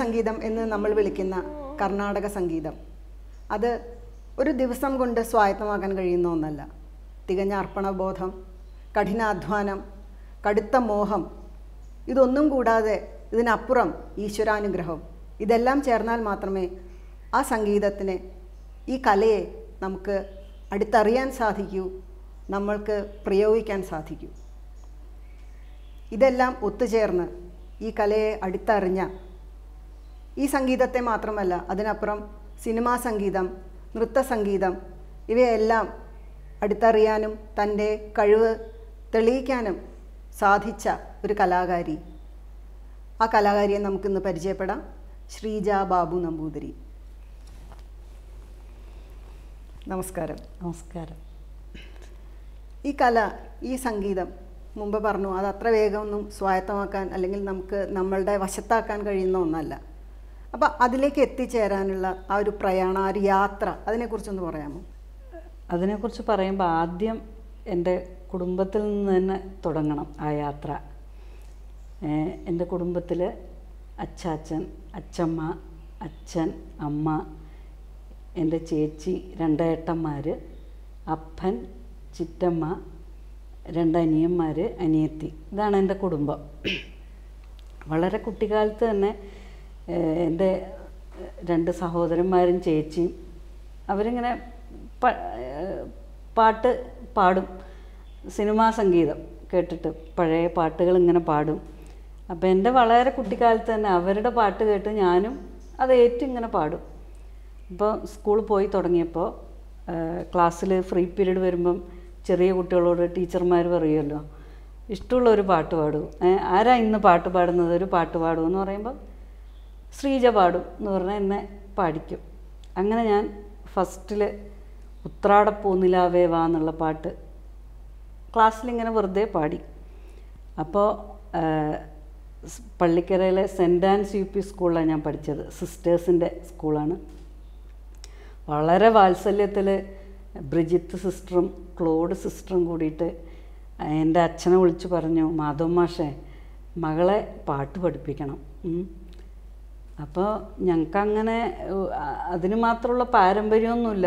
സംഗീതം എന്ന് നമ്മൾ വിളിക്കുന്ന കർണാടക സംഗീതം അത് ഒരു ദിവസം കൊണ്ട് സ്വായത്തമാക്കാൻ കഴിയുന്ന ഒന്നല്ല തികഞ്ഞ അർപ്പണബോധം കഠിനാധ്വാനം കടുത്ത മോഹം ഇതൊന്നും കൂടാതെ ഇതിനപ്പുറം ഈശ്വരാനുഗ്രഹം ഇതെല്ലാം ചേർന്നാൽ മാത്രമേ ആ സംഗീതത്തിനെ ഈ കലയെ നമുക്ക് അടുത്തറിയാൻ സാധിക്കൂ നമ്മൾക്ക് പ്രയോഗിക്കാൻ സാധിക്കൂ ഇതെല്ലാം ഒത്തുചേർന്ന് ഈ കലയെ അടുത്തറിഞ്ഞ ഈ സംഗീതത്തെ മാത്രമല്ല അതിനപ്പുറം സിനിമാ സംഗീതം നൃത്ത സംഗീതം ഇവയെല്ലാം അടുത്തറിയാനും തൻ്റെ കഴിവ് തെളിയിക്കാനും സാധിച്ച ഒരു കലാകാരി ആ കലാകാരിയെ നമുക്കിന്ന് പരിചയപ്പെടാം ശ്രീജ ബാബു നമ്പൂതിരി നമസ്കാരം നമസ്കാരം ഈ കല ഈ സംഗീതം മുമ്പ് പറഞ്ഞു അത് അത്ര വേഗമൊന്നും സ്വായത്തമാക്കാൻ അല്ലെങ്കിൽ നമുക്ക് നമ്മളുടെ വശത്താക്കാൻ കഴിയുന്ന ഒന്നല്ല അപ്പോൾ അതിലേക്ക് എത്തിച്ചേരാനുള്ള ആ ഒരു പ്രയാണം ആ ഒരു യാത്ര അതിനെക്കുറിച്ചൊന്ന് പറയാമോ അതിനെക്കുറിച്ച് പറയുമ്പോൾ ആദ്യം എൻ്റെ കുടുംബത്തിൽ നിന്ന് തന്നെ തുടങ്ങണം ആ യാത്ര എൻ്റെ കുടുംബത്തിൽ അച്ചാച്ചൻ അച്ചമ്മ അച്ഛൻ അമ്മ എൻ്റെ ചേച്ചി രണ്ടേട്ടന്മാർ അപ്പൻ ചിറ്റമ്മ രണ്ടനിയന്മാർ അനിയത്തി ഇതാണ് എൻ്റെ കുടുംബം വളരെ കുട്ടിക്കാലത്ത് തന്നെ എൻ്റെ രണ്ട് സഹോദരന്മാരും ചേച്ചിയും അവരിങ്ങനെ പാട്ട് പാടും സിനിമാ സംഗീതം കേട്ടിട്ട് പഴയ പാട്ടുകൾ ഇങ്ങനെ പാടും അപ്പോൾ എൻ്റെ വളരെ കുട്ടിക്കാലത്ത് തന്നെ അവരുടെ പാട്ട് കേട്ട് ഞാനും അത് ഇങ്ങനെ പാടും ഇപ്പോൾ സ്കൂളിൽ പോയി തുടങ്ങിയപ്പോൾ ക്ലാസ്സിൽ ഫ്രീ പീരീഡ് വരുമ്പം ചെറിയ കുട്ടികളോട് ടീച്ചർമാർ പറയുമല്ലോ ഇഷ്ടമുള്ള ഒരു പാട്ട് പാടൂ ആരാ ഇന്ന് പാട്ട് പാടുന്നത് ഒരു പാട്ട് പാടുമെന്ന് പറയുമ്പോൾ ശ്രീജ പാടും എന്ന് പറഞ്ഞാൽ എന്നെ പാടിക്കും അങ്ങനെ ഞാൻ ഫസ്റ്റിൽ ഉത്രാടപ്പൂന്നിലാവേ വാ എന്നുള്ള പാട്ട് ക്ലാസ്സിലിങ്ങനെ വെറുതെ പാടി അപ്പോൾ പള്ളിക്കരയിലെ സെൻറ് ആൻസ് യു പി സ്കൂളിലാണ് ഞാൻ പഠിച്ചത് സിസ്റ്റേഴ്സിൻ്റെ സ്കൂളാണ് വളരെ വാത്സല്യത്തിൽ ബ്രിജിത്ത് സിസ്റ്ററും ക്ലോഡ് സിസ്റ്ററും കൂടിയിട്ട് എൻ്റെ അച്ഛനെ വിളിച്ച് പറഞ്ഞു മാധവ് മാഷേ മകളെ പാട്ട് പഠിപ്പിക്കണം അപ്പോൾ ഞങ്ങൾക്കങ്ങനെ അതിന് മാത്രമുള്ള പാരമ്പര്യമൊന്നുമില്ല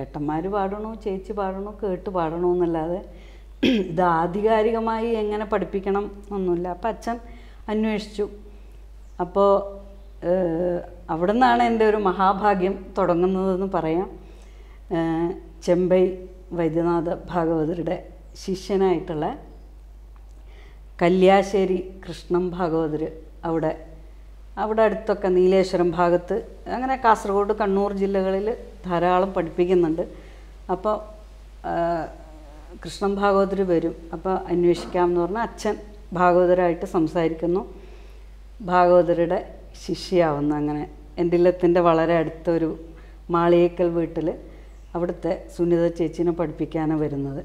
ഏട്ടന്മാർ പാടണോ ചേച്ചി പാടണോ കേട്ട് പാടണോ എന്നല്ലാതെ ഇത് ആധികാരികമായി എങ്ങനെ പഠിപ്പിക്കണം ഒന്നുമില്ല അപ്പം അച്ഛൻ അന്വേഷിച്ചു അപ്പോൾ അവിടെ നിന്നാണ് എൻ്റെ ഒരു മഹാഭാഗ്യം തുടങ്ങുന്നതെന്ന് പറയാം ചെമ്പൈ വൈദ്യനാഥ ഭാഗവതരുടെ ശിഷ്യനായിട്ടുള്ള കല്യാശ്ശേരി കൃഷ്ണൻ ഭാഗവതർ അവിടെ അവിടെ അടുത്തൊക്കെ നീലേശ്വരം ഭാഗത്ത് അങ്ങനെ കാസർഗോഡ് കണ്ണൂർ ജില്ലകളിൽ ധാരാളം പഠിപ്പിക്കുന്നുണ്ട് അപ്പോൾ കൃഷ്ണൻ ഭാഗവതർ വരും അപ്പോൾ അന്വേഷിക്കാം എന്ന് പറഞ്ഞാൽ അച്ഛൻ ഭാഗവതരായിട്ട് സംസാരിക്കുന്നു ഭാഗവതരുടെ ശിഷ്യയാവുന്നു അങ്ങനെ എൻ്റെ ഇല്ലത്തിൻ്റെ വളരെ അടുത്തൊരു മാളിയേക്കൽ വീട്ടിൽ അവിടുത്തെ സുനിത ചേച്ചിനെ പഠിപ്പിക്കാനാണ് വരുന്നത്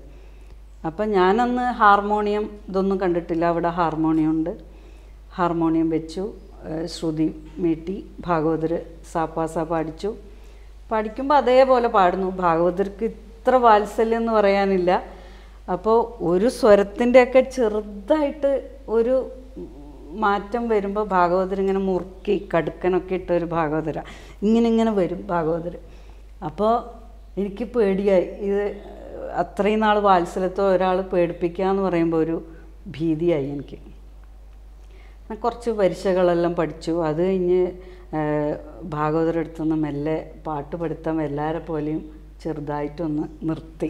അപ്പം ഞാനന്ന് ഹാർമോണിയം ഇതൊന്നും കണ്ടിട്ടില്ല അവിടെ ഹാർമോണിയം ഉണ്ട് ഹാർമോണിയം വെച്ചു ശ്രുതി മീട്ടി ഭാഗവതർ സാപ്പാസ പാടിച്ചു പഠിക്കുമ്പോൾ അതേപോലെ പാടുന്നു ഭാഗവതർക്ക് ഇത്ര വാത്സല്യം എന്ന് പറയാനില്ല അപ്പോൾ ഒരു സ്വരത്തിൻ്റെയൊക്കെ ചെറുതായിട്ട് ഒരു മാറ്റം വരുമ്പോൾ ഭാഗവതർ ഇങ്ങനെ മുറുക്കി കടുക്കനൊക്കെ ഇട്ട ഒരു ഭാഗവതര ഇങ്ങനെ ഇങ്ങനെ വരും ഭാഗവതർ അപ്പോൾ എനിക്ക് പേടിയായി ഇത് അത്രയും നാൾ വാത്സല്യത്തോ ഒരാൾ പേടിപ്പിക്കുക എന്ന് പറയുമ്പോൾ ഒരു ഭീതിയായി എനിക്ക് കുറച്ച് പരീക്ഷകളെല്ലാം പഠിച്ചു അത് കഴിഞ്ഞ് ഭാഗവതരടുത്തുനിന്ന് മെല്ലെ പാട്ട് പഠിത്തം എല്ലാവരെ പോലെയും ചെറുതായിട്ടൊന്ന് നിർത്തി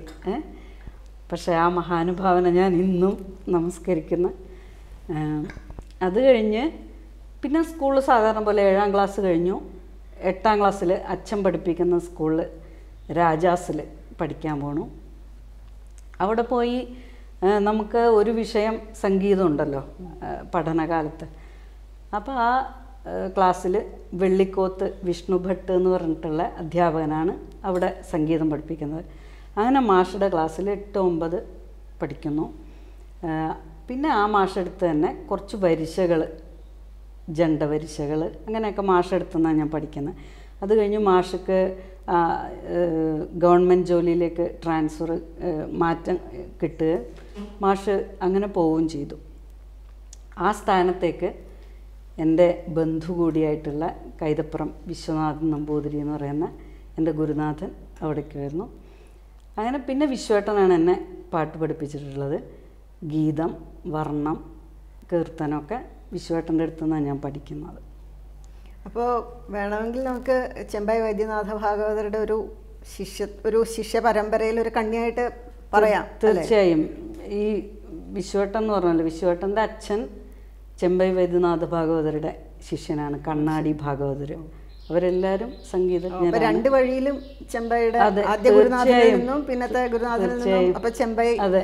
പക്ഷേ ആ മഹാനുഭാവനെ ഞാൻ ഇന്നും നമസ്കരിക്കുന്ന അത് കഴിഞ്ഞ് പിന്നെ സ്കൂൾ സാധാരണ പോലെ ഏഴാം ക്ലാസ് കഴിഞ്ഞു എട്ടാം ക്ലാസ്സിൽ അച്ഛൻ പഠിപ്പിക്കുന്ന സ്കൂളിൽ രാജാസിൽ പഠിക്കാൻ പോണു അവിടെ പോയി നമുക്ക് ഒരു വിഷയം സംഗീതം ഉണ്ടല്ലോ പഠനകാലത്ത് അപ്പോൾ ആ ക്ലാസ്സിൽ വെള്ളിക്കോത്ത് വിഷ്ണു ഭട്ട് എന്ന് പറഞ്ഞിട്ടുള്ള അധ്യാപകനാണ് അവിടെ സംഗീതം പഠിപ്പിക്കുന്നത് അങ്ങനെ മാഷയുടെ ക്ലാസ്സിൽ എട്ട് ഒമ്പത് പഠിക്കുന്നു പിന്നെ ആ മാഷെടുത്ത് തന്നെ കുറച്ച് വരിശകൾ ജണ്ട വരിശകൾ അങ്ങനെയൊക്കെ നിന്നാണ് ഞാൻ പഠിക്കുന്നത് അത് കഴിഞ്ഞ് മാഷക്ക് ഗവൺമെൻറ് ജോലിയിലേക്ക് ട്രാൻസ്ഫർ മാറ്റം കിട്ടുക മാഷ് അങ്ങനെ പോവുകയും ചെയ്തു ആ സ്ഥാനത്തേക്ക് എൻ്റെ ബന്ധു കൂടിയായിട്ടുള്ള കൈതപ്പുറം വിശ്വനാഥൻ നമ്പൂതിരി എന്ന് പറയുന്ന എൻ്റെ ഗുരുനാഥൻ അവിടേക്ക് വരുന്നു അങ്ങനെ പിന്നെ വിശ്വേട്ടനാണ് എന്നെ പാട്ട് പഠിപ്പിച്ചിട്ടുള്ളത് ഗീതം വർണ്ണം കീർത്തനമൊക്കെ വിശ്വേട്ടൻ്റെ അടുത്തു നിന്നാണ് ഞാൻ പഠിക്കുന്നത് അപ്പോൾ വേണമെങ്കിൽ നമുക്ക് ചെമ്പായി വൈദ്യനാഥ ഭാഗവതരുടെ ഒരു ശിഷ്യ ഒരു ശിഷ്യ പരമ്പരയിൽ ഒരു കണ്ണിയായിട്ട് പറയാം തീർച്ചയായും ഈ വിശ്വട്ടം എന്ന് പറഞ്ഞല്ലോ വിശ്വട്ടൻ്റെ അച്ഛൻ ചെമ്പൈ വൈദ്യനാഥ ഭാഗവതരുടെ ശിഷ്യനാണ് കണ്ണാടി ഭാഗവതർ അവരെല്ലാരും സംഗീതജ്ഞ രണ്ട് വഴിയിലും ചെമ്പൈയുടെ ആദ്യ ഗുരുനാഥനിൽ നിന്നും പിന്നത്തെ ഗുരുനാഥനിൽ നിന്നും അപ്പൊ ചെമ്പൈ അതെ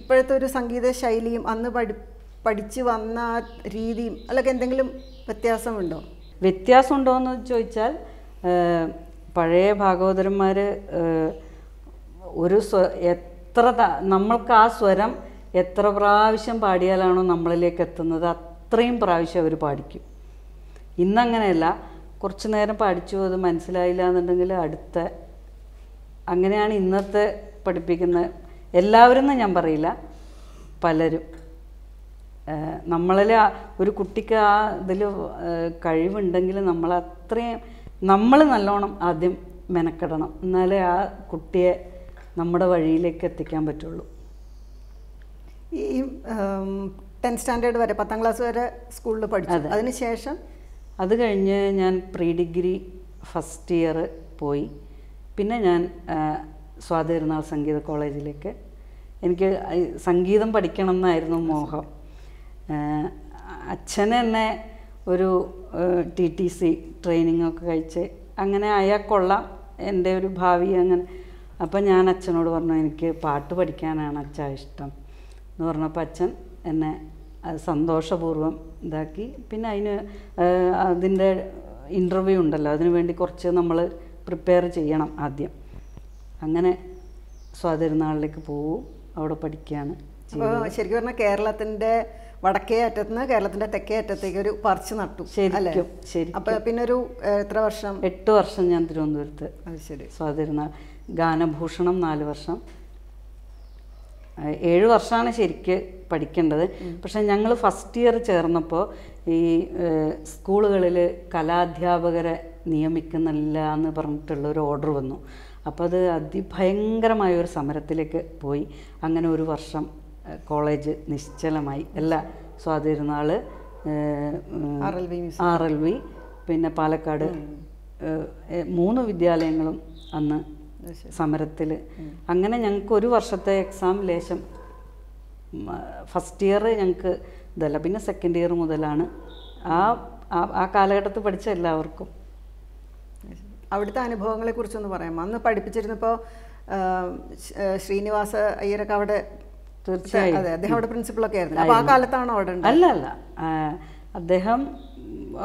ഇപ്പോഴത്തെ ഒരു സംഗീത ശൈലിയും അന്ന് പഠി പഠിച്ചു വന്ന രീതിയും അല്ലെങ്കിൽ എന്തെങ്കിലും വ്യത്യാസമുണ്ടോ വ്യത്യാസമുണ്ടോ എന്ന് ചോദിച്ചാൽ പഴയ ഭാഗവതന്മാർ ഒരു സ്വ എത്ര നമ്മൾക്ക് ആ സ്വരം എത്ര പ്രാവശ്യം പാടിയാലാണോ നമ്മളിലേക്ക് എത്തുന്നത് അത്രയും പ്രാവശ്യം അവർ പാടിക്കും ഇന്നങ്ങനെയല്ല കുറച്ച് നേരം പഠിച്ചു അത് മനസ്സിലായില്ല എന്നുണ്ടെങ്കിൽ അടുത്ത അങ്ങനെയാണ് ഇന്നത്തെ പഠിപ്പിക്കുന്ന എല്ലാവരും എന്ന് ഞാൻ പറയില്ല പലരും നമ്മളിൽ ഒരു കുട്ടിക്ക് ആ ഇതിൽ കഴിവുണ്ടെങ്കിൽ നമ്മൾ അത്രയും നമ്മൾ നല്ലോണം ആദ്യം മെനക്കെടണം എന്നാലേ ആ കുട്ടിയെ നമ്മുടെ വഴിയിലേക്ക് എത്തിക്കാൻ പറ്റുള്ളൂ ഈ ടെൻ സ്റ്റാൻഡേർഡ് വരെ പത്താം ക്ലാസ് വരെ സ്കൂളിൽ പഠിച്ചു അതിനുശേഷം അത് കഴിഞ്ഞ് ഞാൻ പ്രീ ഡിഗ്രി ഫസ്റ്റ് ഇയർ പോയി പിന്നെ ഞാൻ സ്വാതിരുന്നാൾ സംഗീത കോളേജിലേക്ക് എനിക്ക് സംഗീതം പഠിക്കണം എന്നായിരുന്നു മോഹം അച്ഛൻ തന്നെ ഒരു ടി ടി സി ട്രെയിനിങ്ങൊക്കെ കഴിച്ച് അങ്ങനെ അയാൾക്കൊള്ള എൻ്റെ ഒരു ഭാവി അങ്ങനെ അപ്പം ഞാൻ അച്ഛനോട് പറഞ്ഞു എനിക്ക് പാട്ട് പഠിക്കാനാണ് അച്ഛ ഇഷ്ടം എന്ന് പറഞ്ഞപ്പോൾ അച്ഛൻ എന്നെ സന്തോഷപൂർവ്വം ഇതാക്കി പിന്നെ അതിന് അതിൻ്റെ ഇൻ്റർവ്യൂ ഉണ്ടല്ലോ അതിനു വേണ്ടി കുറച്ച് നമ്മൾ പ്രിപ്പയർ ചെയ്യണം ആദ്യം അങ്ങനെ സ്വാതിരുന്നാളിലേക്ക് പോവും അവിടെ പഠിക്കുകയാണ് അപ്പോൾ ശരിക്കും പറഞ്ഞാൽ കേരളത്തിൻ്റെ വടക്കേ അറ്റത്ത് നിന്ന് കേരളത്തിൻ്റെ തെക്കേ അറ്റത്തേക്ക് ഒരു പറിച്ചു നട്ടു ശരിക്കും ശരി അപ്പോൾ പിന്നെ ഒരു എത്ര വർഷം എട്ട് വർഷം ഞാൻ തിരുവനന്തപുരത്ത് ശരി സ്വാതിരുന്നാൾ ഗാനഭൂഷണം നാല് വർഷം ഏഴ് വർഷമാണ് ശരിക്ക് പഠിക്കേണ്ടത് പക്ഷെ ഞങ്ങൾ ഫസ്റ്റ് ഇയർ ചേർന്നപ്പോൾ ഈ സ്കൂളുകളിൽ കലാധ്യാപകരെ നിയമിക്കുന്നില്ല എന്ന് പറഞ്ഞിട്ടുള്ള ഒരു ഓർഡർ വന്നു അപ്പോൾ അത് അതിഭയങ്കരമായ ഒരു സമരത്തിലേക്ക് പോയി അങ്ങനെ ഒരു വർഷം കോളേജ് നിശ്ചലമായി എല്ലാ സ്വാതിരുന്നാൾ ആർ എൽ വി പിന്നെ പാലക്കാട് മൂന്ന് വിദ്യാലയങ്ങളും അന്ന് സമരത്തിൽ അങ്ങനെ ഞങ്ങൾക്ക് ഒരു വർഷത്തെ എക്സാം ലേശം ഫസ്റ്റ് ഇയർ ഞങ്ങൾക്ക് ഇതല്ല പിന്നെ സെക്കൻഡ് ഇയർ മുതലാണ് ആ ആ കാലഘട്ടത്തിൽ പഠിച്ച എല്ലാവർക്കും അവിടുത്തെ അനുഭവങ്ങളെ കുറിച്ചൊന്ന് പറയാം അന്ന് പഠിപ്പിച്ചിരുന്നപ്പോൾ ശ്രീനിവാസ അയ്യരൊക്കെ അവിടെ തീർച്ചയായും അതെ അദ്ദേഹം അവിടെ പ്രിൻസിപ്പളൊക്കെ ആയിരുന്നു അപ്പോൾ ആ കാലത്താണോ അവിടെ അല്ല അല്ല അദ്ദേഹം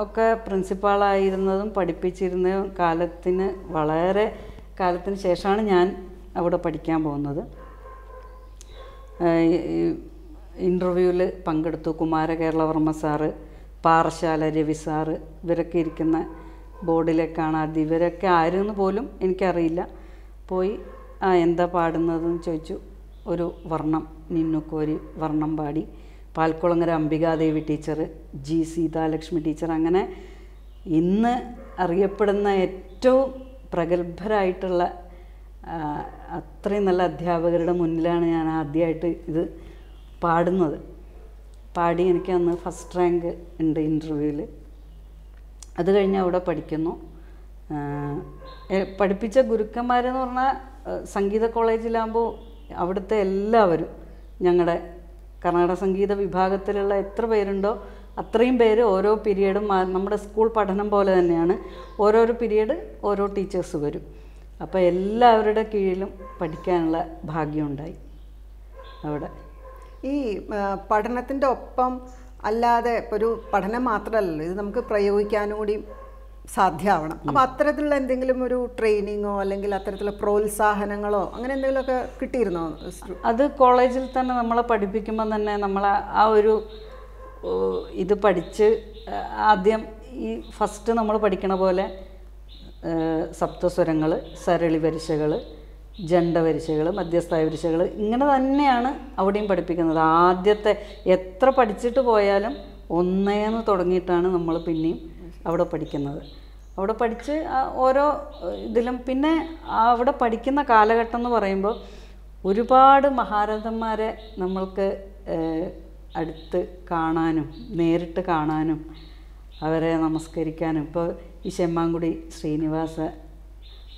ഒക്കെ പ്രിൻസിപ്പാളായിരുന്നതും പഠിപ്പിച്ചിരുന്ന കാലത്തിന് വളരെ കാലത്തിന് ശേഷമാണ് ഞാൻ അവിടെ പഠിക്കാൻ പോകുന്നത് ഇൻ്റർവ്യൂവിൽ പങ്കെടുത്തു കുമാരകേരളവർമ്മ സാറ് പാറശാല രവി സാറ് ഇവരൊക്കെ ഇരിക്കുന്ന ബോർഡിലേക്കാണ് അത് ഇവരൊക്കെ ആരെന്ന് പോലും എനിക്കറിയില്ല പോയി ആ എന്താ പാടുന്നതെന്ന് ചോദിച്ചു ഒരു വർണ്ണം നിന്നുക്കോരി വർണ്ണം പാടി Palkulangara Ambikadevi teacher G Seethalakshmi teacher അങ്ങനെ ഇന്ന് അറിയപ്പെടുന്ന ഏറ്റവും പ്രഗത്ഭരായിട്ടുള്ള അത്രയും നല്ല അധ്യാപകരുടെ മുന്നിലാണ് ഞാൻ ആദ്യമായിട്ട് ഇത് പാടുന്നത് പാടി എനിക്ക് അന്ന് ഫസ്റ്റ് റാങ്ക് ഉണ്ട് ഇൻ്റർവ്യൂവിൽ അത് കഴിഞ്ഞ് അവിടെ പഠിക്കുന്നു പഠിപ്പിച്ച ഗുരുക്കന്മാരെന്ന് പറഞ്ഞാൽ സംഗീത കോളേജിലാകുമ്പോൾ അവിടുത്തെ എല്ലാവരും ഞങ്ങളുടെ കർണാടക സംഗീത വിഭാഗത്തിലുള്ള എത്ര പേരുണ്ടോ അത്രയും പേര് ഓരോ പീരീഡും നമ്മുടെ സ്കൂൾ പഠനം പോലെ തന്നെയാണ് ഓരോരോ പീരീഡ് ഓരോ ടീച്ചേഴ്സ് വരും അപ്പോൾ എല്ലാവരുടെ കീഴിലും പഠിക്കാനുള്ള ഭാഗ്യമുണ്ടായി അവിടെ ഈ പഠനത്തിൻ്റെ ഒപ്പം അല്ലാതെ ഇപ്പോൾ ഒരു പഠനം മാത്രമല്ലല്ലോ ഇത് നമുക്ക് പ്രയോഗിക്കാനും കൂടി സാധ്യമാവണം അപ്പോൾ അത്തരത്തിലുള്ള എന്തെങ്കിലും ഒരു ട്രെയിനിങ്ങോ അല്ലെങ്കിൽ അത്തരത്തിലുള്ള പ്രോത്സാഹനങ്ങളോ അങ്ങനെ എന്തെങ്കിലുമൊക്കെ കിട്ടിയിരുന്നോ അത് കോളേജിൽ തന്നെ നമ്മളെ പഠിപ്പിക്കുമ്പോൾ തന്നെ നമ്മളെ ആ ഒരു ഇത് പഠിച്ച് ആദ്യം ഈ ഫസ്റ്റ് നമ്മൾ പഠിക്കണ പോലെ സപ്തസ്വരങ്ങൾ ജണ്ട ജണ്ടപരിശകൾ മധ്യസ്ഥായ പരീക്ഷകൾ ഇങ്ങനെ തന്നെയാണ് അവിടെയും പഠിപ്പിക്കുന്നത് ആദ്യത്തെ എത്ര പഠിച്ചിട്ട് പോയാലും ഒന്നേന്ന് തുടങ്ങിയിട്ടാണ് നമ്മൾ പിന്നെയും അവിടെ പഠിക്കുന്നത് അവിടെ പഠിച്ച് ഓരോ ഇതിലും പിന്നെ അവിടെ പഠിക്കുന്ന കാലഘട്ടം എന്ന് പറയുമ്പോൾ ഒരുപാട് മഹാരഥന്മാരെ നമ്മൾക്ക് അടുത്ത് കാണാനും നേരിട്ട് കാണാനും അവരെ നമസ്കരിക്കാനും ഇപ്പോൾ ഈ ചെമ്മാങ്കുടി ശ്രീനിവാസ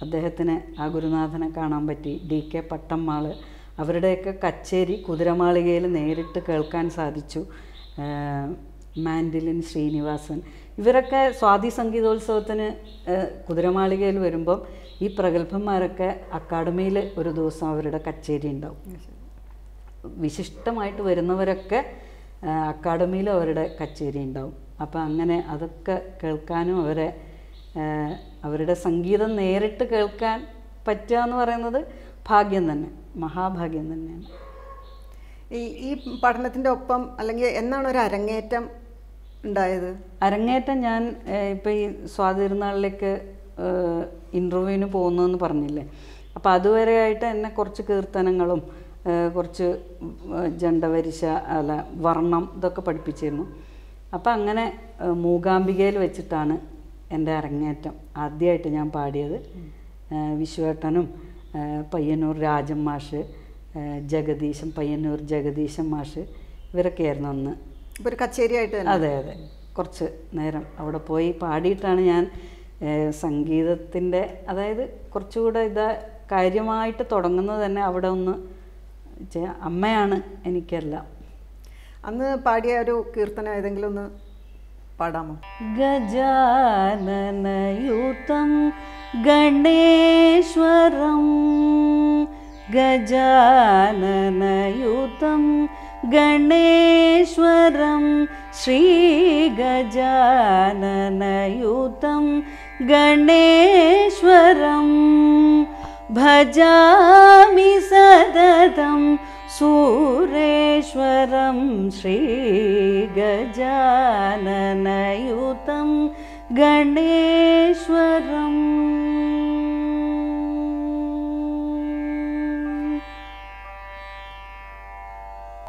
അദ്ദേഹത്തിന് ആ ഗുരുനാഥനെ കാണാൻ പറ്റി ഡി കെ പട്ടമ്മാൾ അവരുടെയൊക്കെ കച്ചേരി കുതിരമാളികയിൽ നേരിട്ട് കേൾക്കാൻ സാധിച്ചു മാൻഡിലിൻ ശ്രീനിവാസൻ ഇവരൊക്കെ സ്വാതി സംഗീതോത്സവത്തിന് കുതിരമാളികയിൽ വരുമ്പം ഈ പ്രഗത്ഭന്മാരൊക്കെ അക്കാഡമിയിൽ ഒരു ദിവസം അവരുടെ കച്ചേരി ഉണ്ടാവും വിശിഷ്ടമായിട്ട് വരുന്നവരൊക്കെ അക്കാഡമിയിൽ അവരുടെ കച്ചേരി ഉണ്ടാവും അപ്പം അങ്ങനെ അതൊക്കെ കേൾക്കാനും അവരെ അവരുടെ സംഗീതം നേരിട്ട് കേൾക്കാൻ പറ്റുക എന്ന് പറയുന്നത് ഭാഗ്യം തന്നെ മഹാഭാഗ്യം തന്നെയാണ് ഈ ഈ പഠനത്തിൻ്റെ ഒപ്പം അല്ലെങ്കിൽ എന്നാണ് ഒരു അരങ്ങേറ്റം ഉണ്ടായത് അരങ്ങേറ്റം ഞാൻ ഇപ്പോൾ ഈ സ്വാതിരുന്നാളിലേക്ക് ഇൻ്റർവ്യൂവിന് പോകുന്നതെന്ന് പറഞ്ഞില്ലേ അപ്പോൾ അതുവരെയായിട്ട് എന്നെ കുറച്ച് കീർത്തനങ്ങളും കുറച്ച് ജണ്ടവരിശ അല്ല വർണ്ണം ഇതൊക്കെ പഠിപ്പിച്ചിരുന്നു അപ്പം അങ്ങനെ മൂകാംബികയിൽ വെച്ചിട്ടാണ് എൻ്റെ അരങ്ങേറ്റം ആദ്യമായിട്ട് ഞാൻ പാടിയത് വിശ്വേട്ടനും പയ്യന്നൂർ രാജൻ മാഷ് ജഗദീശൻ പയ്യന്നൂർ ജഗദീശൻ മാഷ് ഇവരൊക്കെ ആയിരുന്നു അന്ന് ഒരു കച്ചേരിയായിട്ട് അതെ അതെ കുറച്ച് നേരം അവിടെ പോയി പാടിയിട്ടാണ് ഞാൻ സംഗീതത്തിൻ്റെ അതായത് കുറച്ചുകൂടെ ഇതാ കാര്യമായിട്ട് തുടങ്ങുന്നത് തന്നെ അവിടെ ഒന്ന് അമ്മയാണ് എനിക്കെല്ലാം അന്ന് പാടിയ ഒരു കീർത്തനം ഏതെങ്കിലും ഒന്ന് പാടാമോ ഗജാനനയൂതം ഗണേശ്വരം ഗജാനനയൂതം ഗണേശ്വരം ഗജാനനയൂത്തം ഗണേശ്വരം भजामि सददं ശ്രീ श्रीगजाननयुतं ഗണേശ്വരം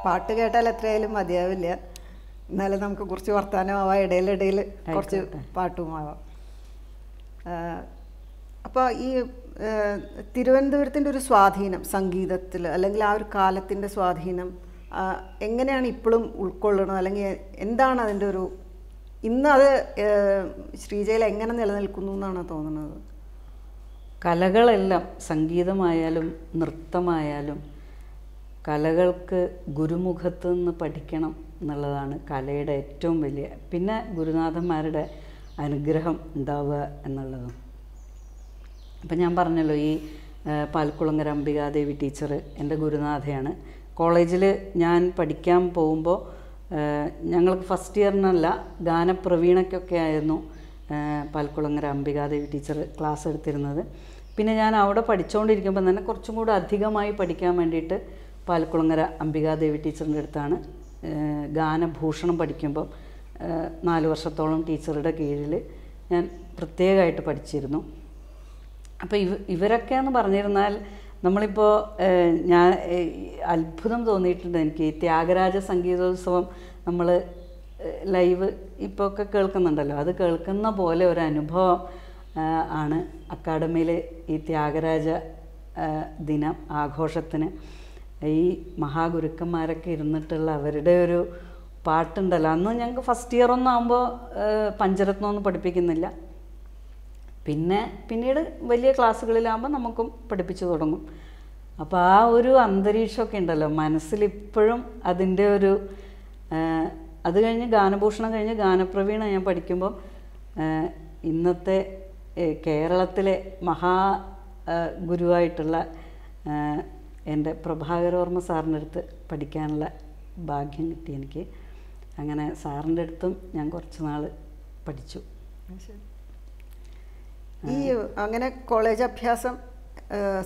പാട്ട് കേട്ടാൽ എത്രയായാലും മതിയാവില്ല എന്നാലും നമുക്ക് കുറച്ച് വർത്തമാനം ഇടയിലിടയിൽ കുറച്ച് പാട്ടും അപ്പോൾ ഈ തിരുവനന്തപുരത്തിൻ്റെ ഒരു സ്വാധീനം സംഗീതത്തിൽ അല്ലെങ്കിൽ ആ ഒരു കാലത്തിൻ്റെ സ്വാധീനം എങ്ങനെയാണ് ഇപ്പോഴും ഉൾക്കൊള്ളുന്നത് അല്ലെങ്കിൽ എന്താണ് അതിൻ്റെ ഒരു ഇന്ന് അത് ശ്രീജയിൽ എങ്ങനെ നിലനിൽക്കുന്നു എന്നാണ് തോന്നുന്നത് കലകളെല്ലാം സംഗീതമായാലും നൃത്തമായാലും കലകൾക്ക് ഗുരുമുഖത്ത് നിന്ന് പഠിക്കണം എന്നുള്ളതാണ് കലയുടെ ഏറ്റവും വലിയ പിന്നെ ഗുരുനാഥന്മാരുടെ അനുഗ്രഹം ഉണ്ടാവുക എന്നുള്ളതും അപ്പം ഞാൻ പറഞ്ഞല്ലോ ഈ പാൽക്കുളങ്ങര അംബികാദേവി ടീച്ചർ എൻ്റെ ഗുരുനാഥയാണ് കോളേജിൽ ഞാൻ പഠിക്കാൻ പോകുമ്പോൾ ഞങ്ങൾക്ക് ഫസ്റ്റ് ഇയറിനല്ല ഗാനപ്രവീണയ്ക്കൊക്കെ ആയിരുന്നു പാൽക്കുളങ്ങര അംബികാദേവി ടീച്ചർ ക്ലാസ് എടുത്തിരുന്നത് പിന്നെ ഞാൻ അവിടെ പഠിച്ചുകൊണ്ടിരിക്കുമ്പോൾ തന്നെ കുറച്ചും കൂടെ അധികമായി പഠിക്കാൻ വേണ്ടിയിട്ട് പാൽക്കുളങ്ങര അംബികാദേവി ടീച്ചറിൻ്റെ അടുത്താണ് ഗാനഭൂഷണം പഠിക്കുമ്പം നാല് വർഷത്തോളം ടീച്ചറുടെ കീഴിൽ ഞാൻ പ്രത്യേകമായിട്ട് പഠിച്ചിരുന്നു അപ്പോൾ ഇവ ഇവരൊക്കെ എന്ന് പറഞ്ഞിരുന്നാൽ നമ്മളിപ്പോൾ ഞാൻ അത്ഭുതം തോന്നിയിട്ടുണ്ട് എനിക്ക് ത്യാഗരാജ സംഗീതോത്സവം നമ്മൾ ലൈവ് ഇപ്പോൾ ഒക്കെ കേൾക്കുന്നുണ്ടല്ലോ അത് കേൾക്കുന്ന പോലെ ഒരു അനുഭവം ആണ് അക്കാഡമിയിൽ ഈ ത്യാഗരാജ ദിനം ആഘോഷത്തിന് ഈ മഹാഗുരുക്കന്മാരൊക്കെ ഇരുന്നിട്ടുള്ള അവരുടെ ഒരു പാട്ടുണ്ടല്ലോ അന്ന് ഞങ്ങൾക്ക് ഫസ്റ്റ് ഇയർ ഒന്നും ആകുമ്പോൾ പഞ്ചരത്നമൊന്നും പഠിപ്പിക്കുന്നില്ല പിന്നെ പിന്നീട് വലിയ ക്ലാസ്സുകളിലാകുമ്പോൾ നമുക്കും പഠിപ്പിച്ചു തുടങ്ങും അപ്പോൾ ആ ഒരു അന്തരീക്ഷമൊക്കെ ഉണ്ടല്ലോ മനസ്സിലിപ്പോഴും അതിൻ്റെ ഒരു അത് കഴിഞ്ഞ് ഗാനഭൂഷണം കഴിഞ്ഞ് ഗാനപ്രവീണ ഞാൻ പഠിക്കുമ്പോൾ ഇന്നത്തെ കേരളത്തിലെ മഹാ ഗുരുവായിട്ടുള്ള എൻ്റെ പ്രഭാകരവർമ്മ സാറിൻ്റെ അടുത്ത് പഠിക്കാനുള്ള ഭാഗ്യം കിട്ടി എനിക്ക് അങ്ങനെ സാറിൻ്റെ അടുത്തും ഞാൻ കുറച്ച് നാൾ പഠിച്ചു ശരി ഈ അങ്ങനെ കോളേജ് അഭ്യാസം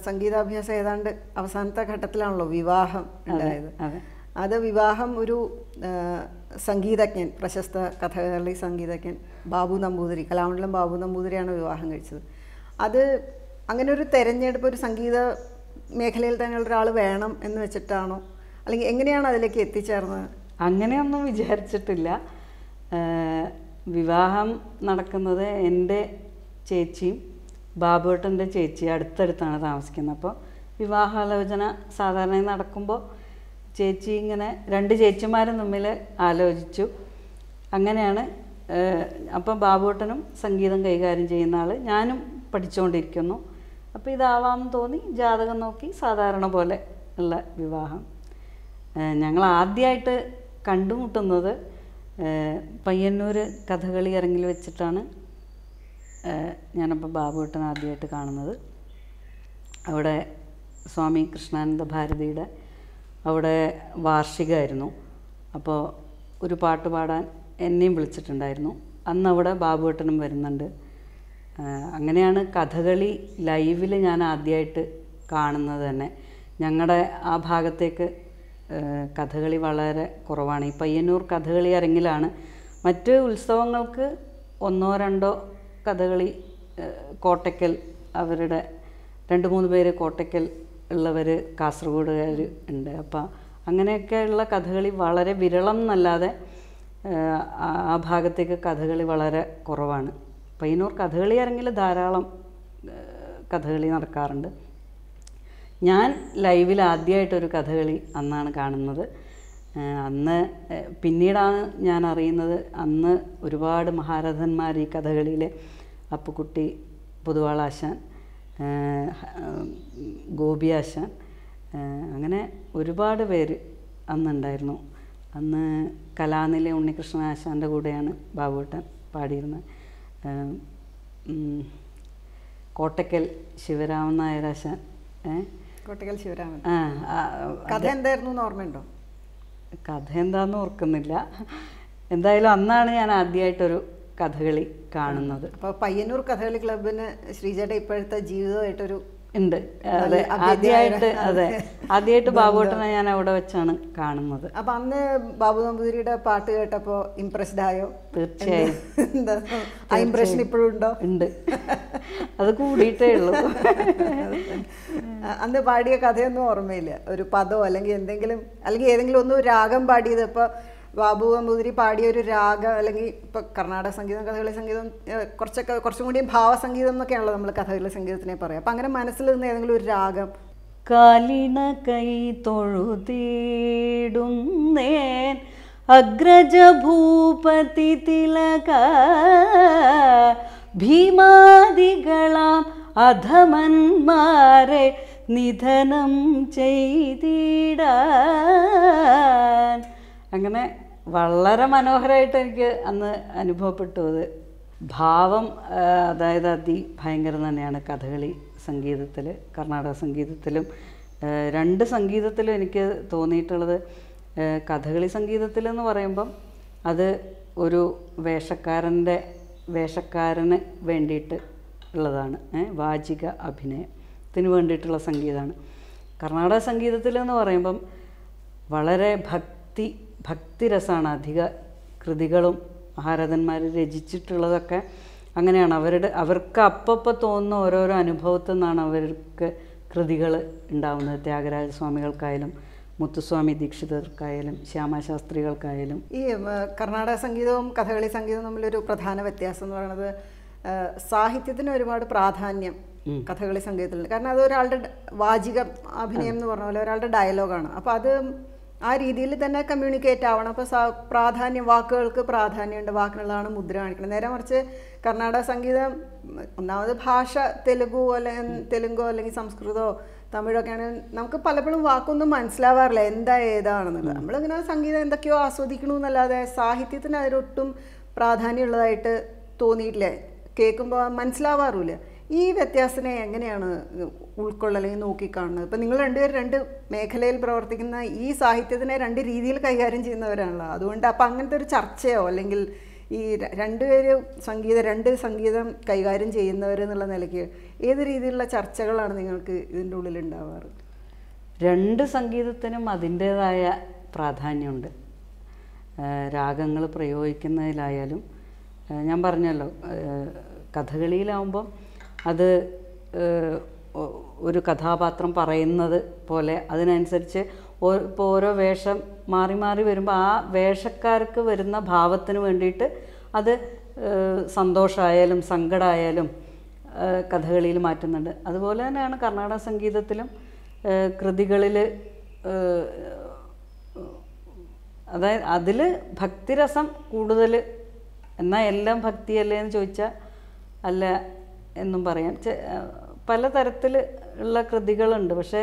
സംഗീതാഭ്യാസം ഏതാണ്ട് അവസാനത്തെ ഘട്ടത്തിലാണല്ലോ വിവാഹം ഉണ്ടായത് അത് വിവാഹം ഒരു സംഗീതജ്ഞൻ പ്രശസ്ത കഥകളി സംഗീതജ്ഞൻ ബാബു നമ്പൂതിരി കലാമണ്ഡലം ബാബു നമ്പൂതിരിയാണ് വിവാഹം കഴിച്ചത് അത് അങ്ങനെ ഒരു തെരഞ്ഞെടുപ്പ് ഒരു സംഗീത മേഖലയിൽ തന്നെ ഒരാൾ വേണം എന്ന് വെച്ചിട്ടാണോ അല്ലെങ്കിൽ എങ്ങനെയാണ് അതിലേക്ക് എത്തിച്ചേർന്നത് അങ്ങനെയൊന്നും വിചാരിച്ചിട്ടില്ല വിവാഹം നടക്കുന്നത് എൻ്റെ ചേച്ചിയും ബാബുവേട്ടൻ്റെ ചേച്ചി അടുത്തടുത്താണ് താമസിക്കുന്നത് അപ്പോൾ വിവാഹാലോചന സാധാരണ നടക്കുമ്പോൾ ചേച്ചി ഇങ്ങനെ രണ്ട് ചേച്ചിമാരും തമ്മിൽ ആലോചിച്ചു അങ്ങനെയാണ് അപ്പോൾ ബാബുവേട്ടനും സംഗീതം കൈകാര്യം ചെയ്യുന്ന ആൾ ഞാനും പഠിച്ചുകൊണ്ടിരിക്കുന്നു അപ്പോൾ ഇതാവാമെന്ന് തോന്നി ജാതകം നോക്കി സാധാരണ പോലെ ഉള്ള വിവാഹം ഞങ്ങൾ ആദ്യമായിട്ട് കണ്ടുമുട്ടുന്നത് പയ്യന്നൂർ കഥകളി ഇറങ്ങിൽ വെച്ചിട്ടാണ് ഞാനപ്പോൾ ബാബുവേട്ടൻ ആദ്യമായിട്ട് കാണുന്നത് അവിടെ സ്വാമി കൃഷ്ണാനന്ദ ഭാരതിയുടെ അവിടെ വാർഷികമായിരുന്നു അപ്പോൾ ഒരു പാട്ട് പാടാൻ എന്നെയും വിളിച്ചിട്ടുണ്ടായിരുന്നു അന്ന് അവിടെ ബാബുവേട്ടനും വരുന്നുണ്ട് അങ്ങനെയാണ് കഥകളി ലൈവിൽ ഞാൻ ആദ്യമായിട്ട് കാണുന്നത് തന്നെ ഞങ്ങളുടെ ആ ഭാഗത്തേക്ക് കഥകളി വളരെ കുറവാണ് ഈ പയ്യന്നൂർ കഥകളി അരങ്ങിലാണ് മറ്റ് ഉത്സവങ്ങൾക്ക് ഒന്നോ രണ്ടോ കഥകളി കോട്ടയ്ക്കൽ അവരുടെ രണ്ട് മൂന്ന് പേര് കോട്ടയ്ക്കൽ ഉള്ളവർ കാസർഗോഡുകാർ ഉണ്ട് അപ്പോൾ അങ്ങനെയൊക്കെയുള്ള കഥകളി വളരെ വിരളം എന്നല്ലാതെ ആ ഭാഗത്തേക്ക് കഥകളി വളരെ കുറവാണ് പയ്യന്നൂർ കഥകളി അരങ്ങിൽ ധാരാളം കഥകളി നടക്കാറുണ്ട് ഞാൻ ലൈവിൽ ആദ്യമായിട്ടൊരു കഥകളി അന്നാണ് കാണുന്നത് അന്ന് പിന്നീടാണ് ഞാൻ അറിയുന്നത് അന്ന് ഒരുപാട് മഹാരഥന്മാർ ഈ കഥകളിയിലെ അപ്പുക്കുട്ടി പൊതുവാളാശാൻ ആശാൻ അങ്ങനെ ഒരുപാട് പേര് അന്നുണ്ടായിരുന്നു അന്ന് കലാനിലെ ഉണ്ണികൃഷ്ണൻ ആശാൻ്റെ കൂടെയാണ് ബാബുട്ടൻ പാടിയിരുന്നത് കോട്ടക്കൽ ശിവരാമൻ നായരാശാൻ കോട്ടക്കൽ ശിവരാമൻ കഥ എന്തായിരുന്നു എന്ന് ഓർമ്മയുണ്ടോ കഥ എന്താന്ന് ഓർക്കുന്നില്ല എന്തായാലും അന്നാണ് ഞാൻ ആദ്യമായിട്ടൊരു കഥകളി കാണുന്നത് അപ്പോൾ പയ്യന്നൂർ കഥകളി ക്ലബിന് ശ്രീജയുടെ ഇപ്പോഴത്തെ ജീവിതമായിട്ടൊരു ഉണ്ട് അതെ ആദ്യമായിട്ട് അതെ ആദ്യമായിട്ട് ബാബുട്ടനെ ഞാൻ അവിടെ വെച്ചാണ് കാണുന്നത് അപ്പൊ അന്ന് ബാബു നമ്പൂതിരിയുടെ പാട്ട് കേട്ടപ്പോ ഇംപ്രസ്ഡ് ആയോ തീർച്ചയായും ആ ഇംപ്രഷൻ ഇപ്പോഴും ഉണ്ടോ ഉണ്ട് അത് കൂടിയിട്ടേ ഉള്ളൂ അന്ന് പാടിയ കഥയൊന്നും ഓർമ്മയില്ല ഒരു പദോ അല്ലെങ്കിൽ എന്തെങ്കിലും അല്ലെങ്കിൽ ഏതെങ്കിലും ഒന്നും രാഗം പാടിയത് ഇപ്പൊ ബാബു അമ്പൂതിരി പാടിയ ഒരു രാഗം അല്ലെങ്കിൽ ഇപ്പൊ കർണാടക സംഗീതം കഥകളി സംഗീതം കുറച്ചൊക്കെ കുറച്ചും കൂടി ഭാവസംഗീതം എന്നൊക്കെയാണല്ലോ നമ്മൾ കഥകളി സംഗീതത്തിനെ പറയാം അപ്പൊ അങ്ങനെ മനസ്സിൽ നിന്ന് ഏതെങ്കിലും ഒരു രാഗം കലിണ കൈ തൊഴുതേടുന്നേൻ അഗ്രജ തിലക ഭീമാദികളാം അധമന്മാരെ നിധനം ചെയ്തിടാൻ അങ്ങനെ വളരെ മനോഹരമായിട്ട് എനിക്ക് അന്ന് അനുഭവപ്പെട്ടു അത് ഭാവം അതായത് അതി ഭയങ്കരം തന്നെയാണ് കഥകളി സംഗീതത്തിൽ കർണാടക സംഗീതത്തിലും രണ്ട് സംഗീതത്തിലും എനിക്ക് തോന്നിയിട്ടുള്ളത് കഥകളി സംഗീതത്തിലെന്ന് പറയുമ്പം അത് ഒരു വേഷക്കാരൻ്റെ വേഷക്കാരന് വേണ്ടിയിട്ട് ഉള്ളതാണ് വാചിക അഭിനയത്തിന് വേണ്ടിയിട്ടുള്ള സംഗീതമാണ് കർണാടക സംഗീതത്തിലെന്ന് പറയുമ്പം വളരെ ഭക്തി ഭക്തിരസമാണ് അധിക കൃതികളും മഹാരഥന്മാർ രചിച്ചിട്ടുള്ളതൊക്കെ അങ്ങനെയാണ് അവരുടെ അവർക്ക് അപ്പപ്പം തോന്നുന്ന ഓരോരോ അനുഭവത്തിൽ നിന്നാണ് അവർക്ക് കൃതികൾ ഉണ്ടാവുന്നത് ത്യാഗരാജ സ്വാമികൾക്കായാലും മുത്തുസ്വാമി ദീക്ഷിതർക്കായാലും ശ്യാമശാസ്ത്രികൾക്കായാലും ഈ കർണാടക സംഗീതവും കഥകളി സംഗീതവും തമ്മിലൊരു പ്രധാന വ്യത്യാസം എന്ന് പറയുന്നത് സാഹിത്യത്തിന് ഒരുപാട് പ്രാധാന്യം കഥകളി സംഗീതത്തിലുണ്ട് കാരണം അത് ഒരാളുടെ വാചിക അഭിനയം എന്ന് പറഞ്ഞ പോലെ ഒരാളുടെ ഡയലോഗാണ് അപ്പോൾ അത് ആ രീതിയിൽ തന്നെ കമ്മ്യൂണിക്കേറ്റ് ആവണം അപ്പോൾ പ്രാധാന്യം വാക്കുകൾക്ക് പ്രാധാന്യമുണ്ട് വാക്കിനുള്ളതാണ് മുദ്ര കാണിക്കുന്നത് നേരെ മറിച്ച് കർണാടക സംഗീതം ഒന്നാമത് ഭാഷ തെലുഗു അല്ലെ തെലുങ്കോ അല്ലെങ്കിൽ സംസ്കൃതമോ തമിഴൊക്കെയാണ് നമുക്ക് പലപ്പോഴും വാക്കൊന്നും മനസ്സിലാവാറില്ല എന്താ ഏതാണെന്നുള്ളത് നമ്മളിങ്ങനെ സംഗീതം എന്തൊക്കെയോ ആസ്വദിക്കണു എന്നല്ലാതെ സാഹിത്യത്തിന് അതിലൊട്ടും പ്രാധാന്യമുള്ളതായിട്ട് തോന്നിയിട്ടില്ല കേൾക്കുമ്പോൾ മനസ്സിലാവാറില്ല ഈ വ്യത്യാസത്തിനെ എങ്ങനെയാണ് നോക്കി നോക്കിക്കാണുന്നത് ഇപ്പം നിങ്ങൾ രണ്ടുപേരും രണ്ട് മേഖലയിൽ പ്രവർത്തിക്കുന്ന ഈ സാഹിത്യത്തിനെ രണ്ട് രീതിയിൽ കൈകാര്യം ചെയ്യുന്നവരാണല്ലോ അതുകൊണ്ട് അപ്പം അങ്ങനത്തെ ഒരു ചർച്ചയോ അല്ലെങ്കിൽ ഈ രണ്ടുപേര് സംഗീതം രണ്ട് സംഗീതം കൈകാര്യം ചെയ്യുന്നവർ എന്നുള്ള നിലയ്ക്ക് ഏത് രീതിയിലുള്ള ചർച്ചകളാണ് നിങ്ങൾക്ക് ഇതിൻ്റെ ഉള്ളിൽ ഉണ്ടാവാറ് രണ്ട് സംഗീതത്തിനും അതിൻ്റേതായ പ്രാധാന്യമുണ്ട് രാഗങ്ങൾ പ്രയോഗിക്കുന്നതിലായാലും ഞാൻ പറഞ്ഞല്ലോ കഥകളിയിലാവുമ്പം അത് ഒരു കഥാപാത്രം പറയുന്നത് പോലെ അതിനനുസരിച്ച് ഇപ്പോൾ ഓരോ വേഷം മാറി മാറി വരുമ്പോൾ ആ വേഷക്കാർക്ക് വരുന്ന ഭാവത്തിന് വേണ്ടിയിട്ട് അത് സന്തോഷമായാലും സങ്കടമായാലും കഥകളിയിൽ മാറ്റുന്നുണ്ട് അതുപോലെ തന്നെയാണ് കർണാടക സംഗീതത്തിലും കൃതികളിൽ അതായത് അതിൽ ഭക്തിരസം കൂടുതൽ എന്നാൽ എല്ലാം ഭക്തിയല്ലേ എന്ന് ചോദിച്ചാൽ അല്ല എന്നും പറയാം പലതരത്തിൽ ഉള്ള കൃതികളുണ്ട് പക്ഷേ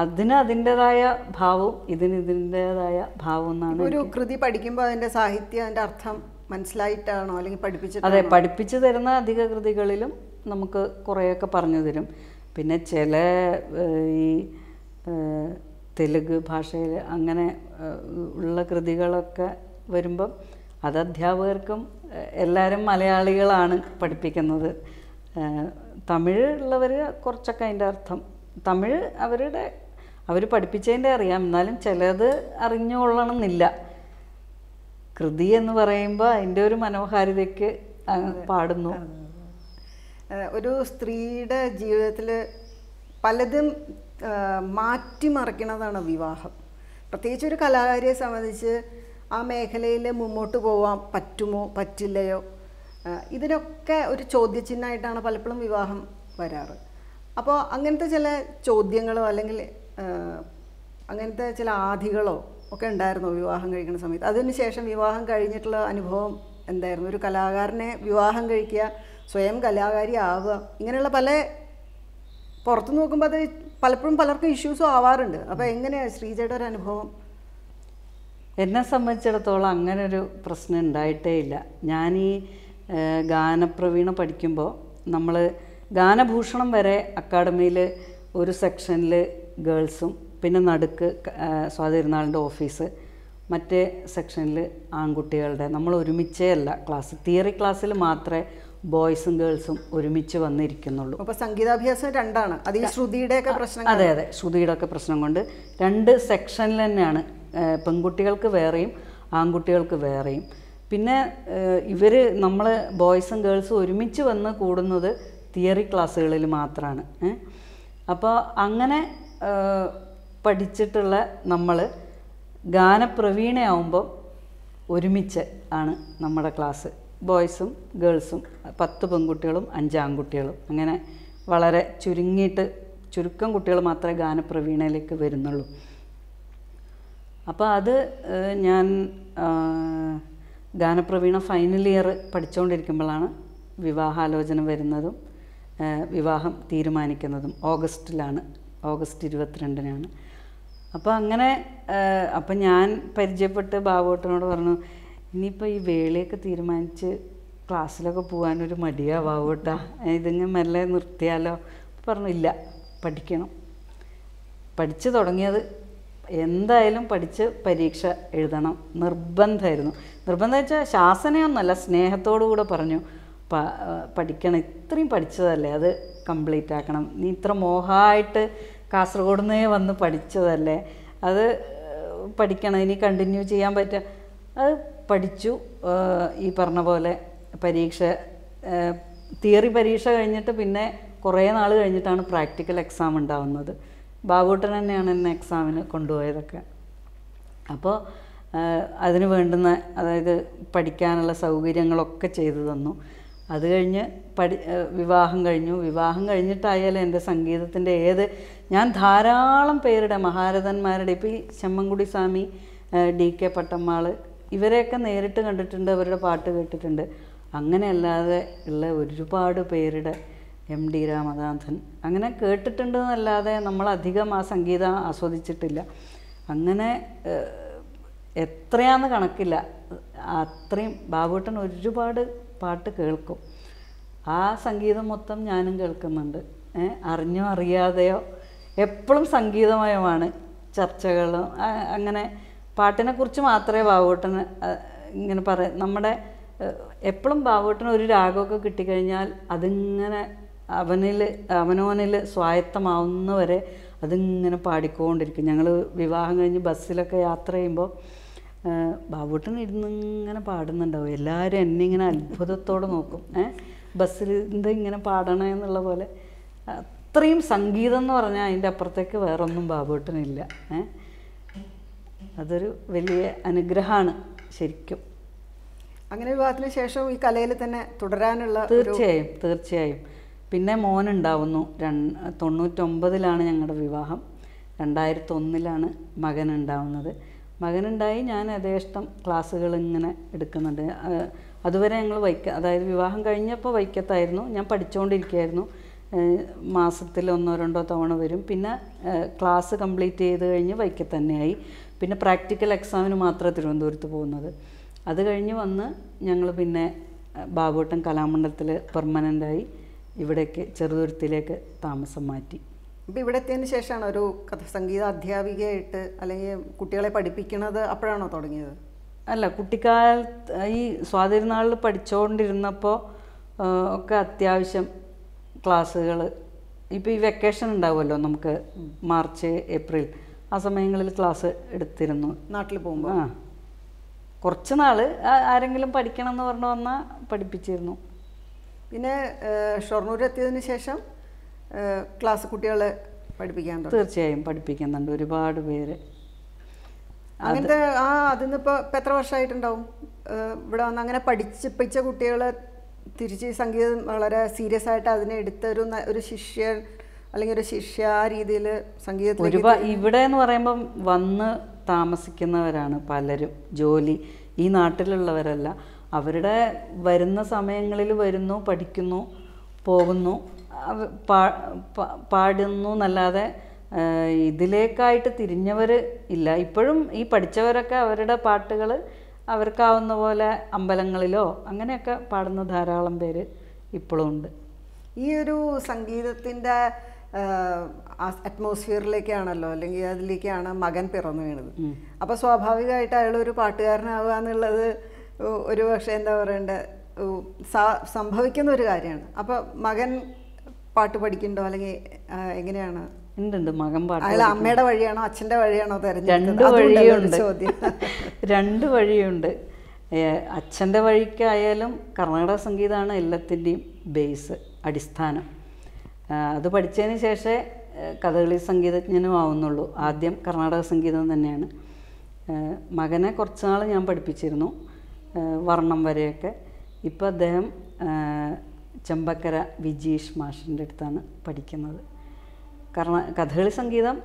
അതിന് അതിൻ്റെതായ ഭാവവും ഇതിന് ഇതിൻ്റെതായ ഭാവം എന്നാണ് ഒരു കൃതി പഠിക്കുമ്പോൾ അതിൻ്റെ സാഹിത്യം അതിൻ്റെ അർത്ഥം മനസ്സിലായിട്ടാണോ അല്ലെങ്കിൽ പഠിപ്പിച്ച് അതെ പഠിപ്പിച്ചു തരുന്ന അധിക കൃതികളിലും നമുക്ക് കുറേയൊക്കെ പറഞ്ഞു തരും പിന്നെ ചില ഈ തെലുഗ് ഭാഷയിൽ അങ്ങനെ ഉള്ള കൃതികളൊക്കെ വരുമ്പം അത് അധ്യാപകർക്കും എല്ലാവരും മലയാളികളാണ് പഠിപ്പിക്കുന്നത് തമിഴുള്ളവർ കുറച്ചൊക്കെ അതിൻ്റെ അർത്ഥം തമിഴ് അവരുടെ അവർ പഠിപ്പിച്ചതിൻ്റെ അറിയാം എന്നാലും ചിലത് അറിഞ്ഞുകൊള്ളണം എന്നില്ല കൃതി എന്ന് പറയുമ്പോൾ അതിൻ്റെ ഒരു മനോഹാരിതയ്ക്ക് പാടുന്നു ഒരു സ്ത്രീയുടെ ജീവിതത്തിൽ പലതും മാറ്റിമറിക്കണതാണ് വിവാഹം പ്രത്യേകിച്ച് ഒരു കലാകാരിയെ സംബന്ധിച്ച് ആ മേഖലയിൽ മുമ്പോട്ട് പോവാൻ പറ്റുമോ പറ്റില്ലയോ ഇതിനൊക്കെ ഒരു ചോദ്യചിഹ്നമായിട്ടാണ് പലപ്പോഴും വിവാഹം വരാറ് അപ്പോൾ അങ്ങനത്തെ ചില ചോദ്യങ്ങളോ അല്ലെങ്കിൽ അങ്ങനത്തെ ചില ആധികളോ ഒക്കെ ഉണ്ടായിരുന്നു വിവാഹം കഴിക്കുന്ന സമയത്ത് അതിനുശേഷം വിവാഹം കഴിഞ്ഞിട്ടുള്ള അനുഭവം എന്തായിരുന്നു ഒരു കലാകാരനെ വിവാഹം കഴിക്കുക സ്വയം കലാകാരി ആവുക ഇങ്ങനെയുള്ള പല പുറത്ത് നോക്കുമ്പോൾ അത് പലപ്പോഴും പലർക്കും ഇഷ്യൂസും ആവാറുണ്ട് അപ്പോൾ എങ്ങനെയാണ് ശ്രീജയുടെ ഒരു അനുഭവം എന്നെ സംബന്ധിച്ചിടത്തോളം അങ്ങനൊരു പ്രശ്നം ഉണ്ടായിട്ടേ ഇല്ല ഞാൻ ഈ ഗാനപ്രവീണ പഠിക്കുമ്പോൾ നമ്മൾ ഗാനഭൂഷണം വരെ അക്കാഡമിയിൽ ഒരു സെക്ഷനിൽ ഗേൾസും പിന്നെ നടുക്ക് സ്വാതിരുന്നാളിൻ്റെ ഓഫീസ് മറ്റേ സെക്ഷനിൽ ആൺകുട്ടികളുടെ നമ്മൾ ഒരുമിച്ചേ അല്ല ക്ലാസ് തിയറി ക്ലാസ്സിൽ മാത്രമേ ബോയ്സും ഗേൾസും ഒരുമിച്ച് വന്നിരിക്കുന്നുള്ളൂ അപ്പോൾ സംഗീതാഭ്യാസം രണ്ടാണ് അത് ഈ ശ്രുതിയുടെയൊക്കെ പ്രശ്നം അതെ അതെ ശ്രുതിയുടെ ഒക്കെ പ്രശ്നം കൊണ്ട് രണ്ട് സെക്ഷനിൽ തന്നെയാണ് പെൺകുട്ടികൾക്ക് വേറെയും ആൺകുട്ടികൾക്ക് വേറെയും പിന്നെ ഇവർ നമ്മൾ ബോയ്സും ഗേൾസും ഒരുമിച്ച് വന്ന് കൂടുന്നത് തിയറി ക്ലാസ്സുകളിൽ മാത്രമാണ് അപ്പോൾ അങ്ങനെ പഠിച്ചിട്ടുള്ള നമ്മൾ ഗാനപ്രവീണയാവുമ്പം ഒരുമിച്ച് ആണ് നമ്മുടെ ക്ലാസ് ബോയ്സും ഗേൾസും പത്ത് പെൺകുട്ടികളും അഞ്ച് ആൺകുട്ടികളും അങ്ങനെ വളരെ ചുരുങ്ങിയിട്ട് ചുരുക്കം കുട്ടികൾ മാത്രമേ ഗാനപ്രവീണയിലേക്ക് വരുന്നുള്ളൂ അപ്പോൾ അത് ഞാൻ ഗാനപ്രവീണ ഫൈനൽ ഇയർ പഠിച്ചുകൊണ്ടിരിക്കുമ്പോഴാണ് വിവാഹാലോചന വരുന്നതും വിവാഹം തീരുമാനിക്കുന്നതും ഓഗസ്റ്റിലാണ് ഓഗസ്റ്റ് ഇരുപത്തിരണ്ടിനാണ് അപ്പോൾ അങ്ങനെ അപ്പം ഞാൻ പരിചയപ്പെട്ട് ബാബുട്ടനോട് പറഞ്ഞു ഇനിയിപ്പോൾ ഈ വേളയൊക്കെ തീരുമാനിച്ച് ക്ലാസ്സിലൊക്കെ പോകാനൊരു മടിയാ ബാബുട്ട ഇതിങ്ങനെ മെല്ലെ നിർത്തിയാലോ പറഞ്ഞു ഇല്ല പഠിക്കണം പഠിച്ചു തുടങ്ങിയത് എന്തായാലും പഠിച്ച് പരീക്ഷ എഴുതണം നിർബന്ധമായിരുന്നു നിർബന്ധം വെച്ചാൽ സ്നേഹത്തോടു കൂടെ പറഞ്ഞു പഠിക്കണം ഇത്രയും പഠിച്ചതല്ലേ അത് കംപ്ലീറ്റ് ആക്കണം നീ ഇത്ര മോഹമായിട്ട് കാസർഗോഡ് നിന്നേ വന്ന് പഠിച്ചതല്ലേ അത് പഠിക്കണം ഇനി കണ്ടിന്യൂ ചെയ്യാൻ പറ്റുക അത് പഠിച്ചു ഈ പറഞ്ഞ പോലെ പരീക്ഷ തിയറി പരീക്ഷ കഴിഞ്ഞിട്ട് പിന്നെ കുറേ നാൾ കഴിഞ്ഞിട്ടാണ് പ്രാക്ടിക്കൽ എക്സാം ഉണ്ടാവുന്നത് ബാബൂട്ടൻ തന്നെയാണ് എന്നെ എക്സാമിന് കൊണ്ടുപോയതൊക്കെ അപ്പോൾ അതിന് വേണ്ടുന്ന അതായത് പഠിക്കാനുള്ള സൗകര്യങ്ങളൊക്കെ ചെയ്തു തന്നു അത് കഴിഞ്ഞ് പഠി വിവാഹം കഴിഞ്ഞു വിവാഹം കഴിഞ്ഞിട്ടായാലും എൻ്റെ സംഗീതത്തിൻ്റെ ഏത് ഞാൻ ധാരാളം പേരുടെ മഹാരഥന്മാരുടെ ഇപ്പോൾ ഈ ചെമ്മൻകുടി സ്വാമി ഡി കെ പട്ടമ്മാൾ ഇവരെയൊക്കെ നേരിട്ട് കണ്ടിട്ടുണ്ട് അവരുടെ പാട്ട് കേട്ടിട്ടുണ്ട് അങ്ങനെയല്ലാതെ ഉള്ള ഒരുപാട് പേരുടെ എം ഡി രാമനാഥൻ അങ്ങനെ കേട്ടിട്ടുണ്ട് എന്നല്ലാതെ നമ്മളധികം ആ സംഗീതം ആസ്വദിച്ചിട്ടില്ല അങ്ങനെ എത്രയാന്ന് കണക്കില്ല അത്രയും ബാബുട്ടൻ ഒരുപാട് പാട്ട് കേൾക്കും ആ സംഗീതം മൊത്തം ഞാനും കേൾക്കുന്നുണ്ട് അറിഞ്ഞോ അറിയാതെയോ എപ്പോഴും സംഗീതമയമാണ് ചർച്ചകളും അങ്ങനെ പാട്ടിനെക്കുറിച്ച് മാത്രമേ ബാബുട്ടന് ഇങ്ങനെ പറയാം നമ്മുടെ എപ്പോഴും ബാബുട്ടന് ഒരു രാഗമൊക്കെ കിട്ടിക്കഴിഞ്ഞാൽ അതിങ്ങനെ അവനിൽ അവനോനിൽ സ്വായത്തമാവുന്നവരെ അതിങ്ങനെ പാടിക്കൊണ്ടിരിക്കും ഞങ്ങൾ വിവാഹം കഴിഞ്ഞ് ബസ്സിലൊക്കെ യാത്ര ചെയ്യുമ്പോൾ ബാബുട്ടൻ ഇരുന്ന് ഇങ്ങനെ പാടുന്നുണ്ടാവും എല്ലാവരും എന്നെ ഇങ്ങനെ അത്ഭുതത്തോടെ നോക്കും ഏഹ് ബസ്സിൽ എന്താ ഇങ്ങനെ പാടണേ എന്നുള്ള പോലെ അത്രയും സംഗീതം എന്ന് പറഞ്ഞാൽ അതിൻ്റെ അപ്പുറത്തേക്ക് വേറൊന്നും ബാബുട്ടനില്ല ഏഹ് അതൊരു വലിയ അനുഗ്രഹമാണ് ശരിക്കും അങ്ങനെ വിവാഹത്തിന് ശേഷം ഈ കലയിൽ തന്നെ തുടരാനുള്ള തീർച്ചയായും തീർച്ചയായും പിന്നെ മോനുണ്ടാവുന്നു തൊണ്ണൂറ്റൊമ്പതിലാണ് ഞങ്ങളുടെ വിവാഹം രണ്ടായിരത്തൊന്നിലാണ് മകനുണ്ടാവുന്നത് മകൻ ഉണ്ടാവുന്നത് മകനുണ്ടായി ഞാൻ യഥേഷ്ടം ക്ലാസ്സുകൾ ഇങ്ങനെ എടുക്കുന്നുണ്ട് അതുവരെ ഞങ്ങൾ വൈക്ക അതായത് വിവാഹം കഴിഞ്ഞപ്പോൾ വൈക്കത്തായിരുന്നു ഞാൻ പഠിച്ചുകൊണ്ടിരിക്കുകയായിരുന്നു മാസത്തിൽ ഒന്നോ രണ്ടോ തവണ വരും പിന്നെ ക്ലാസ് കംപ്ലീറ്റ് ചെയ്ത് കഴിഞ്ഞ് വൈക്കത്ത് തന്നെയായി പിന്നെ പ്രാക്ടിക്കൽ എക്സാമിന് മാത്രമേ തിരുവനന്തപുരത്ത് പോകുന്നത് അത് കഴിഞ്ഞ് വന്ന് ഞങ്ങൾ പിന്നെ ബാബോട്ടം കലാമണ്ഡലത്തിൽ പെർമനൻ്റായി ഇവിടേക്ക് ചെറുതുരുത്തിലേക്ക് താമസം മാറ്റി അപ്പോൾ ഇവിടെ എത്തിയതിന് ശേഷമാണ് ഒരു കഥ സംഗീത അധ്യാപികയായിട്ട് അല്ലെങ്കിൽ കുട്ടികളെ പഠിപ്പിക്കുന്നത് അപ്പോഴാണോ തുടങ്ങിയത് അല്ല കുട്ടിക്കാലത്ത് ഈ സ്വാതിരുന്നാളിൽ പഠിച്ചുകൊണ്ടിരുന്നപ്പോൾ ഒക്കെ അത്യാവശ്യം ക്ലാസ്സുകൾ ഇപ്പോൾ ഈ വെക്കേഷൻ ഉണ്ടാവുമല്ലോ നമുക്ക് മാർച്ച് ഏപ്രിൽ ആ സമയങ്ങളിൽ ക്ലാസ് എടുത്തിരുന്നു നാട്ടിൽ പോകുമ്പോൾ ആ കുറച്ച് നാൾ ആരെങ്കിലും പഠിക്കണം എന്ന് പറഞ്ഞു വന്നാൽ പഠിപ്പിച്ചിരുന്നു പിന്നെ ഷൊർണൂർ എത്തിയതിന് ശേഷം ക്ലാസ് കുട്ടികളെ പഠിപ്പിക്കാൻ തീർച്ചയായും പഠിപ്പിക്കുന്നുണ്ട് ഒരുപാട് പേര് അങ്ങനത്തെ ആ അതിന്നിപ്പോൾ ഇപ്പം എത്ര വർഷമായിട്ടുണ്ടാവും ഇവിടെ വന്ന് അങ്ങനെ പഠിച്ചിപ്പിച്ച കുട്ടികളെ തിരിച്ച് സംഗീതം വളരെ സീരിയസ് ആയിട്ട് അതിനെ എടുത്തൊരു ഒരു ശിഷ്യൻ അല്ലെങ്കിൽ ഒരു ശിഷ്യ ആ രീതിയിൽ സംഗീതത്തിൽ ഒരുപാട് ഇവിടെ എന്ന് പറയുമ്പം വന്ന് താമസിക്കുന്നവരാണ് പലരും ജോലി ഈ നാട്ടിലുള്ളവരല്ല അവരുടെ വരുന്ന സമയങ്ങളിൽ വരുന്നു പഠിക്കുന്നു പോകുന്നു പാടുന്നു എന്നല്ലാതെ ഇതിലേക്കായിട്ട് തിരിഞ്ഞവർ ഇല്ല ഇപ്പോഴും ഈ പഠിച്ചവരൊക്കെ അവരുടെ പാട്ടുകൾ അവർക്കാവുന്ന പോലെ അമ്പലങ്ങളിലോ അങ്ങനെയൊക്കെ പാടുന്ന ധാരാളം പേര് ഇപ്പോഴും ഉണ്ട് ഈ ഒരു സംഗീതത്തിൻ്റെ അറ്റ്മോസ്ഫിയറിലേക്കാണല്ലോ അല്ലെങ്കിൽ അതിലേക്കാണ് മകൻ പിറന്നു വീണത് അപ്പോൾ സ്വാഭാവികമായിട്ട് അയാൾ ഒരു പാട്ടുകാരനാവുക എന്നുള്ളത് ഒരു പക്ഷേ എന്താ പറയണ്ടേ സംഭവിക്കുന്ന ഒരു കാര്യമാണ് അപ്പോൾ മകൻ പാട്ട് പഠിക്കണ്ടോ അല്ലെങ്കിൽ എങ്ങനെയാണ് ഉണ്ട് മകൻ പാട്ട് അല്ല അമ്മയുടെ വഴിയാണോ അച്ഛൻ്റെ വഴിയാണോ രണ്ട് വഴിയുണ്ട് രണ്ട് വഴിയുണ്ട് അച്ഛൻ്റെ വഴിക്കായാലും കർണാടക സംഗീതമാണ് എല്ലാത്തിൻ്റെയും ബേസ് അടിസ്ഥാനം അത് പഠിച്ചതിന് ശേഷമേ കഥകളി സംഗീതജ്ഞനും ആവുന്നുള്ളൂ ആദ്യം കർണാടക സംഗീതം തന്നെയാണ് മകനെ കുറച്ച് നാൾ ഞാൻ പഠിപ്പിച്ചിരുന്നു വർണ്ണം വരെയൊക്കെ ഇപ്പം അദ്ദേഹം ചെമ്പക്കര വിജീഷ് മാഷിൻ്റെ അടുത്താണ് പഠിക്കുന്നത് കാരണം കഥകളി സംഗീതം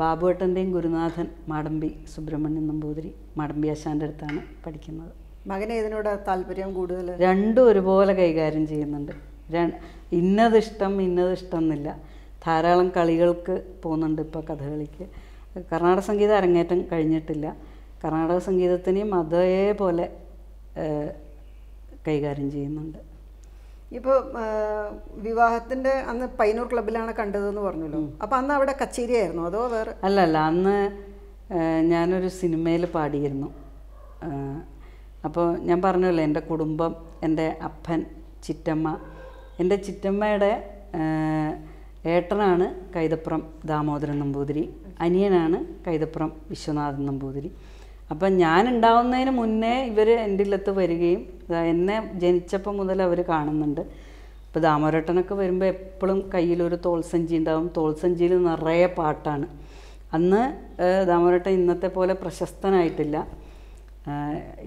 ബാബുവേട്ടൻ്റെയും ഗുരുനാഥൻ മാടമ്പി സുബ്രഹ്മണ്യൻ നമ്പൂതിരി മാടമ്പി അശാൻ്റെ അടുത്താണ് പഠിക്കുന്നത് മകന് ഇതിനോട് താല്പര്യം കൂടുതൽ രണ്ടും ഒരുപോലെ കൈകാര്യം ചെയ്യുന്നുണ്ട് ഇന്നതിഷ്ടം ഇന്നതിഷ്ടം എന്നില്ല ധാരാളം കളികൾക്ക് പോകുന്നുണ്ട് ഇപ്പോൾ കഥകളിക്ക് കർണാടക സംഗീതം അരങ്ങേറ്റം കഴിഞ്ഞിട്ടില്ല കർണാടക സംഗീതത്തിനെയും അതേപോലെ കൈകാര്യം ചെയ്യുന്നുണ്ട് ഇപ്പോൾ വിവാഹത്തിന്റെ അന്ന് പൈനൂർ ക്ലബിലാണ് കണ്ടതെന്ന് പറഞ്ഞല്ലോ അപ്പോൾ അന്ന് അവിടെ കച്ചേരിയായിരുന്നു അതോ വേറെ അല്ലല്ല അന്ന് ഞാനൊരു സിനിമയിൽ പാടിയിരുന്നു അപ്പോൾ ഞാൻ പറഞ്ഞല്ലോ എൻ്റെ കുടുംബം എൻ്റെ അപ്പൻ ചിറ്റമ്മ എൻ്റെ ചിറ്റമ്മയുടെ ഏട്ടനാണ് കൈതപ്പുറം ദാമോദരൻ നമ്പൂതിരി അനിയനാണ് കൈതപ്പുറം വിശ്വനാഥൻ നമ്പൂതിരി അപ്പം ഞാൻ ഉണ്ടാവുന്നതിന് മുന്നേ ഇവർ എൻ്റെ ഇല്ലത്ത് വരികയും എന്നെ ജനിച്ചപ്പോൾ മുതൽ അവർ കാണുന്നുണ്ട് ഇപ്പോൾ ദാമരട്ടനൊക്കെ വരുമ്പോൾ എപ്പോഴും കയ്യിലൊരു തോൾസഞ്ചി ഉണ്ടാവും തോൾസഞ്ചിയിൽ നിറയെ പാട്ടാണ് അന്ന് ദാമരട്ടൻ ഇന്നത്തെ പോലെ പ്രശസ്തനായിട്ടില്ല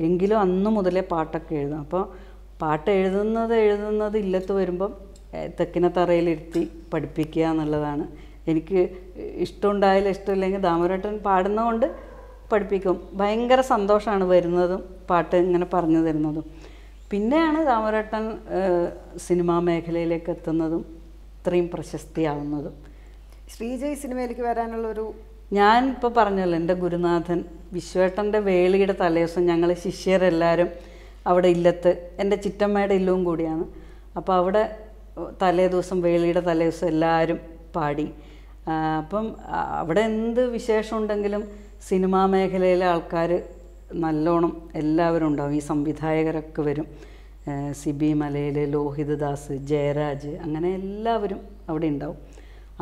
എങ്കിലും അന്ന് മുതലേ പാട്ടൊക്കെ എഴുതും അപ്പോൾ പാട്ട് എഴുതുന്നത് എഴുതുന്നത് ഇല്ലത്ത് വരുമ്പം തെക്കിനെ തറയിലിരുത്തി പഠിപ്പിക്കുക എന്നുള്ളതാണ് എനിക്ക് ഇഷ്ടമുണ്ടായാലും ഇഷ്ടമില്ലെങ്കിൽ ദാമരട്ടൻ പാടുന്നതുകൊണ്ട് പഠിപ്പിക്കും ഭയങ്കര സന്തോഷമാണ് വരുന്നതും പാട്ട് ഇങ്ങനെ പറഞ്ഞു തരുന്നതും പിന്നെയാണ് താമരട്ടൻ സിനിമാ മേഖലയിലേക്ക് എത്തുന്നതും ഇത്രയും പ്രശസ്തിയാവുന്നതും ശ്രീജയ് സിനിമയിലേക്ക് വരാനുള്ളൊരു ഞാൻ ഇപ്പോൾ പറഞ്ഞല്ലോ എൻ്റെ ഗുരുനാഥൻ വിശ്വേട്ടൻ്റെ വേളിയുടെ തലേദിവസം ഞങ്ങൾ ശിഷ്യരെല്ലാവരും അവിടെ ഇല്ലത്ത് എൻ്റെ ചിറ്റമ്മയുടെ ഇല്ലവും കൂടിയാണ് അപ്പോൾ അവിടെ തലേ ദിവസം വേളിയുടെ തലേദിവസം എല്ലാവരും പാടി അപ്പം അവിടെ എന്ത് വിശേഷം ഉണ്ടെങ്കിലും സിനിമാ മേഖലയിലെ ആൾക്കാർ നല്ലോണം എല്ലാവരും ഉണ്ടാവും ഈ സംവിധായകരൊക്കെ വരും സിബി മലയിൽ ലോഹിത് ദാസ് ജയരാജ് അങ്ങനെ എല്ലാവരും അവിടെ ഉണ്ടാവും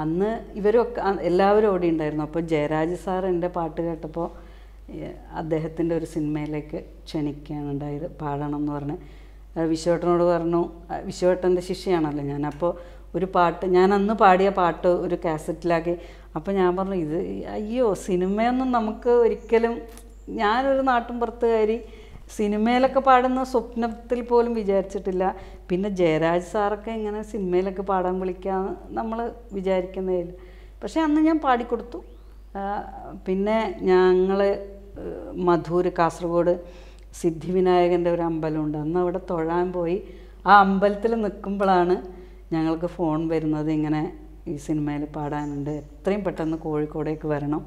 അന്ന് ഇവരൊക്കെ എല്ലാവരും അവിടെ ഉണ്ടായിരുന്നു അപ്പോൾ ജയരാജ് സാർ എൻ്റെ പാട്ട് കേട്ടപ്പോൾ അദ്ദേഹത്തിൻ്റെ ഒരു സിനിമയിലേക്ക് ക്ഷണിക്കുകയാണ് ഉണ്ടായത് പാടണം എന്ന് പറഞ്ഞ് വിശ്വട്ടനോട് പറഞ്ഞു വിശ്വട്ടൻ്റെ ശിഷ്യയാണല്ലോ ഞാൻ അപ്പോൾ ഒരു പാട്ട് ഞാൻ അന്ന് പാടിയ പാട്ട് ഒരു കാസറ്റിലാക്കി അപ്പോൾ ഞാൻ പറഞ്ഞു ഇത് അയ്യോ സിനിമയൊന്നും നമുക്ക് ഒരിക്കലും ഞാനൊരു നാട്ടിൻപുറത്തുകാരി സിനിമയിലൊക്കെ പാടുന്ന സ്വപ്നത്തിൽ പോലും വിചാരിച്ചിട്ടില്ല പിന്നെ ജയരാജ് സാറൊക്കെ ഇങ്ങനെ സിനിമയിലൊക്കെ പാടാൻ വിളിക്കാൻ നമ്മൾ വിചാരിക്കുന്നേ ഇല്ല പക്ഷേ അന്ന് ഞാൻ പാടിക്കൊടുത്തു പിന്നെ ഞങ്ങൾ മധൂര് കാസർഗോഡ് സിദ്ധിവിനായകൻ്റെ ഒരു അമ്പലമുണ്ട് അന്ന് അവിടെ തൊഴാൻ പോയി ആ അമ്പലത്തിൽ നിൽക്കുമ്പോഴാണ് ഞങ്ങൾക്ക് ഫോൺ വരുന്നത് ഇങ്ങനെ ഈ സിനിമയിൽ പാടാനുണ്ട് എത്രയും പെട്ടെന്ന് കോഴിക്കോടേക്ക് വരണം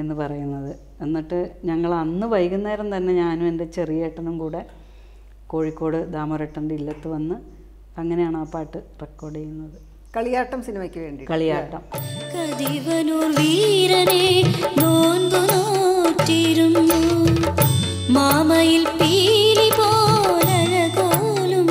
എന്ന് പറയുന്നത് എന്നിട്ട് ഞങ്ങൾ അന്ന് വൈകുന്നേരം തന്നെ ഞാനും എൻ്റെ ചെറിയേട്ടനും കൂടെ കോഴിക്കോട് ദാമരട്ടൻ്റെ ഇല്ലത്ത് വന്ന് അങ്ങനെയാണ് ആ പാട്ട് റെക്കോർഡ് ചെയ്യുന്നത് കളിയാട്ടം സിനിമയ്ക്ക് വേണ്ടി കളിയാട്ടം മാമയിൽ പീലി പോലും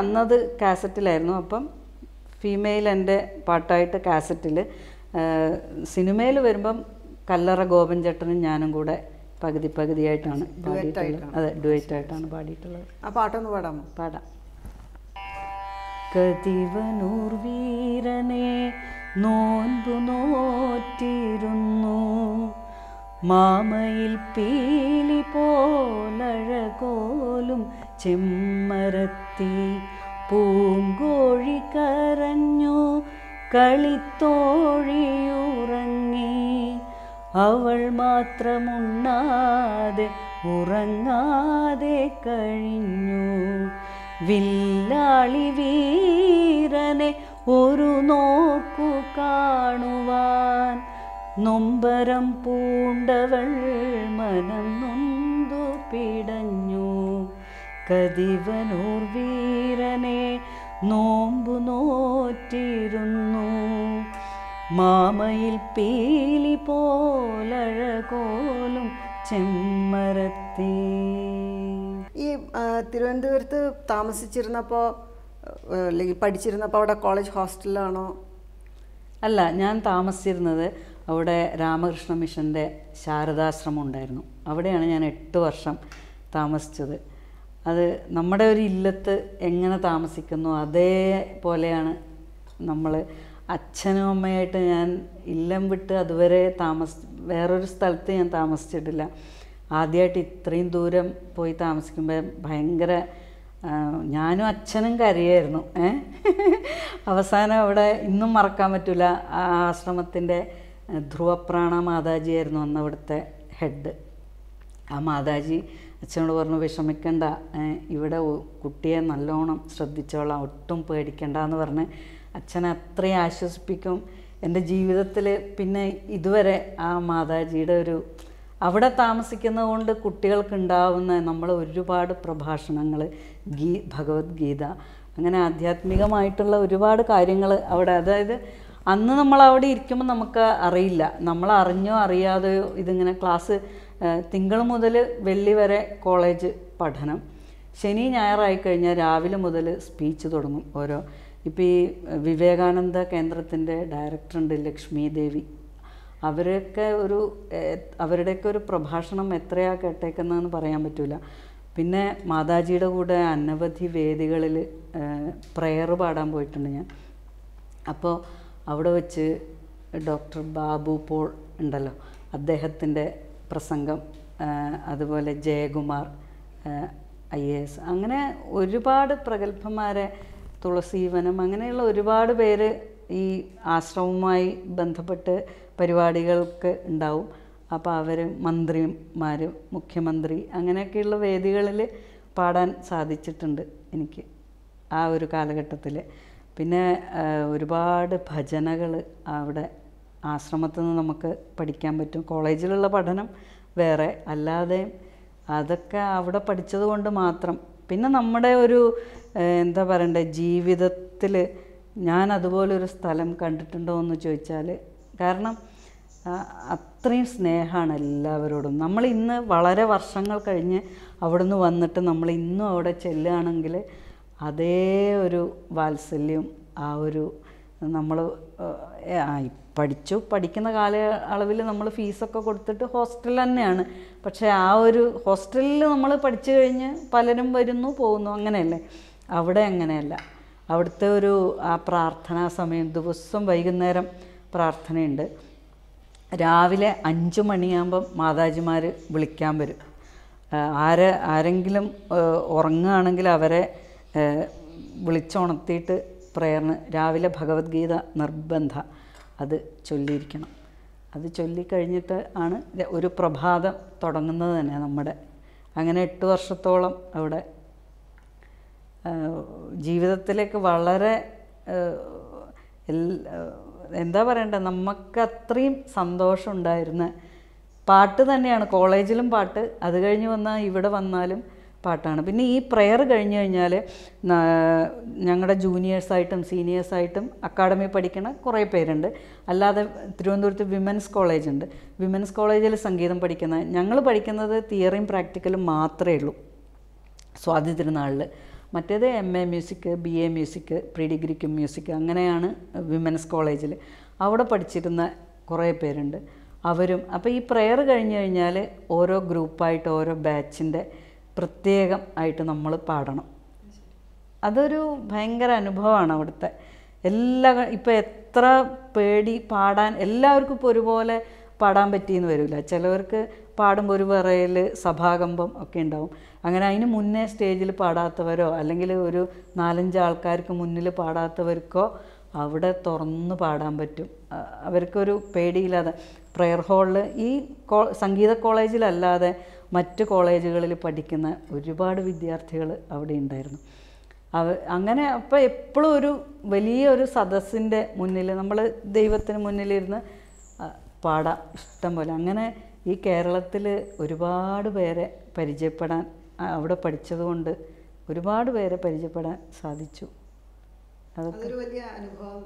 അന്നത് കാസറ്റിലായിരുന്നു അപ്പം ഫീമെയിൽ എൻ്റെ പാട്ടായിട്ട് കാസറ്റിൽ സിനിമയിൽ വരുമ്പം കല്ലറ ഗോപൻ ചേട്ടനും ഞാനും കൂടെ പകുതി പകുതിയായിട്ടാണ് പാടിയിട്ടുള്ളത് അതെ ഡുവൈറ്റ് ആയിട്ടാണ് പാടിയിട്ടുള്ളത് ആ പാട്ടൊന്ന് പാടാമോ പാടാം കതിവനൂർ വീരനെ നോൻപു നോറ്റിരുന്നു മാമയിൽ പീലി പോലഴകോലും ചെമ്മരത്തി പൂങ്കോഴി കരഞ്ഞു കളിത്തോഴിയുറങ്ങി അവൾ മാത്രമുണ്ണാതെ ഉറങ്ങാതെ കഴിഞ്ഞു വില്ലാളി വീരനെ ഒരു നോക്കു കാണുവാൻ നൊമ്പരം പൂണ്ടവൾ മനം നൊന്തു പിടഞ്ഞു കതിവനൂർ വീരനെ നോമ്പു നോറ്റിരുന്നു മാമയിൽ പീലി പോലഴകോലും ചെമ്മരത്തി ഈ തിരുവനന്തപുരത്ത് താമസിച്ചിരുന്നപ്പോൾ അല്ലെങ്കിൽ പഠിച്ചിരുന്നപ്പോൾ അവിടെ കോളേജ് ഹോസ്റ്റലിലാണോ അല്ല ഞാൻ താമസിച്ചിരുന്നത് അവിടെ രാമകൃഷ്ണ മിഷൻ്റെ ശാരദാശ്രമം ഉണ്ടായിരുന്നു അവിടെയാണ് ഞാൻ എട്ട് വർഷം താമസിച്ചത് അത് നമ്മുടെ ഒരു ഇല്ലത്ത് എങ്ങനെ താമസിക്കുന്നു അതേപോലെയാണ് നമ്മൾ അച്ഛനും അമ്മയായിട്ട് ഞാൻ ഇല്ലം വിട്ട് അതുവരെ താമസി വേറൊരു സ്ഥലത്ത് ഞാൻ താമസിച്ചിട്ടില്ല ആദ്യമായിട്ട് ഇത്രയും ദൂരം പോയി താമസിക്കുമ്പോൾ ഭയങ്കര ഞാനും അച്ഛനും കരയായിരുന്നു ഏ അവസാനം അവിടെ ഇന്നും മറക്കാൻ പറ്റില്ല ആ ആശ്രമത്തിൻ്റെ ധ്രുവപ്രാണ മാതാജിയായിരുന്നു അന്ന് അവിടുത്തെ ഹെഡ് ആ മാതാജി അച്ഛനോട് പറഞ്ഞു വിഷമിക്കണ്ട ഇവിടെ കുട്ടിയെ നല്ലോണം ശ്രദ്ധിച്ചോളാം ഒട്ടും പേടിക്കണ്ട എന്ന് പറഞ്ഞ് അച്ഛനെ അത്രയും ആശ്വസിപ്പിക്കും എൻ്റെ ജീവിതത്തിൽ പിന്നെ ഇതുവരെ ആ മാതാജിയുടെ ഒരു അവിടെ താമസിക്കുന്നത് കൊണ്ട് കുട്ടികൾക്കുണ്ടാവുന്ന നമ്മൾ ഒരുപാട് പ്രഭാഷണങ്ങൾ ഗീ ഭഗവത്ഗീത അങ്ങനെ ആധ്യാത്മികമായിട്ടുള്ള ഒരുപാട് കാര്യങ്ങൾ അവിടെ അതായത് അന്ന് നമ്മൾ അവിടെ ഇരിക്കുമ്പോൾ നമുക്ക് അറിയില്ല നമ്മൾ അറിഞ്ഞോ അറിയാതെയോ ഇതിങ്ങനെ ക്ലാസ് തിങ്കൾ മുതൽ വെള്ളി വരെ കോളേജ് പഠനം ശനി ഞായറായി കഴിഞ്ഞാൽ രാവിലെ മുതൽ സ്പീച്ച് തുടങ്ങും ഓരോ ഇപ്പോൾ ഈ വിവേകാനന്ദ കേന്ദ്രത്തിൻ്റെ ഡയറക്ടറുണ്ട് ലക്ഷ്മി ദേവി അവരൊക്കെ ഒരു അവരുടെയൊക്കെ ഒരു പ്രഭാഷണം എത്രയാ കേട്ടേക്കുന്നതെന്ന് പറയാൻ പറ്റില്ല പിന്നെ മാതാജിയുടെ കൂടെ അനവധി വേദികളിൽ പ്രെയർ പാടാൻ പോയിട്ടുണ്ട് ഞാൻ അപ്പോൾ അവിടെ വെച്ച് ഡോക്ടർ ബാബു പോൾ ഉണ്ടല്ലോ അദ്ദേഹത്തിൻ്റെ പ്രസംഗം അതുപോലെ ജയകുമാർ ഐ എ എസ് അങ്ങനെ ഒരുപാട് പ്രഗത്ഭന്മാരെ തുളസീവനം അങ്ങനെയുള്ള ഒരുപാട് പേര് ഈ ആശ്രമവുമായി ബന്ധപ്പെട്ട് പരിപാടികൾക്ക് ഉണ്ടാവും അപ്പോൾ അവർ മന്ത്രിമാർ മുഖ്യമന്ത്രി അങ്ങനെയൊക്കെയുള്ള വേദികളിൽ പാടാൻ സാധിച്ചിട്ടുണ്ട് എനിക്ക് ആ ഒരു കാലഘട്ടത്തിൽ പിന്നെ ഒരുപാട് ഭജനകൾ അവിടെ ആശ്രമത്തിൽ നിന്ന് നമുക്ക് പഠിക്കാൻ പറ്റും കോളേജിലുള്ള പഠനം വേറെ അല്ലാതെ അതൊക്കെ അവിടെ പഠിച്ചത് കൊണ്ട് മാത്രം പിന്നെ നമ്മുടെ ഒരു എന്താ പറയണ്ടേ ജീവിതത്തിൽ ഞാൻ അതുപോലൊരു സ്ഥലം കണ്ടിട്ടുണ്ടോ എന്ന് ചോദിച്ചാൽ കാരണം അത്രയും സ്നേഹമാണ് എല്ലാവരോടും നമ്മൾ ഇന്ന് വളരെ വർഷങ്ങൾ കഴിഞ്ഞ് അവിടെ നിന്ന് വന്നിട്ട് നമ്മൾ ഇന്നും അവിടെ ചെല്ലുകയാണെങ്കിൽ അതേ ഒരു വാത്സല്യം ആ ഒരു നമ്മൾ പഠിച്ചു പഠിക്കുന്ന കാല അളവിൽ നമ്മൾ ഫീസൊക്കെ കൊടുത്തിട്ട് ഹോസ്റ്റൽ തന്നെയാണ് പക്ഷേ ആ ഒരു ഹോസ്റ്റലിൽ നമ്മൾ പഠിച്ചു കഴിഞ്ഞ് പലരും വരുന്നു പോകുന്നു അങ്ങനെയല്ലേ അവിടെ അങ്ങനെയല്ല അവിടുത്തെ ഒരു ആ പ്രാർത്ഥനാ സമയം ദിവസം വൈകുന്നേരം പ്രാർത്ഥനയുണ്ട് രാവിലെ അഞ്ച് മണിയാകുമ്പം മാതാജിമാർ വിളിക്കാൻ വരും ആരെ ആരെങ്കിലും ഉറങ്ങുകയാണെങ്കിൽ അവരെ വിളിച്ചുണർത്തിയിട്ട് പ്രേയറിന് രാവിലെ ഭഗവത്ഗീത നിർബന്ധ അത് ചൊല്ലിയിരിക്കണം അത് ചൊല്ലിക്കഴിഞ്ഞിട്ട് ആണ് ഒരു പ്രഭാതം തുടങ്ങുന്നത് തന്നെ നമ്മുടെ അങ്ങനെ എട്ട് വർഷത്തോളം അവിടെ ജീവിതത്തിലേക്ക് വളരെ എന്താ പറയണ്ടേ നമുക്ക് അത്രയും സന്തോഷം ഉണ്ടായിരുന്ന പാട്ട് തന്നെയാണ് കോളേജിലും പാട്ട് അത് കഴിഞ്ഞ് വന്നാൽ ഇവിടെ വന്നാലും പാട്ടാണ് പിന്നെ ഈ പ്രെയർ കഴിഞ്ഞു കഴിഞ്ഞാൽ ഞങ്ങളുടെ ജൂനിയേഴ്സായിട്ടും സീനിയേഴ്സായിട്ടും അക്കാഡമി പഠിക്കണ കുറേ പേരുണ്ട് അല്ലാതെ തിരുവനന്തപുരത്ത് വിമൻസ് കോളേജ് ഉണ്ട് വിമൻസ് കോളേജിൽ സംഗീതം പഠിക്കുന്ന ഞങ്ങൾ പഠിക്കുന്നത് തിയറിയും പ്രാക്ടിക്കലും മാത്രമേ ഉള്ളൂ സ്വാതി തിരുനാളിൽ മറ്റേത് M A music B A music pre ഡിഗ്രിക്കും മ്യൂസിക് അങ്ങനെയാണ് വിമൻസ് കോളേജിൽ അവിടെ പഠിച്ചിരുന്ന കുറേ പേരുണ്ട് അവരും അപ്പോൾ ഈ പ്രെയർ കഴിഞ്ഞു കഴിഞ്ഞാൽ ഓരോ ഗ്രൂപ്പായിട്ട് ഓരോ ബാച്ചിൻ്റെ പ്രത്യേകം ആയിട്ട് നമ്മൾ പാടണം അതൊരു ഭയങ്കര അനുഭവമാണ് അവിടുത്തെ എല്ലാ ഇപ്പം എത്ര പേടി പാടാൻ എല്ലാവർക്കും ഇപ്പോൾ ഒരുപോലെ പാടാൻ പറ്റിയെന്ന് വരില്ല ചിലവർക്ക് പാടുമ്പോൾ ഒരു വിറയിൽ സഭാകമ്പം ഒക്കെ ഉണ്ടാവും അങ്ങനെ അതിന് മുന്നേ സ്റ്റേജിൽ പാടാത്തവരോ അല്ലെങ്കിൽ ഒരു നാലഞ്ച് ആൾക്കാർക്ക് മുന്നിൽ പാടാത്തവർക്കോ അവിടെ തുറന്ന് പാടാൻ പറ്റും അവർക്കൊരു പേടിയില്ലാതെ പ്രെയർ ഹോളിൽ ഈ സംഗീത കോളേജിലല്ലാതെ മറ്റ് കോളേജുകളിൽ പഠിക്കുന്ന ഒരുപാട് വിദ്യാർത്ഥികൾ അവിടെ ഉണ്ടായിരുന്നു അവ അങ്ങനെ അപ്പോൾ എപ്പോഴും ഒരു വലിയ ഒരു സദസ്സിൻ്റെ മുന്നിൽ നമ്മൾ ദൈവത്തിന് മുന്നിലിരുന്ന് പാടാം ഇഷ്ടം പോലെ അങ്ങനെ ഈ കേരളത്തിൽ ഒരുപാട് പേരെ പരിചയപ്പെടാൻ അവിടെ പഠിച്ചതുകൊണ്ട് ഒരുപാട് പേരെ പരിചയപ്പെടാൻ സാധിച്ചു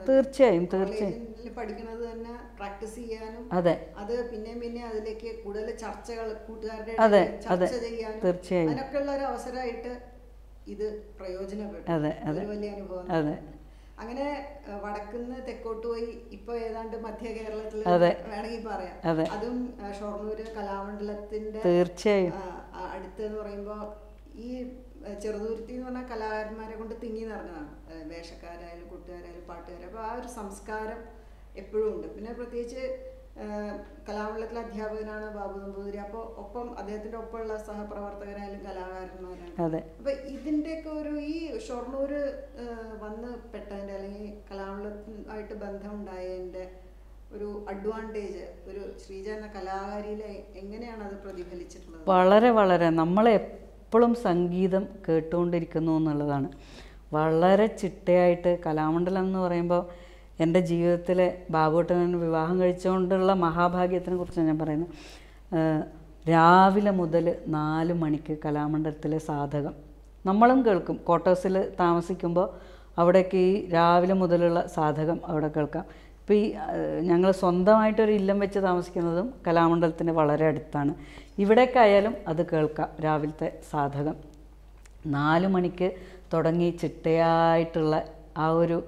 തീർച്ചയായും തീർച്ചയായും തന്നെ പ്രാക്ടീസ് ചെയ്യാനും അതെ അത് പിന്നെ അതിലേക്ക് ചർച്ചകൾ തീർച്ചയായും ഒരു അവസരമായിട്ട് ഇത് പ്രയോജനപ്പെട്ടു വലിയ അതെ അങ്ങനെ വടക്കുന്ന് തെക്കോട്ട് പോയി ഇപ്പൊ ഏതാണ്ട് മധ്യ കേരളത്തിൽ വേണമെങ്കിൽ പറയാം അതും ഷൊർണൂര് കലാമണ്ഡലത്തിന്റെ തീർച്ചയായും അടുത്തെന്ന് പറയുമ്പോ ഈ ചെറുതുരുത്തി എന്ന് പറഞ്ഞാൽ കലാകാരന്മാരെ കൊണ്ട് തിങ്ങി നിറഞ്ഞതാണ് വേഷക്കാരായാലും കൂട്ടുകാരായാലും പാട്ടുകാരായാലും അപ്പോൾ ആ ഒരു സംസ്കാരം എപ്പോഴും ഉണ്ട് പിന്നെ പ്രത്യേകിച്ച് കലാമണ്ഡലത്തിലെ അധ്യാപകനാണ് ബാബു നമ്പൂതിരി അപ്പോൾ ഒപ്പം അദ്ദേഹത്തിൻ്റെ ഒപ്പമുള്ള സഹപ്രവർത്തകരായാലും കലാകാരന്മാരായാലും അതെ അപ്പോൾ ഇതിൻ്റെയൊക്കെ ഒരു ഈ ഷൊർണൂർ വന്ന് പെട്ടതിൻ്റെ അല്ലെങ്കിൽ കലാമണ്ഡലമായിട്ട് ബന്ധമുണ്ടായതിൻ്റെ ഒരു ഒരു എങ്ങനെയാണ് അത് പ്രതിഫലിച്ചിട്ടുള്ളത് വളരെ വളരെ നമ്മളെ എപ്പോഴും സംഗീതം കേട്ടുകൊണ്ടിരിക്കുന്നു എന്നുള്ളതാണ് വളരെ ചിട്ടയായിട്ട് കലാമണ്ഡലം എന്ന് പറയുമ്പോൾ എൻ്റെ ജീവിതത്തിലെ ബാബുട്ടനൻ വിവാഹം കഴിച്ചുകൊണ്ടുള്ള മഹാഭാഗ്യത്തിനെ കുറിച്ചാണ് ഞാൻ പറയുന്നത് രാവിലെ മുതൽ നാല് മണിക്ക് കലാമണ്ഡലത്തിലെ സാധകം നമ്മളും കേൾക്കും ക്വാർട്ടേഴ്സിൽ താമസിക്കുമ്പോൾ അവിടേക്ക് ഈ രാവിലെ മുതലുള്ള സാധകം അവിടെ കേൾക്കാം ഇപ്പോൾ ഈ ഞങ്ങൾ സ്വന്തമായിട്ടൊരു ഇല്ലം വെച്ച് താമസിക്കുന്നതും കലാമണ്ഡലത്തിന് വളരെ അടുത്താണ് ഇവിടേക്ക് ആയാലും അത് കേൾക്കാം രാവിലത്തെ സാധകം നാല് മണിക്ക് തുടങ്ങി ചിട്ടയായിട്ടുള്ള ആ ഒരു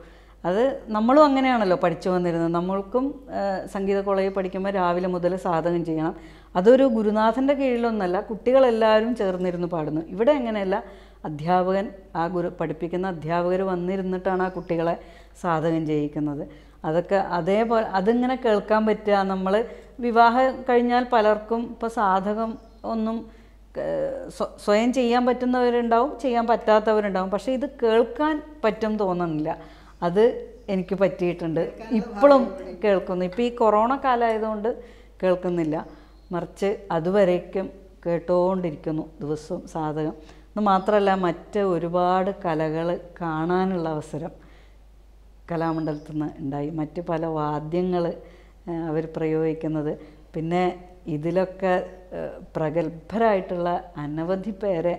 അത് നമ്മളും അങ്ങനെയാണല്ലോ പഠിച്ചു വന്നിരുന്നത് നമ്മൾക്കും സംഗീത കോളേജിൽ പഠിക്കുമ്പോൾ രാവിലെ മുതൽ സാധകം ചെയ്യണം അതൊരു ഗുരുനാഥൻ്റെ കീഴിലൊന്നല്ല കുട്ടികളെല്ലാവരും ചേർന്നിരുന്ന് പാടുന്നു ഇവിടെ എങ്ങനെയല്ല അധ്യാപകൻ ആ ഗുരു പഠിപ്പിക്കുന്ന അധ്യാപകർ വന്നിരുന്നിട്ടാണ് ആ കുട്ടികളെ സാധകം ചെയ്യിക്കുന്നത് അതൊക്കെ അതേപോലെ അതിങ്ങനെ കേൾക്കാൻ പറ്റുക നമ്മൾ വിവാഹം കഴിഞ്ഞാൽ പലർക്കും ഇപ്പോൾ സാധകം ഒന്നും സ്വയം ചെയ്യാൻ പറ്റുന്നവരുണ്ടാവും ചെയ്യാൻ പറ്റാത്തവരുണ്ടാവും പക്ഷേ ഇത് കേൾക്കാൻ പറ്റും തോന്നുന്നില്ല അത് എനിക്ക് പറ്റിയിട്ടുണ്ട് ഇപ്പോഴും കേൾക്കുന്നു ഇപ്പം ഈ കൊറോണ കാലമായതുകൊണ്ട് കേൾക്കുന്നില്ല മറിച്ച് അതുവരേക്കും കേട്ടുകൊണ്ടിരിക്കുന്നു ദിവസവും സാധകം അത് മാത്രമല്ല മറ്റ് ഒരുപാട് കലകൾ കാണാനുള്ള അവസരം കലാമണ്ഡലത്തിൽ നിന്ന് ഉണ്ടായി മറ്റ് പല വാദ്യങ്ങൾ അവർ പ്രയോഗിക്കുന്നത് പിന്നെ ഇതിലൊക്കെ പ്രഗത്ഭരായിട്ടുള്ള അനവധി പേരെ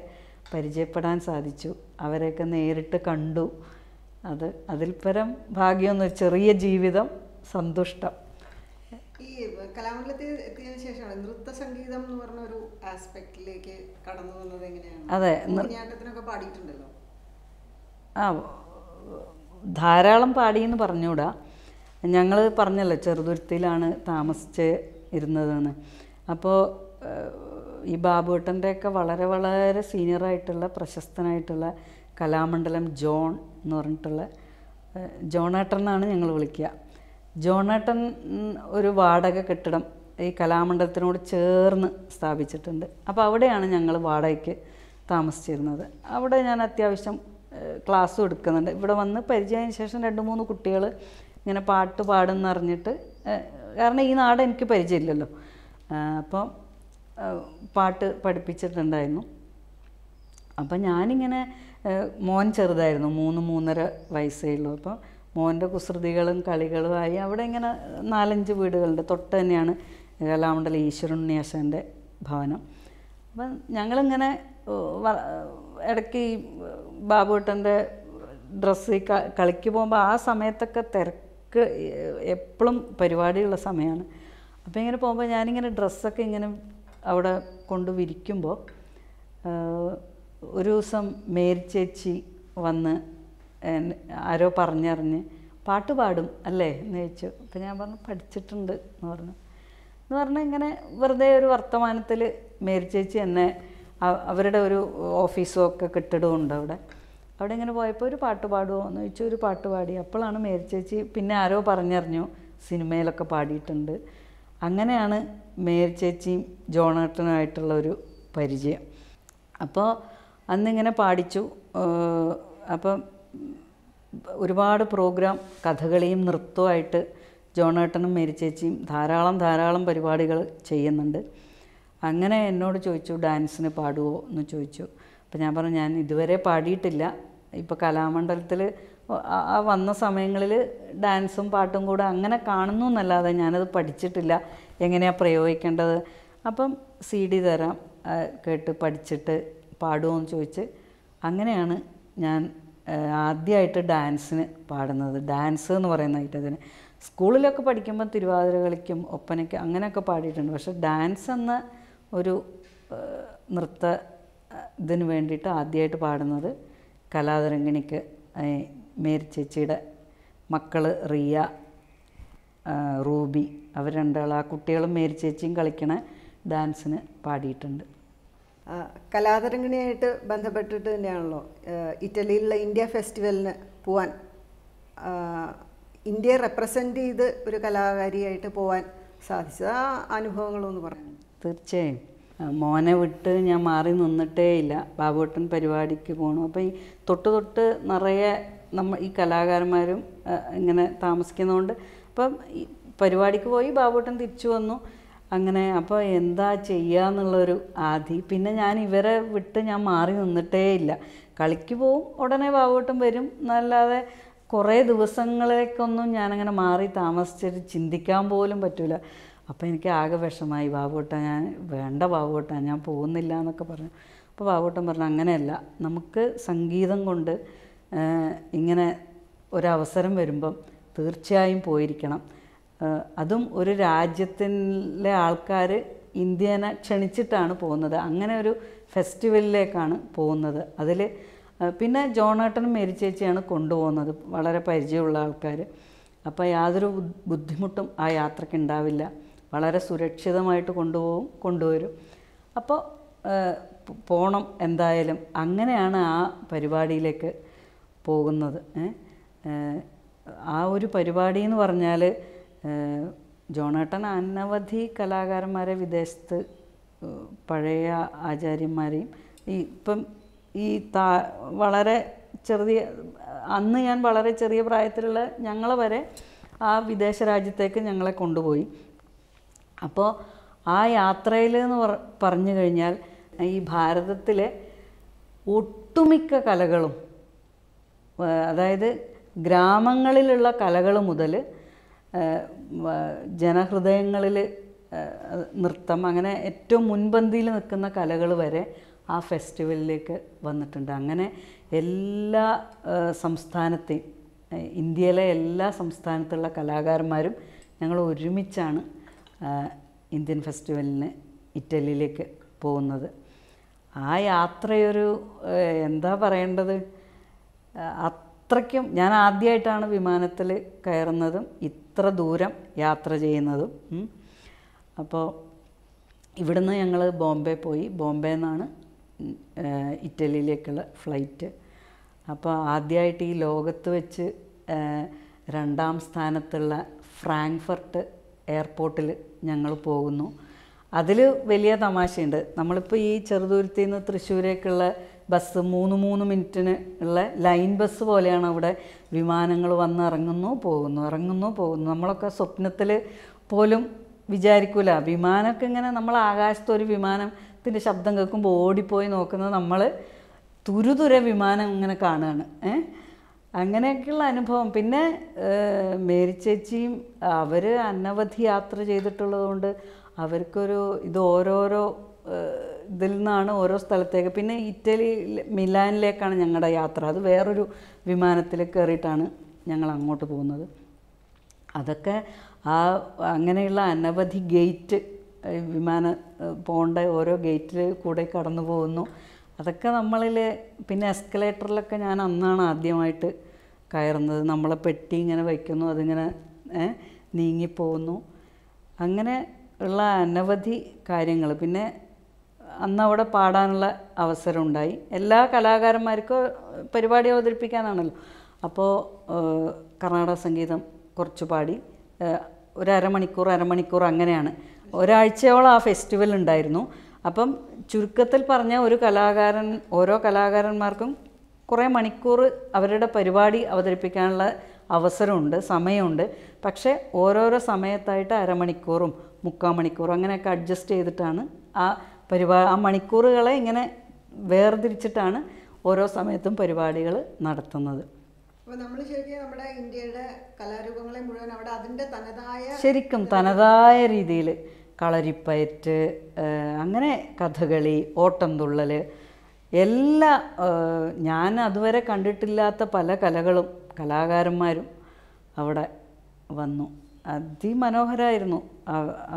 പരിചയപ്പെടാൻ സാധിച്ചു അവരെയൊക്കെ നേരിട്ട് കണ്ടു അത് അതിൽ പരം ചെറിയ ജീവിതം സന്തുഷ്ടം ഈ കലാമണ്ഡലത്തിൽ എത്തിയതിനു ശേഷമാണ് നൃത്ത സംഗീതം എന്ന് പറഞ്ഞ ഒരു ആസ്പെക്റ്റിലേക്ക് കടന്നു വന്നത് എങ്ങനെയാണ് അതെ പാടിയിട്ടുണ്ടല്ലോ ആ ധാരാളം പാടിയെന്ന് പറഞ്ഞുകൂടാ ഞങ്ങൾ പറഞ്ഞല്ലോ ചെറുതുരുത്തിയിലാണ് താമസിച്ച് ഇരുന്നതെന്ന് അപ്പോൾ ഈ ബാബുട്ടൻ്റെയൊക്കെ വളരെ വളരെ സീനിയറായിട്ടുള്ള പ്രശസ്തനായിട്ടുള്ള കലാമണ്ഡലം ജോൺ എന്ന് പറഞ്ഞിട്ടുള്ള ജോണേട്ടൻ എന്നാണ് ഞങ്ങൾ വിളിക്കുക ജോണേട്ടൻ ഒരു വാടക കെട്ടിടം ഈ കലാമണ്ഡലത്തിനോട് ചേർന്ന് സ്ഥാപിച്ചിട്ടുണ്ട് അപ്പോൾ അവിടെയാണ് ഞങ്ങൾ വാടകയ്ക്ക് താമസിച്ചിരുന്നത് അവിടെ ഞാൻ അത്യാവശ്യം ക്ലാസ് കൊടുക്കുന്നുണ്ട് ഇവിടെ വന്ന് പരിചയത്തിന് ശേഷം രണ്ട് മൂന്ന് കുട്ടികൾ ഇങ്ങനെ പാട്ട് പാടുമെന്ന് അറിഞ്ഞിട്ട് കാരണം ഈ നാട് എനിക്ക് പരിചയമില്ലല്ലോ അപ്പോൾ പാട്ട് പഠിപ്പിച്ചിട്ടുണ്ടായിരുന്നു അപ്പം ഞാനിങ്ങനെ മോൻ ചെറുതായിരുന്നു മൂന്ന് മൂന്നര വയസ്സേ ഉള്ളൂ അപ്പോൾ മോൻ്റെ കുസൃതികളും കളികളുമായി അവിടെ ഇങ്ങനെ നാലഞ്ച് വീടുകളുണ്ട് തൊട്ട് തന്നെയാണ് കലാമണ്ഡലം ഈശ്വരുണ്യാശൻ്റെ ഭവനം അപ്പം ഞങ്ങളിങ്ങനെ ഇടയ്ക്ക് ഈ ബാബുവേട്ടൻ്റെ ഡ്രസ്സ് കളിക്ക് പോകുമ്പോൾ ആ സമയത്തൊക്കെ തിരക്ക് എപ്പോഴും പരിപാടിയുള്ള സമയമാണ് അപ്പോൾ ഇങ്ങനെ പോകുമ്പോൾ ഞാനിങ്ങനെ ഡ്രസ്സൊക്കെ ഇങ്ങനെ അവിടെ കൊണ്ട് വിരിക്കുമ്പോൾ ഒരു ദിവസം മേരി ചേച്ചി വന്ന് ആരോ പറഞ്ഞറിഞ്ഞ് പാട്ട് പാടും അല്ലേ എന്ന് ചോദിച്ചു അപ്പം ഞാൻ പറഞ്ഞു പഠിച്ചിട്ടുണ്ട് എന്ന് പറഞ്ഞു എന്ന് പറഞ്ഞാൽ ഇങ്ങനെ വെറുതെ ഒരു വർത്തമാനത്തിൽ മേരി ചേച്ചി എന്നെ അവരുടെ ഒരു ഓഫീസും ഒക്കെ ഉണ്ട് അവിടെ അവിടെ ഇങ്ങനെ പോയപ്പോൾ ഒരു പാട്ട് പാടുമോ എന്ന് ചോദിച്ചു ഒരു പാട്ട് പാടി അപ്പോഴാണ് മേരിച്ചേച്ചി പിന്നെ ആരോ പറഞ്ഞറിഞ്ഞു സിനിമയിലൊക്കെ പാടിയിട്ടുണ്ട് അങ്ങനെയാണ് മേരിച്ചേച്ചിയും ജോണേട്ടനുമായിട്ടുള്ള ഒരു പരിചയം അപ്പോൾ അന്നിങ്ങനെ പാടിച്ചു അപ്പം ഒരുപാട് പ്രോഗ്രാം കഥകളിയും നൃത്തമായിട്ട് ജോണേട്ടനും മേരിച്ചേച്ചിയും ധാരാളം ധാരാളം പരിപാടികൾ ചെയ്യുന്നുണ്ട് അങ്ങനെ എന്നോട് ചോദിച്ചു ഡാൻസിന് പാടുമോ എന്ന് ചോദിച്ചു അപ്പം ഞാൻ പറഞ്ഞു ഞാൻ ഇതുവരെ പാടിയിട്ടില്ല ഇപ്പോൾ കലാമണ്ഡലത്തിൽ ആ വന്ന സമയങ്ങളിൽ ഡാൻസും പാട്ടും കൂടെ അങ്ങനെ കാണുന്നു എന്നല്ലാതെ ഞാനത് പഠിച്ചിട്ടില്ല എങ്ങനെയാണ് പ്രയോഗിക്കേണ്ടത് അപ്പം സി ഡി തരാം കേട്ട് പഠിച്ചിട്ട് പാടുമോ എന്ന് ചോദിച്ച് അങ്ങനെയാണ് ഞാൻ ആദ്യമായിട്ട് ഡാൻസിന് പാടുന്നത് ഡാൻസ് എന്ന് പറയുന്നതായിട്ട് അതിന് സ്കൂളിലൊക്കെ പഠിക്കുമ്പോൾ തിരുവാതിര കളിക്കും ഒപ്പനയ്ക്ക് അങ്ങനെയൊക്കെ പാടിയിട്ടുണ്ട് പക്ഷേ ഡാൻസ് എന്ന ഒരു നൃത്ത ഇതിന് വേണ്ടിയിട്ട് ആദ്യമായിട്ട് പാടുന്നത് കലാതരംഗിണിക്ക് മേരി ചേച്ചിയുടെ മക്കൾ റിയ റൂബി അവർ രണ്ടാൾ ആ കുട്ടികളും മേരി ചേച്ചിയും കളിക്കണ ഡാൻസിന് പാടിയിട്ടുണ്ട് കലാതരംഗിണിയായിട്ട് ബന്ധപ്പെട്ടിട്ട് തന്നെയാണല്ലോ ഇറ്റലിയിലുള്ള ഇന്ത്യ ഫെസ്റ്റിവലിന് പോവാൻ ഇന്ത്യയെ റെപ്രസെൻ്റ് ചെയ്ത് ഒരു കലാകാരിയായിട്ട് പോവാൻ സാധിച്ചത് ആ അനുഭവങ്ങളൊന്ന് പറയാം തീർച്ചയായും മോനെ വിട്ട് ഞാൻ മാറി നിന്നിട്ടേ ഇല്ല ബാബുട്ടൻ പരിപാടിക്ക് പോകണം അപ്പോൾ ഈ തൊട്ട് തൊട്ട് നിറയെ നമ്മൾ ഈ കലാകാരന്മാരും ഇങ്ങനെ താമസിക്കുന്നതുകൊണ്ട് അപ്പം ഈ പരിപാടിക്ക് പോയി ബാബുട്ടൻ തിരിച്ചു വന്നു അങ്ങനെ അപ്പോൾ എന്താ ചെയ്യുക എന്നുള്ളൊരു ആധി പിന്നെ ഞാൻ ഇവരെ വിട്ട് ഞാൻ മാറി നിന്നിട്ടേ ഇല്ല കളിക്ക് പോവും ഉടനെ ബാബുട്ടൻ വരും എന്നല്ലാതെ കുറേ ദിവസങ്ങളേക്കൊന്നും ഞാനങ്ങനെ മാറി താമസിച്ചിട്ട് ചിന്തിക്കാൻ പോലും പറ്റില്ല അപ്പോൾ എനിക്ക് ആകെ വിഷമായി ബാബുട്ട ഞാൻ വേണ്ട ബാബുട്ട ഞാൻ പോകുന്നില്ല എന്നൊക്കെ പറഞ്ഞു അപ്പോൾ ബാബുട്ടൻ പറഞ്ഞു അങ്ങനെയല്ല നമുക്ക് സംഗീതം കൊണ്ട് ഇങ്ങനെ ഒരവസരം വരുമ്പം തീർച്ചയായും പോയിരിക്കണം അതും ഒരു രാജ്യത്തിലെ ആൾക്കാർ ഇന്ത്യനെ ക്ഷണിച്ചിട്ടാണ് പോകുന്നത് അങ്ങനെ ഒരു ഫെസ്റ്റിവലിലേക്കാണ് പോകുന്നത് അതിൽ പിന്നെ മേരി മേരിച്ചേച്ചിയാണ് കൊണ്ടുപോകുന്നത് വളരെ പരിചയമുള്ള ആൾക്കാർ അപ്പോൾ യാതൊരു ബുദ്ധിമുട്ടും ആ യാത്രയ്ക്ക് ഉണ്ടാവില്ല വളരെ സുരക്ഷിതമായിട്ട് കൊണ്ടുപോകും കൊണ്ടുവരും അപ്പോൾ പോണം എന്തായാലും അങ്ങനെയാണ് ആ പരിപാടിയിലേക്ക് പോകുന്നത് ആ ഒരു പരിപാടി എന്ന് പറഞ്ഞാൽ ജോണേട്ടൻ അനവധി കലാകാരന്മാരെ വിദേശത്ത് പഴയ ആചാര്യന്മാരെയും ഈ ഇപ്പം ഈ താ വളരെ ചെറിയ അന്ന് ഞാൻ വളരെ ചെറിയ പ്രായത്തിലുള്ള ഞങ്ങളെ വരെ ആ വിദേശ രാജ്യത്തേക്ക് ഞങ്ങളെ കൊണ്ടുപോയി അപ്പോൾ ആ യാത്രയിൽ എന്ന് പറഞ്ഞു കഴിഞ്ഞാൽ ഈ ഭാരതത്തിലെ ഒട്ടുമിക്ക കലകളും അതായത് ഗ്രാമങ്ങളിലുള്ള കലകൾ മുതൽ ജനഹൃദയങ്ങളിൽ നൃത്തം അങ്ങനെ ഏറ്റവും മുൻപന്തിയിൽ നിൽക്കുന്ന കലകൾ വരെ ആ ഫെസ്റ്റിവലിലേക്ക് വന്നിട്ടുണ്ട് അങ്ങനെ എല്ലാ സംസ്ഥാനത്തെയും ഇന്ത്യയിലെ എല്ലാ സംസ്ഥാനത്തുള്ള കലാകാരന്മാരും ഞങ്ങൾ ഒരുമിച്ചാണ് ഇന്ത്യൻ ഫെസ്റ്റിവലിന് ഇറ്റലിയിലേക്ക് പോകുന്നത് ആ യാത്രയൊരു എന്താ പറയേണ്ടത് അത്രയ്ക്കും ഞാൻ ആദ്യമായിട്ടാണ് വിമാനത്തിൽ കയറുന്നതും ഇത്ര ദൂരം യാത്ര ചെയ്യുന്നതും അപ്പോൾ ഇവിടുന്ന് ഞങ്ങൾ ബോംബെ പോയി ബോംബെ നിന്നാണ് ഇറ്റലിയിലേക്കുള്ള ഫ്ലൈറ്റ് അപ്പോൾ ആദ്യമായിട്ട് ഈ ലോകത്ത് വെച്ച് രണ്ടാം സ്ഥാനത്തുള്ള ഫ്രാങ്ക്ഫർട്ട് എയർപോർട്ടിൽ ഞങ്ങൾ പോകുന്നു അതിൽ വലിയ തമാശയുണ്ട് നമ്മളിപ്പോൾ ഈ ചെറുതൂരത്തിൽ നിന്ന് തൃശ്ശൂരേക്കുള്ള ബസ് മൂന്ന് മൂന്ന് മിനിറ്റിന് ഉള്ള ലൈൻ ബസ് പോലെയാണ് അവിടെ വിമാനങ്ങൾ വന്ന് ഇറങ്ങുന്നു പോകുന്നു ഇറങ്ങുന്നു പോകുന്നു നമ്മളൊക്കെ സ്വപ്നത്തിൽ പോലും വിചാരിക്കൂല വിമാനമൊക്കെ ഇങ്ങനെ നമ്മൾ ആകാശത്തൊരു വിമാനത്തിൻ്റെ ശബ്ദം കേൾക്കുമ്പോൾ ഓടിപ്പോയി നോക്കുന്നത് നമ്മൾ തുരുതുര വിമാനം ഇങ്ങനെ കാണുകയാണ് ഏഹ് അങ്ങനെയൊക്കെയുള്ള അനുഭവം പിന്നെ മേരിച്ചേച്ചിയും അവർ അനവധി യാത്ര ചെയ്തിട്ടുള്ളതുകൊണ്ട് അവർക്കൊരു ഇത് ഓരോരോ ഇതിൽ നിന്നാണ് ഓരോ സ്ഥലത്തേക്ക് പിന്നെ ഇറ്റലി മിലാനിലേക്കാണ് ഞങ്ങളുടെ യാത്ര അത് വേറൊരു വിമാനത്തിൽ കയറിയിട്ടാണ് ഞങ്ങൾ അങ്ങോട്ട് പോകുന്നത് അതൊക്കെ ആ അങ്ങനെയുള്ള അനവധി ഗേറ്റ് വിമാന പോകേണ്ട ഓരോ ഗേറ്റിൽ കൂടെ കടന്നു പോകുന്നു അതൊക്കെ നമ്മളിൽ പിന്നെ എസ്കലേറ്ററിലൊക്കെ ഞാൻ അന്നാണ് ആദ്യമായിട്ട് കയറുന്നത് നമ്മളെ പെട്ടി ഇങ്ങനെ വയ്ക്കുന്നു അതിങ്ങനെ നീങ്ങിപ്പോകുന്നു അങ്ങനെ ഉള്ള അനവധി കാര്യങ്ങൾ പിന്നെ അന്ന് അവിടെ പാടാനുള്ള അവസരം ഉണ്ടായി എല്ലാ കലാകാരന്മാർക്കും പരിപാടി അവതരിപ്പിക്കാനാണല്ലോ അപ്പോൾ കർണാടക സംഗീതം കുറച്ച് പാടി ഒരു അരമണിക്കൂർ അരമണിക്കൂർ അങ്ങനെയാണ് ഒരാഴ്ചയോളം ആ ഫെസ്റ്റിവൽ ഉണ്ടായിരുന്നു അപ്പം ചുരുക്കത്തിൽ പറഞ്ഞ ഒരു കലാകാരൻ ഓരോ കലാകാരന്മാർക്കും കുറേ മണിക്കൂർ അവരുടെ പരിപാടി അവതരിപ്പിക്കാനുള്ള അവസരമുണ്ട് സമയമുണ്ട് പക്ഷേ ഓരോരോ സമയത്തായിട്ട് അരമണിക്കൂറും മുക്കാൽ മണിക്കൂറും അങ്ങനെയൊക്കെ അഡ്ജസ്റ്റ് ചെയ്തിട്ടാണ് ആ പരിപാ ആ മണിക്കൂറുകളെ ഇങ്ങനെ വേർതിരിച്ചിട്ടാണ് ഓരോ സമയത്തും പരിപാടികൾ നടത്തുന്നത് ശരിക്കും തനതായ രീതിയിൽ കളരിപ്പയറ്റ് അങ്ങനെ കഥകളി ഓട്ടം തുള്ളൽ എല്ലാ ഞാൻ അതുവരെ കണ്ടിട്ടില്ലാത്ത പല കലകളും കലാകാരന്മാരും അവിടെ വന്നു അതിമനോഹരായിരുന്നു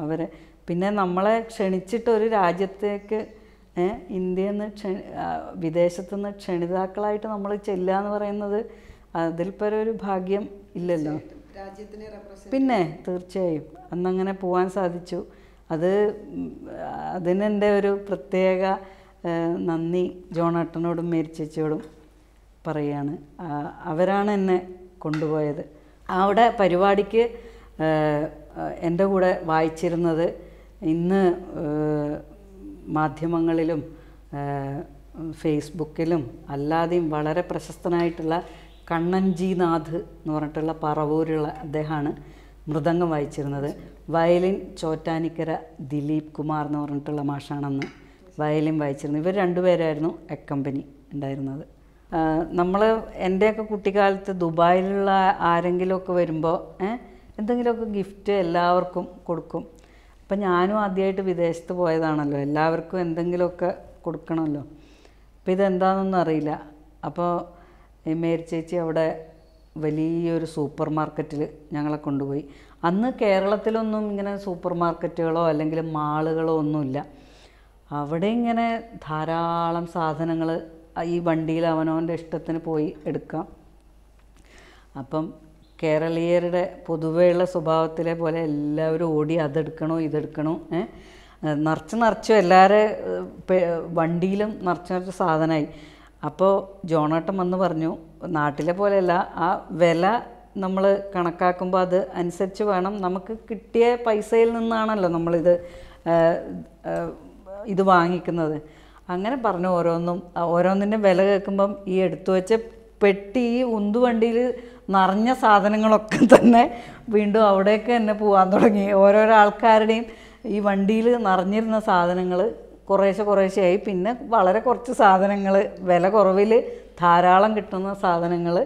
അവരെ പിന്നെ നമ്മളെ ക്ഷണിച്ചിട്ട് ഒരു രാജ്യത്തേക്ക് ഇന്ത്യയിൽ നിന്ന് ക്ഷണി വിദേശത്തു നിന്ന് ക്ഷണിതാക്കളായിട്ട് നമ്മൾ ചെല്ലുക എന്ന് പറയുന്നത് അതിൽ ഒരു ഭാഗ്യം ഇല്ലല്ലോ പിന്നെ തീർച്ചയായും അന്നങ്ങനെ പോകാൻ സാധിച്ചു അത് അതിനെൻ്റെ ഒരു പ്രത്യേക നന്ദി മേരി ചേച്ചിയോടും പറയുകയാണ് അവരാണ് എന്നെ കൊണ്ടുപോയത് അവിടെ പരിപാടിക്ക് എൻ്റെ കൂടെ വായിച്ചിരുന്നത് ഇന്ന് മാധ്യമങ്ങളിലും ഫേസ്ബുക്കിലും അല്ലാതെയും വളരെ പ്രശസ്തനായിട്ടുള്ള കണ്ണൻജി നാഥ് എന്ന് പറഞ്ഞിട്ടുള്ള പറവൂരുള്ള അദ്ദേഹമാണ് മൃദംഗം വായിച്ചിരുന്നത് വയലിൻ ചോറ്റാനിക്കര ദിലീപ് കുമാർ എന്ന് പറഞ്ഞിട്ടുള്ള മാഷാണെന്ന് വയലിൻ വായിച്ചിരുന്നു ഇവർ രണ്ടുപേരായിരുന്നു എക്കമ്പനി ഉണ്ടായിരുന്നത് നമ്മൾ എൻ്റെയൊക്കെ കുട്ടിക്കാലത്ത് ദുബായിലുള്ള ആരെങ്കിലുമൊക്കെ വരുമ്പോൾ എന്തെങ്കിലുമൊക്കെ ഗിഫ്റ്റ് എല്ലാവർക്കും കൊടുക്കും അപ്പം ഞാനും ആദ്യമായിട്ട് വിദേശത്ത് പോയതാണല്ലോ എല്ലാവർക്കും എന്തെങ്കിലുമൊക്കെ കൊടുക്കണമല്ലോ അപ്പോൾ ഇതെന്താണെന്നൊന്നും അറിയില്ല അപ്പോൾ മേരി ചേച്ചി അവിടെ വലിയൊരു സൂപ്പർ മാർക്കറ്റിൽ ഞങ്ങളെ കൊണ്ടുപോയി അന്ന് കേരളത്തിലൊന്നും ഇങ്ങനെ സൂപ്പർ മാർക്കറ്റുകളോ അല്ലെങ്കിൽ മാളുകളോ ഒന്നുമില്ല അവിടെ ഇങ്ങനെ ധാരാളം സാധനങ്ങൾ ഈ വണ്ടിയിൽ അവനവൻ്റെ ഇഷ്ടത്തിന് പോയി എടുക്കാം അപ്പം കേരളീയരുടെ പൊതുവെയുള്ള സ്വഭാവത്തിലെ പോലെ എല്ലാവരും ഓടി അതെടുക്കണോ ഇതെടുക്കണോ നിറച്ച് നിറച്ചും എല്ലാവരെ വണ്ടിയിലും നിറച്ച് നിറച്ച് സാധനമായി അപ്പോൾ ജോണാട്ടം വന്ന് പറഞ്ഞു നാട്ടിലെ പോലെയല്ല ആ വില നമ്മൾ കണക്കാക്കുമ്പോൾ അത് അനുസരിച്ച് വേണം നമുക്ക് കിട്ടിയ പൈസയിൽ നിന്നാണല്ലോ നമ്മളിത് ഇത് വാങ്ങിക്കുന്നത് അങ്ങനെ പറഞ്ഞു ഓരോന്നും ഓരോന്നിൻ്റെ വില കേൾക്കുമ്പം ഈ എടുത്തു വെച്ച പെട്ടി ഈ ഉന്തുവണ്ടിയിൽ നിറഞ്ഞ സാധനങ്ങളൊക്കെ തന്നെ വീണ്ടും അവിടേക്ക് തന്നെ പോകാൻ തുടങ്ങി ഓരോരോ ആൾക്കാരുടെയും ഈ വണ്ടിയിൽ നിറഞ്ഞിരുന്ന സാധനങ്ങൾ കുറേശ്ശെ കുറേശ്ശെയായി പിന്നെ വളരെ കുറച്ച് സാധനങ്ങൾ വില കുറവിൽ ധാരാളം കിട്ടുന്ന സാധനങ്ങൾ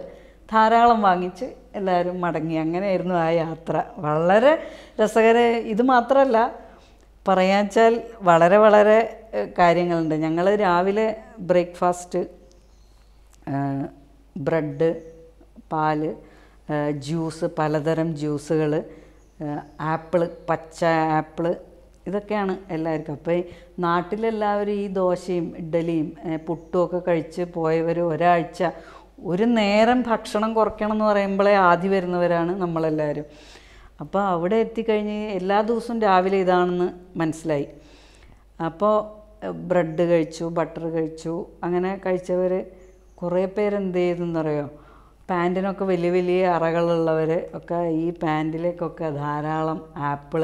ധാരാളം വാങ്ങിച്ച് എല്ലാവരും മടങ്ങി അങ്ങനെയായിരുന്നു ആ യാത്ര വളരെ രസകര ഇത് മാത്രമല്ല വെച്ചാൽ വളരെ വളരെ കാര്യങ്ങളുണ്ട് ഞങ്ങൾ രാവിലെ ബ്രേക്ക്ഫാസ്റ്റ് ബ്രെഡ് പാല് ജ്യൂസ് പലതരം ജ്യൂസുകൾ ആപ്പിൾ പച്ച ആപ്പിൾ ഇതൊക്കെയാണ് എല്ലാവർക്കും അപ്പോൾ നാട്ടിലെല്ലാവരും ഈ ദോശയും ഇഡ്ഡലിയും പുട്ടുമൊക്കെ കഴിച്ച് പോയവർ ഒരാഴ്ച ഒരു നേരം ഭക്ഷണം കുറയ്ക്കണം എന്ന് പറയുമ്പോഴേ ആദ്യം വരുന്നവരാണ് നമ്മളെല്ലാവരും അപ്പോൾ അവിടെ എത്തിക്കഴിഞ്ഞ് എല്ലാ ദിവസവും രാവിലെ ഇതാണെന്ന് മനസ്സിലായി അപ്പോൾ ബ്രെഡ് കഴിച്ചു ബട്ടർ കഴിച്ചു അങ്ങനെ കഴിച്ചവർ കുറേ പേരെന്ത് ചെയ്തെന്നറിയോ പാൻറ്റിനൊക്കെ വലിയ വലിയ അറകളുള്ളവർ ഒക്കെ ഈ പാൻറ്റിലേക്കൊക്കെ ധാരാളം ആപ്പിൾ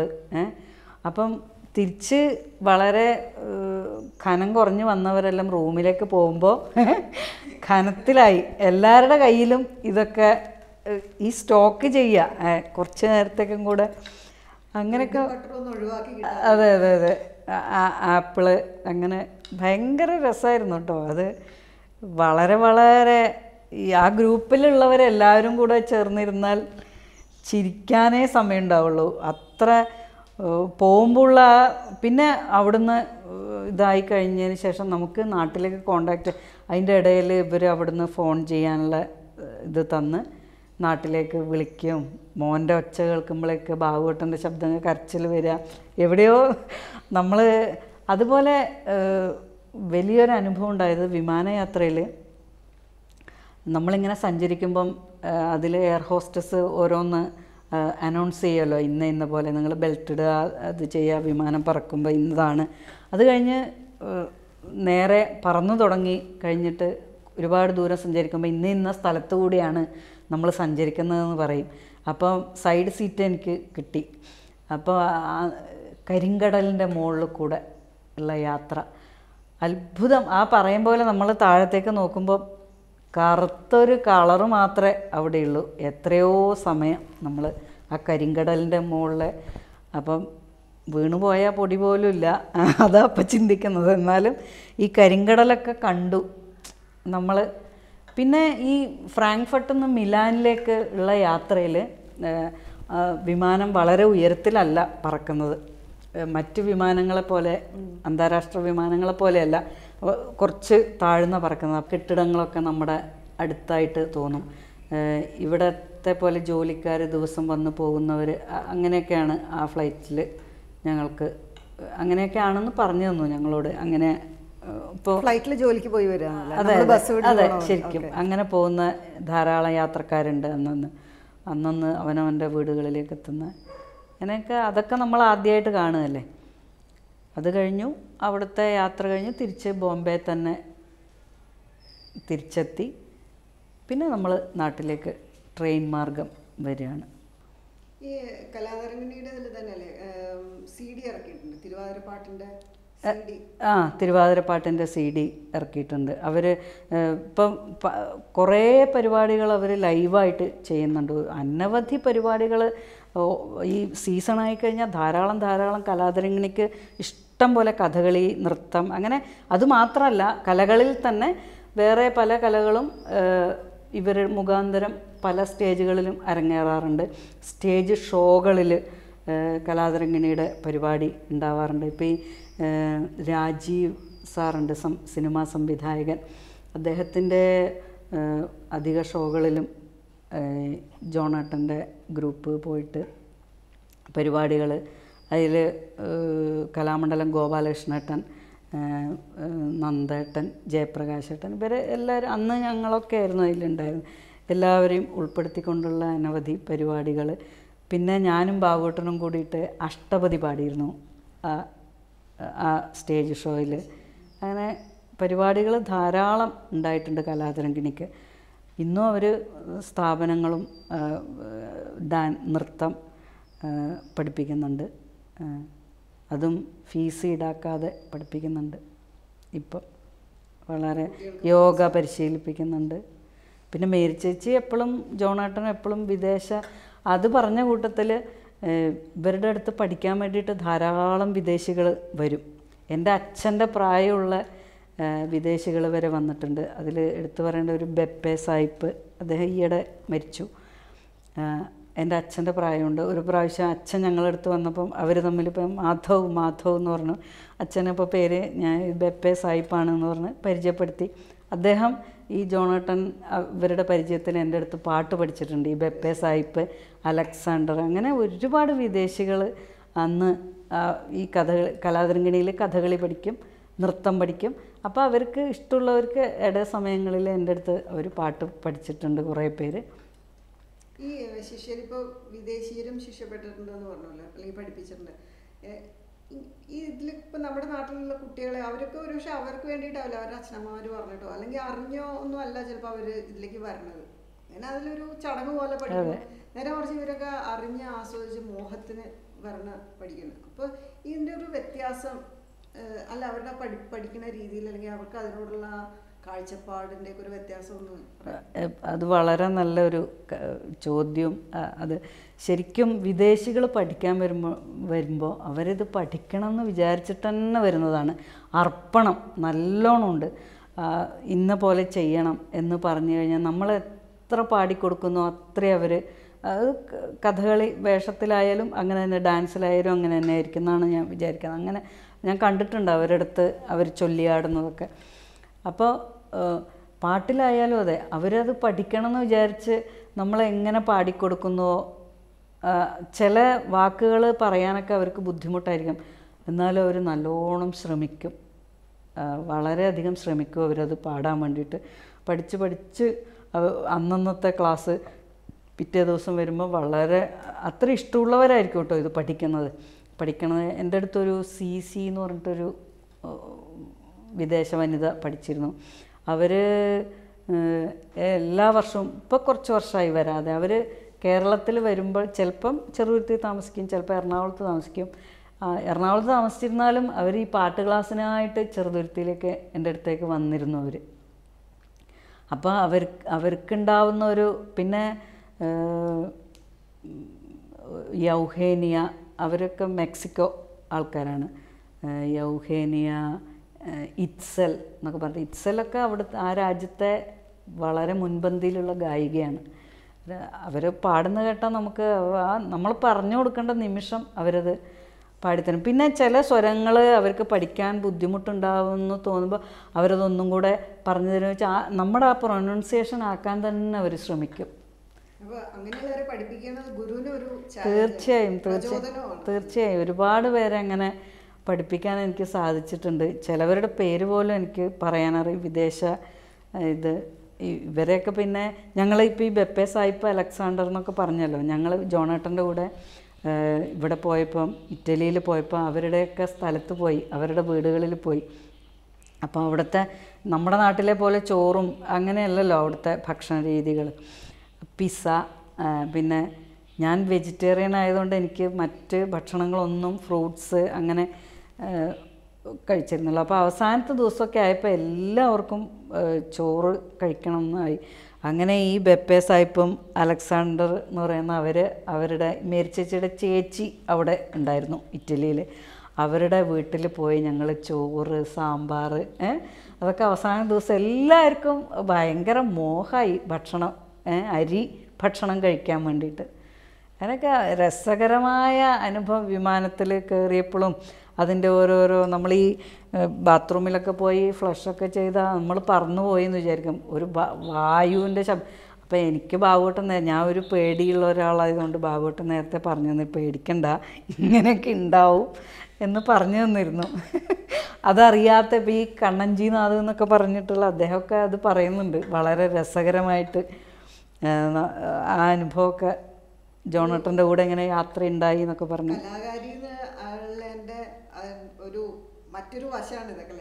അപ്പം തിരിച്ച് വളരെ ഖനം കുറഞ്ഞു വന്നവരെല്ലാം റൂമിലേക്ക് പോകുമ്പോൾ ഖനത്തിലായി എല്ലാവരുടെ കയ്യിലും ഇതൊക്കെ ഈ സ്റ്റോക്ക് ചെയ്യുക കുറച്ച് നേരത്തേക്കും കൂടെ അങ്ങനെയൊക്കെ അതെ അതെ അതെ ആപ്പിള് അങ്ങനെ ഭയങ്കര രസമായിരുന്നു കേട്ടോ അത് വളരെ വളരെ ഈ ആ ഗ്രൂപ്പിലുള്ളവരെല്ലാവരും കൂടെ ചേർന്നിരുന്നാൽ ചിരിക്കാനേ സമയം ഉണ്ടാവുള്ളൂ അത്ര പോകുമ്പോൾ പിന്നെ അവിടുന്ന് ഇതായി കഴിഞ്ഞതിന് ശേഷം നമുക്ക് നാട്ടിലേക്ക് കോണ്ടാക്ട് അതിൻ്റെ ഇടയിൽ ഇവർ അവിടുന്ന് ഫോൺ ചെയ്യാനുള്ള ഇത് തന്ന് നാട്ടിലേക്ക് വിളിക്കും മോൻ്റെ ഒച്ച കേൾക്കുമ്പോഴേക്ക് ബാബുവേട്ടൻ്റെ ശബ്ദങ്ങൾ കരച്ചിൽ വരിക എവിടെയോ നമ്മൾ അതുപോലെ വലിയൊരു അനുഭവം ഉണ്ടായത് വിമാനയാത്രയിൽ നമ്മളിങ്ങനെ സഞ്ചരിക്കുമ്പം അതിൽ എയർ ഹോസ്റ്റസ് ഓരോന്ന് അനൗൺസ് ചെയ്യുമല്ലോ ഇന്ന ഇന്ന പോലെ നിങ്ങൾ ബെൽറ്റ് ഇടുക അത് ചെയ്യുക വിമാനം പറക്കുമ്പോൾ ഇന്നതാണ് അത് കഴിഞ്ഞ് നേരെ പറന്നു തുടങ്ങി കഴിഞ്ഞിട്ട് ഒരുപാട് ദൂരം സഞ്ചരിക്കുമ്പോൾ ഇന്ന ഇന്ന സ്ഥലത്ത് കൂടിയാണ് നമ്മൾ സഞ്ചരിക്കുന്നതെന്ന് പറയും അപ്പോൾ സൈഡ് സീറ്റ് എനിക്ക് കിട്ടി അപ്പോൾ കരിങ്കടലിൻ്റെ മുകളിൽ കൂടെ ഉള്ള യാത്ര അത്ഭുതം ആ പറയും പോലെ നമ്മൾ താഴത്തേക്ക് നോക്കുമ്പോൾ കറുത്തൊരു കളർ മാത്രമേ അവിടെയുള്ളൂ എത്രയോ സമയം നമ്മൾ ആ കരിങ്കടലിൻ്റെ മുകളിൽ അപ്പം വീണുപോയ പൊടി ഇല്ല അതാ അപ്പം ചിന്തിക്കുന്നത് എന്നാലും ഈ കരിങ്കടലൊക്കെ കണ്ടു നമ്മൾ പിന്നെ ഈ ഫ്രാങ്ക്ഫർട്ടിൽ നിന്ന് മിലാനിലേക്ക് ഉള്ള യാത്രയിൽ വിമാനം വളരെ ഉയരത്തിലല്ല പറക്കുന്നത് മറ്റ് വിമാനങ്ങളെ പോലെ അന്താരാഷ്ട്ര വിമാനങ്ങളെ പോലെയല്ല അപ്പോൾ കുറച്ച് താഴ്ന്ന പറക്കുന്ന കെട്ടിടങ്ങളൊക്കെ നമ്മുടെ അടുത്തായിട്ട് തോന്നും ഇവിടത്തെ പോലെ ജോലിക്കാർ ദിവസം വന്നു പോകുന്നവർ അങ്ങനെയൊക്കെയാണ് ആ ഫ്ലൈറ്റിൽ ഞങ്ങൾക്ക് അങ്ങനെയൊക്കെ ആണെന്ന് പറഞ്ഞു തന്നു ഞങ്ങളോട് അങ്ങനെ ഇപ്പോൾ ഫ്ലൈറ്റിൽ ജോലിക്ക് പോയി വരിക ബസ് അതെ ശരിക്കും അങ്ങനെ പോകുന്ന ധാരാളം യാത്രക്കാരുണ്ട് അന്നന്ന് അന്നന്ന് അവനവൻ്റെ വീടുകളിലേക്ക് എത്തുന്ന അങ്ങനെയൊക്കെ അതൊക്കെ നമ്മൾ ആദ്യമായിട്ട് കാണുകയല്ലേ അത് കഴിഞ്ഞു അവിടുത്തെ യാത്ര കഴിഞ്ഞ് തിരിച്ച് ബോംബെ തന്നെ തിരിച്ചെത്തി പിന്നെ നമ്മൾ നാട്ടിലേക്ക് ട്രെയിൻ മാർഗം വരികയാണ് ഈ കലാതരംഗിണിയുടെ ഇതിൽ സി ഡി ഇറക്കിയിട്ടുണ്ട് ആ തിരുവാതിരപ്പാട്ടിൻ്റെ സി ഡി ഇറക്കിയിട്ടുണ്ട് അവർ ഇപ്പം കുറേ പരിപാടികൾ അവർ ലൈവായിട്ട് ചെയ്യുന്നുണ്ട് അനവധി പരിപാടികൾ ഈ സീസണായി കഴിഞ്ഞാൽ ധാരാളം ധാരാളം കലാതരങ്ങണിക്ക് ഇഷ്ടം ഇഷ്ടം പോലെ കഥകളി നൃത്തം അങ്ങനെ അതുമാത്രമല്ല കലകളിൽ തന്നെ വേറെ പല കലകളും ഇവർ മുഖാന്തരം പല സ്റ്റേജുകളിലും അരങ്ങേറാറുണ്ട് സ്റ്റേജ് ഷോകളിൽ കലാതരംഗിണിയുടെ പരിപാടി ഉണ്ടാവാറുണ്ട് ഇപ്പോൾ ഈ രാജീവ് സാറുണ്ട് സം സിനിമാ സംവിധായകൻ അദ്ദേഹത്തിൻ്റെ അധിക ഷോകളിലും ജോണാട്ടൻ്റെ ഗ്രൂപ്പ് പോയിട്ട് പരിപാടികൾ അതിൽ കലാമണ്ഡലം ഗോപാലകൃഷ്ണേട്ടൻ നന്ദേട്ടൻ ജയപ്രകാശേട്ടൻ ഇവർ എല്ലാവരും അന്ന് ഞങ്ങളൊക്കെ ആയിരുന്നു അതിലുണ്ടായിരുന്നു എല്ലാവരെയും ഉൾപ്പെടുത്തിക്കൊണ്ടുള്ള അനവധി പരിപാടികൾ പിന്നെ ഞാനും ബാബുട്ടനും കൂടിയിട്ട് അഷ്ടപതി പാടിയിരുന്നു ആ സ്റ്റേജ് ഷോയിൽ അങ്ങനെ പരിപാടികൾ ധാരാളം ഉണ്ടായിട്ടുണ്ട് കലാതരംഗിണിക്ക് ഇന്നും അവർ സ്ഥാപനങ്ങളും ഡാൻ നൃത്തം പഠിപ്പിക്കുന്നുണ്ട് അതും ഫീസ് ഈടാക്കാതെ പഠിപ്പിക്കുന്നുണ്ട് ഇപ്പം വളരെ യോഗ പരിശീലിപ്പിക്കുന്നുണ്ട് പിന്നെ മേരി ചേച്ചി എപ്പോഴും ജോണാട്ടൻ എപ്പോഴും വിദേശ അത് പറഞ്ഞ കൂട്ടത്തിൽ ഇവരുടെ അടുത്ത് പഠിക്കാൻ വേണ്ടിയിട്ട് ധാരാളം വിദേശികൾ വരും എൻ്റെ അച്ഛൻ്റെ പ്രായമുള്ള വിദേശികൾ വരെ വന്നിട്ടുണ്ട് അതിൽ എടുത്തു പറയേണ്ട ഒരു ബെപ്പെ സായിപ്പ് അദ്ദേഹം ഈയിടെ മരിച്ചു എൻ്റെ അച്ഛൻ്റെ പ്രായമുണ്ട് ഒരു പ്രാവശ്യം അച്ഛൻ ഞങ്ങളെടുത്ത് വന്നപ്പം അവർ ഇപ്പം മാധവ് മാധവ് എന്ന് പറഞ്ഞു അച്ഛനിപ്പോൾ പേര് ഞാൻ ബെപ്പെ സായിപ്പാണെന്ന് പറഞ്ഞ് പരിചയപ്പെടുത്തി അദ്ദേഹം ഈ ജോണേട്ടൻ ഇവരുടെ പരിചയത്തിൽ എൻ്റെ അടുത്ത് പാട്ട് പഠിച്ചിട്ടുണ്ട് ഈ ബെപ്പെ സായിപ്പ് അലക്സാണ്ടർ അങ്ങനെ ഒരുപാട് വിദേശികൾ അന്ന് ഈ കഥ കലാതരങ്കിണിയിൽ കഥകളി പഠിക്കും നൃത്തം പഠിക്കും അപ്പോൾ അവർക്ക് ഇഷ്ടമുള്ളവർക്ക് ഇട സമയങ്ങളിൽ എൻ്റെ അടുത്ത് അവർ പാട്ട് പഠിച്ചിട്ടുണ്ട് കുറേ പേര് ഈ ശിഷ്യരിപ്പോൾ വിദേശീയരും ശിക്ഷപ്പെട്ടിട്ടുണ്ടെന്ന് പറഞ്ഞല്ലോ അല്ലെങ്കിൽ പഠിപ്പിച്ചിട്ടുണ്ട് ഈ ഇതിൽ ഇപ്പം നമ്മുടെ നാട്ടിലുള്ള കുട്ടികളെ അവരൊക്കെ ഒരു പക്ഷെ അവർക്ക് വേണ്ടിയിട്ടാവില്ല അവരുടെ അച്ഛനമ്മമാർ പറഞ്ഞിട്ടോ അല്ലെങ്കിൽ അറിഞ്ഞോ ഒന്നും അല്ല ചിലപ്പോൾ അവർ ഇതിലേക്ക് വരണത് അങ്ങനെ അതിലൊരു ചടങ്ങ് പോലെ പഠിക്കുന്നു നേരെ കുറച്ച് ഇവരൊക്കെ അറിഞ്ഞ് ആസ്വദിച്ച് മോഹത്തിന് വരണ പഠിക്കുന്നു അപ്പോൾ ഇതിൻ്റെ ഒരു വ്യത്യാസം അല്ല അവരുടെ പഠി പഠിക്കുന്ന രീതിയിൽ അല്ലെങ്കിൽ അവർക്ക് അതിനോടുള്ള കാഴ്ചപ്പാടിൻ്റെ ഒരു വ്യത്യാസമൊന്നും അത് വളരെ നല്ലൊരു ചോദ്യം അത് ശരിക്കും വിദേശികൾ പഠിക്കാൻ വരുമ്പോൾ വരുമ്പോൾ അവരിത് പഠിക്കണം എന്ന് വിചാരിച്ചിട്ട് തന്നെ വരുന്നതാണ് അർപ്പണം നല്ലോണമുണ്ട് ഇന്ന പോലെ ചെയ്യണം എന്ന് പറഞ്ഞു കഴിഞ്ഞാൽ നമ്മൾ എത്ര പാടിക്കൊടുക്കുന്നു അത്രയും അവർ കഥകളി വേഷത്തിലായാലും അങ്ങനെ തന്നെ ഡാൻസിലായാലും അങ്ങനെ തന്നെ ആയിരിക്കും എന്നാണ് ഞാൻ വിചാരിക്കുന്നത് അങ്ങനെ ഞാൻ കണ്ടിട്ടുണ്ട് അവരുടെ അടുത്ത് അവർ ചൊല്ലിയാടുന്നതൊക്കെ അപ്പോൾ പാട്ടിലായാലും അതെ അവരത് പഠിക്കണം എന്ന് വിചാരിച്ച് നമ്മളെങ്ങനെ പാടിക്കൊടുക്കുന്നുവോ ചില വാക്കുകൾ പറയാനൊക്കെ അവർക്ക് ബുദ്ധിമുട്ടായിരിക്കും എന്നാലും അവർ നല്ലോണം ശ്രമിക്കും വളരെയധികം ശ്രമിക്കും അവരത് പാടാൻ വേണ്ടിയിട്ട് പഠിച്ച് പഠിച്ച് അന്നന്നത്തെ ക്ലാസ് പിറ്റേ ദിവസം വരുമ്പോൾ വളരെ അത്ര ഇഷ്ടമുള്ളവരായിരിക്കും കേട്ടോ ഇത് പഠിക്കുന്നത് പഠിക്കണത് എൻ്റെ അടുത്തൊരു സി സി എന്ന് പറഞ്ഞിട്ടൊരു വിദേശ വനിത പഠിച്ചിരുന്നു അവർ എല്ലാ വർഷവും ഇപ്പോൾ കുറച്ച് വർഷമായി വരാതെ അവർ കേരളത്തിൽ വരുമ്പോൾ ചിലപ്പം ചെറുതുരുത്തി താമസിക്കും ചിലപ്പോൾ എറണാകുളത്ത് താമസിക്കും എറണാകുളത്ത് താമസിച്ചിരുന്നാലും അവർ ഈ പാട്ട് ക്ലാസ്സിനായിട്ട് ചെറുതുരുത്തിയിലേക്ക് എൻ്റെ അടുത്തേക്ക് വന്നിരുന്നു അവർ അപ്പോൾ അവർ അവർക്കുണ്ടാവുന്ന ഒരു പിന്നെ യൗഹേനിയ അവരൊക്കെ മെക്സിക്കോ ആൾക്കാരാണ് യൗഹേനിയ ഇറ്റ്സൽ എന്നൊക്കെ പറഞ്ഞു ഇറ്റ്സലൊക്കെ അവിടുത്തെ ആ രാജ്യത്തെ വളരെ മുൻപന്തിയിലുള്ള ഗായികയാണ് അവർ പാടുന്ന കേട്ടാൽ നമുക്ക് ആ നമ്മൾ പറഞ്ഞു കൊടുക്കേണ്ട നിമിഷം അവരത് പാടിത്തരും പിന്നെ ചില സ്വരങ്ങൾ അവർക്ക് പഠിക്കാൻ ബുദ്ധിമുട്ടുണ്ടാവുമെന്ന് തോന്നുമ്പോൾ അവരതൊന്നും കൂടെ പറഞ്ഞു തരുമെന്ന് വെച്ചാൽ നമ്മുടെ ആ പ്രൊനൗൺസിയേഷൻ ആക്കാൻ തന്നെ അവർ ശ്രമിക്കും തീർച്ചയായും തീർച്ചയായും തീർച്ചയായും ഒരുപാട് പേരെ അങ്ങനെ പഠിപ്പിക്കാൻ എനിക്ക് സാധിച്ചിട്ടുണ്ട് ചിലവരുടെ പേര് പോലും എനിക്ക് പറയാനറിയും വിദേശ ഇത് ഇവരെയൊക്കെ പിന്നെ ഞങ്ങൾ ഇപ്പോൾ ഈ ബെപ്പേ സായിപ്പ് അലക്സാണ്ടർ എന്നൊക്കെ പറഞ്ഞല്ലോ ഞങ്ങൾ ജോണേട്ടൻ്റെ കൂടെ ഇവിടെ പോയപ്പം ഇറ്റലിയിൽ പോയപ്പോൾ അവരുടെയൊക്കെ സ്ഥലത്ത് പോയി അവരുടെ വീടുകളിൽ പോയി അപ്പോൾ അവിടുത്തെ നമ്മുടെ നാട്ടിലെ പോലെ ചോറും അങ്ങനെയല്ലല്ലോ അവിടുത്തെ ഭക്ഷണ രീതികൾ പിസ്സ പിന്നെ ഞാൻ വെജിറ്റേറിയൻ ആയതുകൊണ്ട് എനിക്ക് മറ്റ് ഭക്ഷണങ്ങളൊന്നും ഫ്രൂട്ട്സ് അങ്ങനെ കഴിച്ചിരുന്നുള്ളൂ അപ്പോൾ അവസാനത്തെ ദിവസമൊക്കെ ആയപ്പോൾ എല്ലാവർക്കും ചോറ് കഴിക്കണം എന്നായി അങ്ങനെ ഈ ബെപ്പെ സായിപ്പും അലക്സാണ്ടർ എന്ന് പറയുന്ന അവർ അവരുടെ മേരിച്ചേച്ചിയുടെ ചേച്ചി അവിടെ ഉണ്ടായിരുന്നു ഇറ്റലിയിൽ അവരുടെ വീട്ടിൽ പോയി ഞങ്ങൾ ചോറ് സാമ്പാർ അതൊക്കെ അവസാന ദിവസം എല്ലാവർക്കും ഭയങ്കര മോഹമായി ഭക്ഷണം അരി ഭക്ഷണം കഴിക്കാൻ വേണ്ടിയിട്ട് അങ്ങനെയൊക്കെ രസകരമായ അനുഭവം വിമാനത്തിൽ കയറിയപ്പോഴും അതിൻ്റെ ഓരോരോ നമ്മൾ ഈ ബാത്റൂമിലൊക്കെ പോയി ഫ്ലഷൊക്കെ ചെയ്താൽ നമ്മൾ പറന്നു പോയി എന്ന് വിചാരിക്കും ഒരു വായുവിൻ്റെ ശബ്ദം അപ്പോൾ എനിക്ക് നേരം ഞാൻ ഒരു പേടിയുള്ള ഒരാളായതുകൊണ്ട് ബാബുവേട്ടൻ നേരത്തെ പറഞ്ഞു തന്നെ പേടിക്കണ്ട ഇങ്ങനെയൊക്കെ ഉണ്ടാവും എന്ന് പറഞ്ഞു തന്നിരുന്നു അതറിയാത്ത ഇപ്പോൾ ഈ കണ്ണഞ്ചിനാഥ് എന്നൊക്കെ പറഞ്ഞിട്ടുള്ള അദ്ദേഹമൊക്കെ അത് പറയുന്നുണ്ട് വളരെ രസകരമായിട്ട് ആ അനുഭവമൊക്കെ ജോണട്ടൻ്റെ കൂടെ എങ്ങനെ യാത്ര ഉണ്ടായി എന്നൊക്കെ പറഞ്ഞു മറ്റൊരു വശമാണ് ഇതൊക്കെ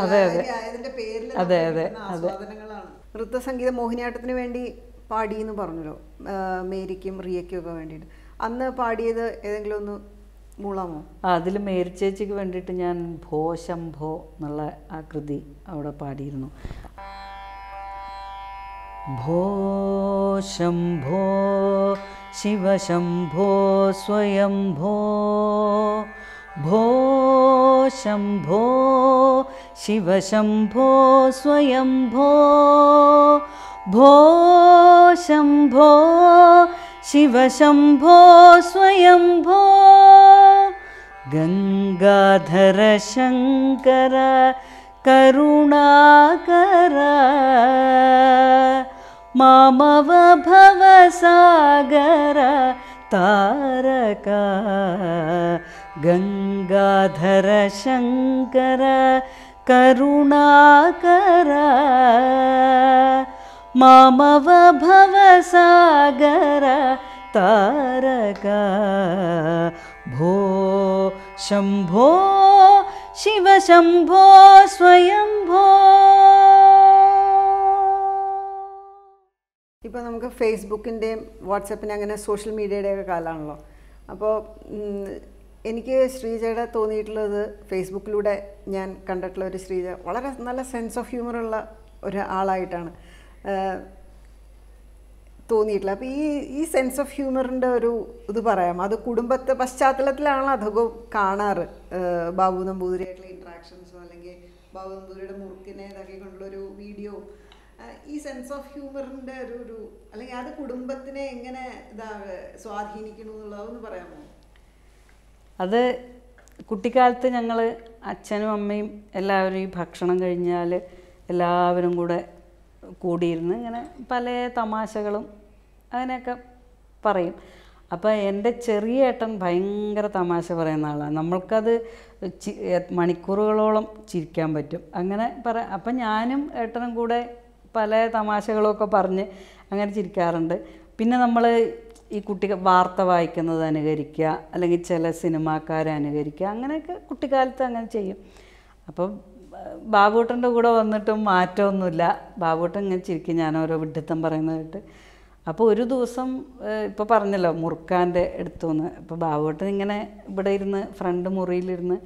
അല്ലേ പേരിൽ അതെ അതെ ആസ്വാദനങ്ങളാണ് നൃത്തസംഗീത മോഹിനിയാട്ടത്തിന് വേണ്ടി പാടി എന്ന് പറഞ്ഞല്ലോ മേരിക്കും റിയയ്ക്കും ഒക്കെ വേണ്ടിട്ട് അന്ന് പാടിയത് ഏതെങ്കിലും ഒന്ന് മൂളാമോ അതിൽ മേരിച്ചേച്ചിക്ക് വേണ്ടിയിട്ട് ഞാൻ ഭോ ശംഭോ എന്നുള്ള ആ കൃതി അവിടെ പാടിയിരുന്നു ഭോ ശംഭോ ശിവശംഭോ സ്വയംഭോ भो शम्भो शिवशम्भो स्वयं भो भो शम्भो शिवशम्भो स्वयम्भो गङ्गाधरशङ्कर करुणाकर मामव भवसागर तारका ഗംഗാധര ശങ്കര കരുണാകര മാമവ ഭവസാഗര तारका ഭോ ശംഭോ ശിവശംഭോ സ്വയംഭോ ഇപ്പോൾ നമുക്ക് ഫേസ്ബുക്കിൻ്റെയും വാട്സപ്പിൻ്റെ അങ്ങനെ സോഷ്യൽ മീഡിയയുടെയൊക്കെ കാലമാണല്ലോ അപ്പോൾ എനിക്ക് ശ്രീജയുടെ തോന്നിയിട്ടുള്ളത് ഫേസ്ബുക്കിലൂടെ ഞാൻ കണ്ടിട്ടുള്ള ഒരു ശ്രീജ വളരെ നല്ല സെൻസ് ഓഫ് ഹ്യൂമറുള്ള ഒരാളായിട്ടാണ് തോന്നിയിട്ടില്ല അപ്പോൾ ഈ ഈ സെൻസ് ഓഫ് ഹ്യൂമറിൻ്റെ ഒരു ഇത് പറയാം അത് കുടുംബത്തെ പശ്ചാത്തലത്തിലാണ് അതൊക്കെ കാണാറ് ബാബു നമ്പൂതിരിയായിട്ടുള്ള ഇൻട്രാക്ഷൻസോ അല്ലെങ്കിൽ ബാബു നമ്പൂതിരിയുടെ മുറുക്കിനെ ഇതാക്കിക്കൊണ്ടുള്ള ഒരു വീഡിയോ ഈ സെൻസ് ഓഫ് ഹ്യൂമറിൻ്റെ ഒരു ഒരു അല്ലെങ്കിൽ അത് കുടുംബത്തിനെ എങ്ങനെ ഇതാ സ്വാധീനിക്കണമെന്നുള്ളതൊന്ന് പറയാമോ അത് കുട്ടിക്കാലത്ത് ഞങ്ങൾ അച്ഛനും അമ്മയും എല്ലാവരും ഈ ഭക്ഷണം കഴിഞ്ഞാൽ എല്ലാവരും കൂടെ കൂടിയിരുന്ന് ഇങ്ങനെ പല തമാശകളും അങ്ങനെയൊക്കെ പറയും അപ്പോൾ എൻ്റെ ചെറിയ ഏട്ടൻ ഭയങ്കര തമാശ പറയുന്ന ആളാണ് നമ്മൾക്കത് ചി മണിക്കൂറുകളോളം ചിരിക്കാൻ പറ്റും അങ്ങനെ പറ അപ്പം ഞാനും ഏട്ടനും കൂടെ പല തമാശകളൊക്കെ പറഞ്ഞ് അങ്ങനെ ചിരിക്കാറുണ്ട് പിന്നെ നമ്മൾ ഈ കുട്ടി വാർത്ത വായിക്കുന്നത് അനുകരിക്കുക അല്ലെങ്കിൽ ചില സിനിമാക്കാരെ അനുകരിക്കുക അങ്ങനെയൊക്കെ കുട്ടിക്കാലത്ത് അങ്ങനെ ചെയ്യും അപ്പം ബാബൂട്ടൻ്റെ കൂടെ വന്നിട്ടും മാറ്റമൊന്നുമില്ല ബാബൂട്ടൻ ഇങ്ങനെ ചിരിക്കും ഞാൻ ഓരോ വിഡിത്തം പറയുന്നതായിട്ട് അപ്പോൾ ഒരു ദിവസം ഇപ്പോൾ പറഞ്ഞല്ലോ മുറുക്കാൻ്റെ അടുത്തുനിന്ന് ഇപ്പോൾ ബാബൂട്ടൻ ഇങ്ങനെ ഇവിടെ ഇരുന്ന് ഫ്രണ്ട് മുറിയിലിരുന്ന്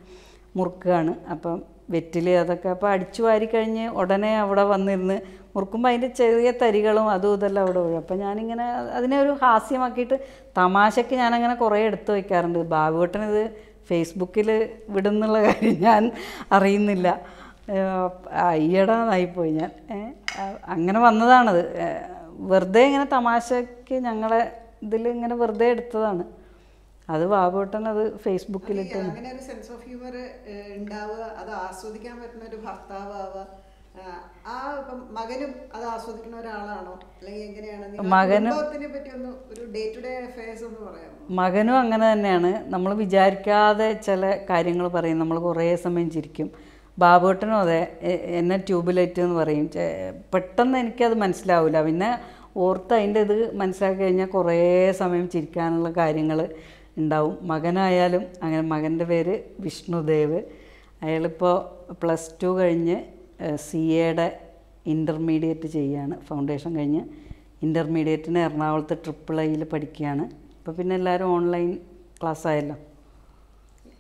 മുറുക്കുകയാണ് അപ്പം വെറ്റിൽ അതൊക്കെ അപ്പോൾ അടിച്ചു വാരിക്കഴിഞ്ഞ് ഉടനെ അവിടെ വന്നിരുന്ന് മുറുക്കുമ്പോൾ അതിൻ്റെ ചെറിയ തരികളും അതും ഇതെല്ലാം അവിടെ വീഴും അപ്പോൾ ഞാനിങ്ങനെ അതിനെ ഒരു ഹാസ്യമാക്കിയിട്ട് തമാശയ്ക്ക് ഞാനങ്ങനെ കുറേ എടുത്ത് വയ്ക്കാറുണ്ട് ഇത് ഫേസ്ബുക്കിൽ വിടുന്നുള്ള കാര്യം ഞാൻ അറിയുന്നില്ല അയ്യടാന്നായിപ്പോയി ഞാൻ അങ്ങനെ വന്നതാണത് വെറുതെ ഇങ്ങനെ തമാശയ്ക്ക് ഞങ്ങളെ ഇതിൽ ഇങ്ങനെ വെറുതെ എടുത്തതാണ് അത് ബാബുട്ടൻ അത് ഫേസ്ബുക്കിലിട്ട് അങ്ങനെ ഒരു സെൻസ് ഓഫ് ഹ്യൂമർ ഉണ്ടാവുക അത് ആസ്വദിക്കാൻ പറ്റുന്ന ഒരു ഭർത്താവ് ആ മകനും അത് ആസ്വദിക്കുന്ന ഒരാളാണോ അല്ലെങ്കിൽ എങ്ങനെയാണ് പറ്റി ഒന്ന് ഒരു ഡേ ടു ഡേ അഫയേഴ്സ് ഒന്ന് പറയാം മകനും അങ്ങനെ തന്നെയാണ് നമ്മൾ വിചാരിക്കാതെ ചില കാര്യങ്ങൾ പറയും നമ്മൾ കുറേ സമയം ചിരിക്കും ബാബുട്ടനും അതെ എന്നെ ട്യൂബ്ലൈറ്റ് എന്ന് പറയും പെട്ടെന്ന് എനിക്കത് മനസ്സിലാവില്ല പിന്നെ ഓർത്ത് അതിൻ്റെ ഇത് മനസ്സിലാക്കി കഴിഞ്ഞാൽ കുറേ സമയം ചിരിക്കാനുള്ള കാര്യങ്ങൾ ഉണ്ടാവും മകനായാലും അങ്ങനെ മകൻ്റെ പേര് വിഷ്ണുദേവ് അയാളിപ്പോൾ പ്ലസ് ടു കഴിഞ്ഞ് സി എയുടെ ഇൻ്റർമീഡിയറ്റ് ചെയ്യുകയാണ് ഫൗണ്ടേഷൻ കഴിഞ്ഞ് ഇൻ്റർമീഡിയറ്റിന് എറണാകുളത്ത് ട്രിപ്പിൾ ഐയിൽ പഠിക്കുകയാണ് അപ്പോൾ പിന്നെ എല്ലാവരും ഓൺലൈൻ ക്ലാസ് ആയല്ലോ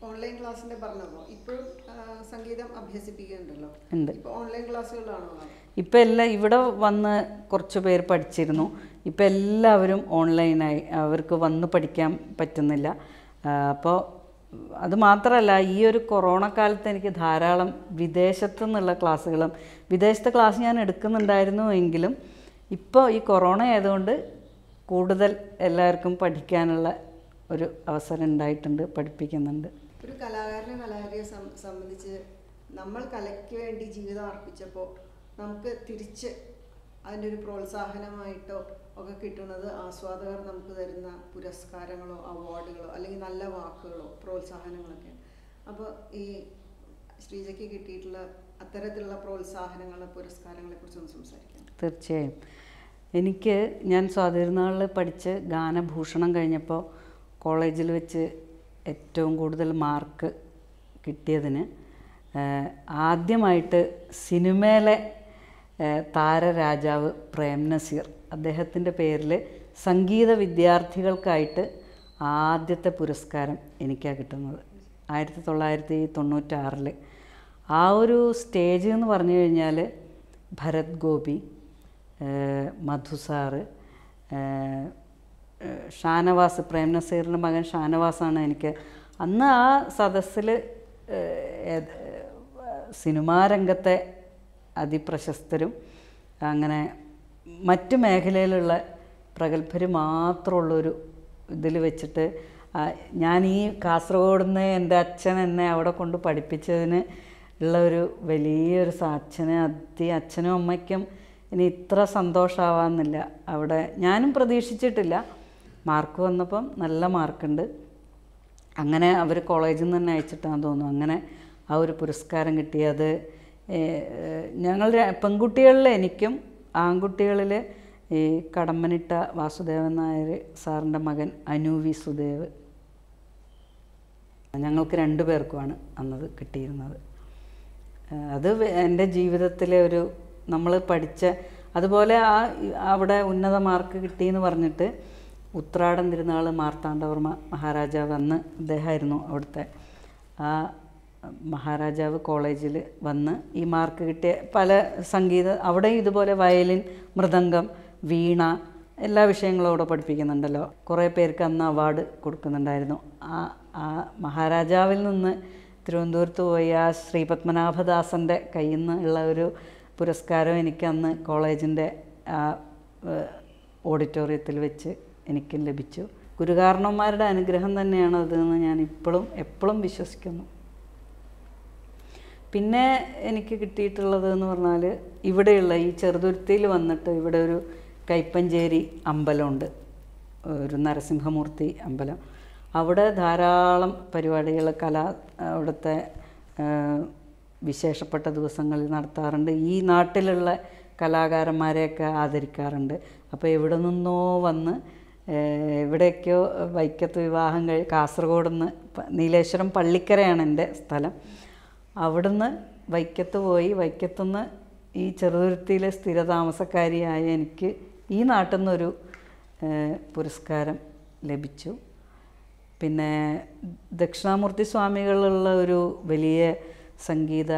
ഓൺലൈൻ ക്ലാസ്സിൻ്റെ പറഞ്ഞപ്പോൾ ഇപ്പോഴും സംഗീതം അഭ്യസിപ്പിക്കുന്നുണ്ടല്ലോ ഉണ്ട് ഓൺലൈൻ ക്ലാസ്സുകളാണോ ഇപ്പം എല്ലാം ഇവിടെ വന്ന് കുറച്ച് പേർ പഠിച്ചിരുന്നു ഇപ്പം എല്ലാവരും ഓൺലൈനായി അവർക്ക് വന്ന് പഠിക്കാൻ പറ്റുന്നില്ല അപ്പോൾ അതുമാത്രമല്ല ഈ ഒരു കൊറോണ കാലത്ത് എനിക്ക് ധാരാളം വിദേശത്തു നിന്നുള്ള ക്ലാസ്സുകളും വിദേശത്തെ ക്ലാസ് ഞാൻ എടുക്കുന്നുണ്ടായിരുന്നു എങ്കിലും ഇപ്പോൾ ഈ കൊറോണ ആയതുകൊണ്ട് കൂടുതൽ എല്ലാവർക്കും പഠിക്കാനുള്ള ഒരു അവസരം ഉണ്ടായിട്ടുണ്ട് പഠിപ്പിക്കുന്നുണ്ട് ഒരു കലാകാരനെ കലാകാരിയെ സംബന്ധിച്ച് നമ്മൾ കലയ്ക്ക് വേണ്ടി ജീവിതം അർപ്പിച്ചപ്പോൾ നമുക്ക് തിരിച്ച് അതിൻ്റെ ഒരു പ്രോത്സാഹനമായിട്ടോ ഒക്കെ കിട്ടുന്നത് ആസ്വാദകർ നമുക്ക് തരുന്ന പുരസ്കാരങ്ങളോ അവാർഡുകളോ അല്ലെങ്കിൽ നല്ല വാക്കുകളോ പ്രോത്സാഹനങ്ങളൊക്കെ അപ്പോൾ ഈ ശ്രീജയ്ക്ക് കിട്ടിയിട്ടുള്ള അത്തരത്തിലുള്ള പ്രോത്സാഹനങ്ങൾ പുരസ്കാരങ്ങളെ കുറിച്ചൊന്ന് സംസാരിക്കാം തീർച്ചയായും എനിക്ക് ഞാൻ സ്വാതിരുന്നാളിൽ പഠിച്ച് ഗാനഭൂഷണം കഴിഞ്ഞപ്പോൾ കോളേജിൽ വെച്ച് ഏറ്റവും കൂടുതൽ മാർക്ക് കിട്ടിയതിന് ആദ്യമായിട്ട് സിനിമയിലെ താരരാജാവ് പ്രേം നസീർ അദ്ദേഹത്തിൻ്റെ പേരിൽ സംഗീത വിദ്യാർത്ഥികൾക്കായിട്ട് ആദ്യത്തെ പുരസ്കാരം എനിക്കാണ് കിട്ടുന്നത് ആയിരത്തി തൊള്ളായിരത്തി തൊണ്ണൂറ്റാറിൽ ആ ഒരു സ്റ്റേജ് എന്ന് പറഞ്ഞു കഴിഞ്ഞാൽ ഭരത് ഗോപി മധുസാറ് ഷാനവാസ് പ്രേം നസീറിൻ്റെ മകൻ ഷാനവാസാണ് എനിക്ക് അന്ന് ആ സദസ്സിൽ സിനിമാരംഗത്തെ അതിപ്രശസ്തരും അങ്ങനെ മറ്റ് മേഖലയിലുള്ള പ്രഗത്ഭർ മാത്രമുള്ളൊരു ഇതിൽ വെച്ചിട്ട് ഞാൻ ഈ കാസർഗോഡ് നിന്ന് എൻ്റെ അച്ഛൻ എന്നെ അവിടെ കൊണ്ട് പഠിപ്പിച്ചതിന് ഉള്ള ഒരു വലിയൊരു സാക്ഷനെ അതി അച്ഛനും അമ്മയ്ക്കും ഇനി ഇത്ര സന്തോഷമാവാന്നില്ല അവിടെ ഞാനും പ്രതീക്ഷിച്ചിട്ടില്ല മാർക്ക് വന്നപ്പം നല്ല മാർക്കുണ്ട് അങ്ങനെ അവർ കോളേജിൽ നിന്ന് തന്നെ അയച്ചിട്ടാന്ന് തോന്നുന്നു അങ്ങനെ ആ ഒരു പുരസ്കാരം കിട്ടിയത് ഞങ്ങൾ പെൺകുട്ടികളിൽ എനിക്കും ആൺകുട്ടികളിൽ ഈ കടമ്മനിട്ട വാസുദേവൻ നായർ സാറിൻ്റെ മകൻ അനു വി സുദേവ് ഞങ്ങൾക്ക് രണ്ടു പേർക്കുമാണ് അന്നത് കിട്ടിയിരുന്നത് അത് എൻ്റെ ജീവിതത്തിലെ ഒരു നമ്മൾ പഠിച്ച അതുപോലെ ആ അവിടെ ഉന്നത മാർക്ക് കിട്ടിയെന്ന് പറഞ്ഞിട്ട് ഉത്രാടം തിരുനാൾ മാർത്താണ്ഡവർമ്മ മഹാരാജാവ് അന്ന് അദ്ദേഹമായിരുന്നു അവിടുത്തെ ആ മഹാരാജാവ് കോളേജിൽ വന്ന് ഈ മാർക്ക് കിട്ടിയ പല സംഗീത അവിടെ ഇതുപോലെ വയലിൻ മൃദംഗം വീണ എല്ലാ വിഷയങ്ങളും അവിടെ പഠിപ്പിക്കുന്നുണ്ടല്ലോ കുറേ പേർക്ക് അന്ന് അവാർഡ് കൊടുക്കുന്നുണ്ടായിരുന്നു ആ ആ മഹാരാജാവിൽ നിന്ന് തിരുവനന്തപുരത്ത് പോയി ആ ശ്രീ പത്മനാഭദാസൻ്റെ കയ്യിൽ നിന്നുള്ള ഒരു പുരസ്കാരം എനിക്കന്ന് കോളേജിൻ്റെ ആ ഓഡിറ്റോറിയത്തിൽ വെച്ച് എനിക്കും ലഭിച്ചു ഗുരുകാരണന്മാരുടെ അനുഗ്രഹം തന്നെയാണ് അതെന്ന് ഞാൻ ഇപ്പോഴും എപ്പോഴും വിശ്വസിക്കുന്നു പിന്നെ എനിക്ക് കിട്ടിയിട്ടുള്ളത് എന്ന് പറഞ്ഞാൽ ഇവിടെയുള്ള ഈ ചെറുതുരുത്തിയിൽ വന്നിട്ട് ഇവിടെ ഒരു കൈപ്പഞ്ചേരി അമ്പലമുണ്ട് ഒരു നരസിംഹമൂർത്തി അമ്പലം അവിടെ ധാരാളം പരിപാടികൾ കല അവിടുത്തെ വിശേഷപ്പെട്ട ദിവസങ്ങളിൽ നടത്താറുണ്ട് ഈ നാട്ടിലുള്ള കലാകാരന്മാരെയൊക്കെ ആദരിക്കാറുണ്ട് അപ്പോൾ എവിടെ നിന്നോ വന്ന് എവിടെയൊക്കെയോ വൈക്കത്ത് വിവാഹം കഴി കാസർഗോഡ് നിന്ന് നീലേശ്വരം പള്ളിക്കരയാണ് എൻ്റെ സ്ഥലം അവിടുന്ന് വൈക്കത്ത് പോയി വൈക്കത്തുനിന്ന് ഈ ചെറുതുരുത്തിയിലെ സ്ഥിരതാമസക്കാരിയായ എനിക്ക് ഈ നാട്ടിൽ നിന്നൊരു പുരസ്കാരം ലഭിച്ചു പിന്നെ ദക്ഷിണാമൂർത്തി സ്വാമികളുള്ള ഒരു വലിയ സംഗീത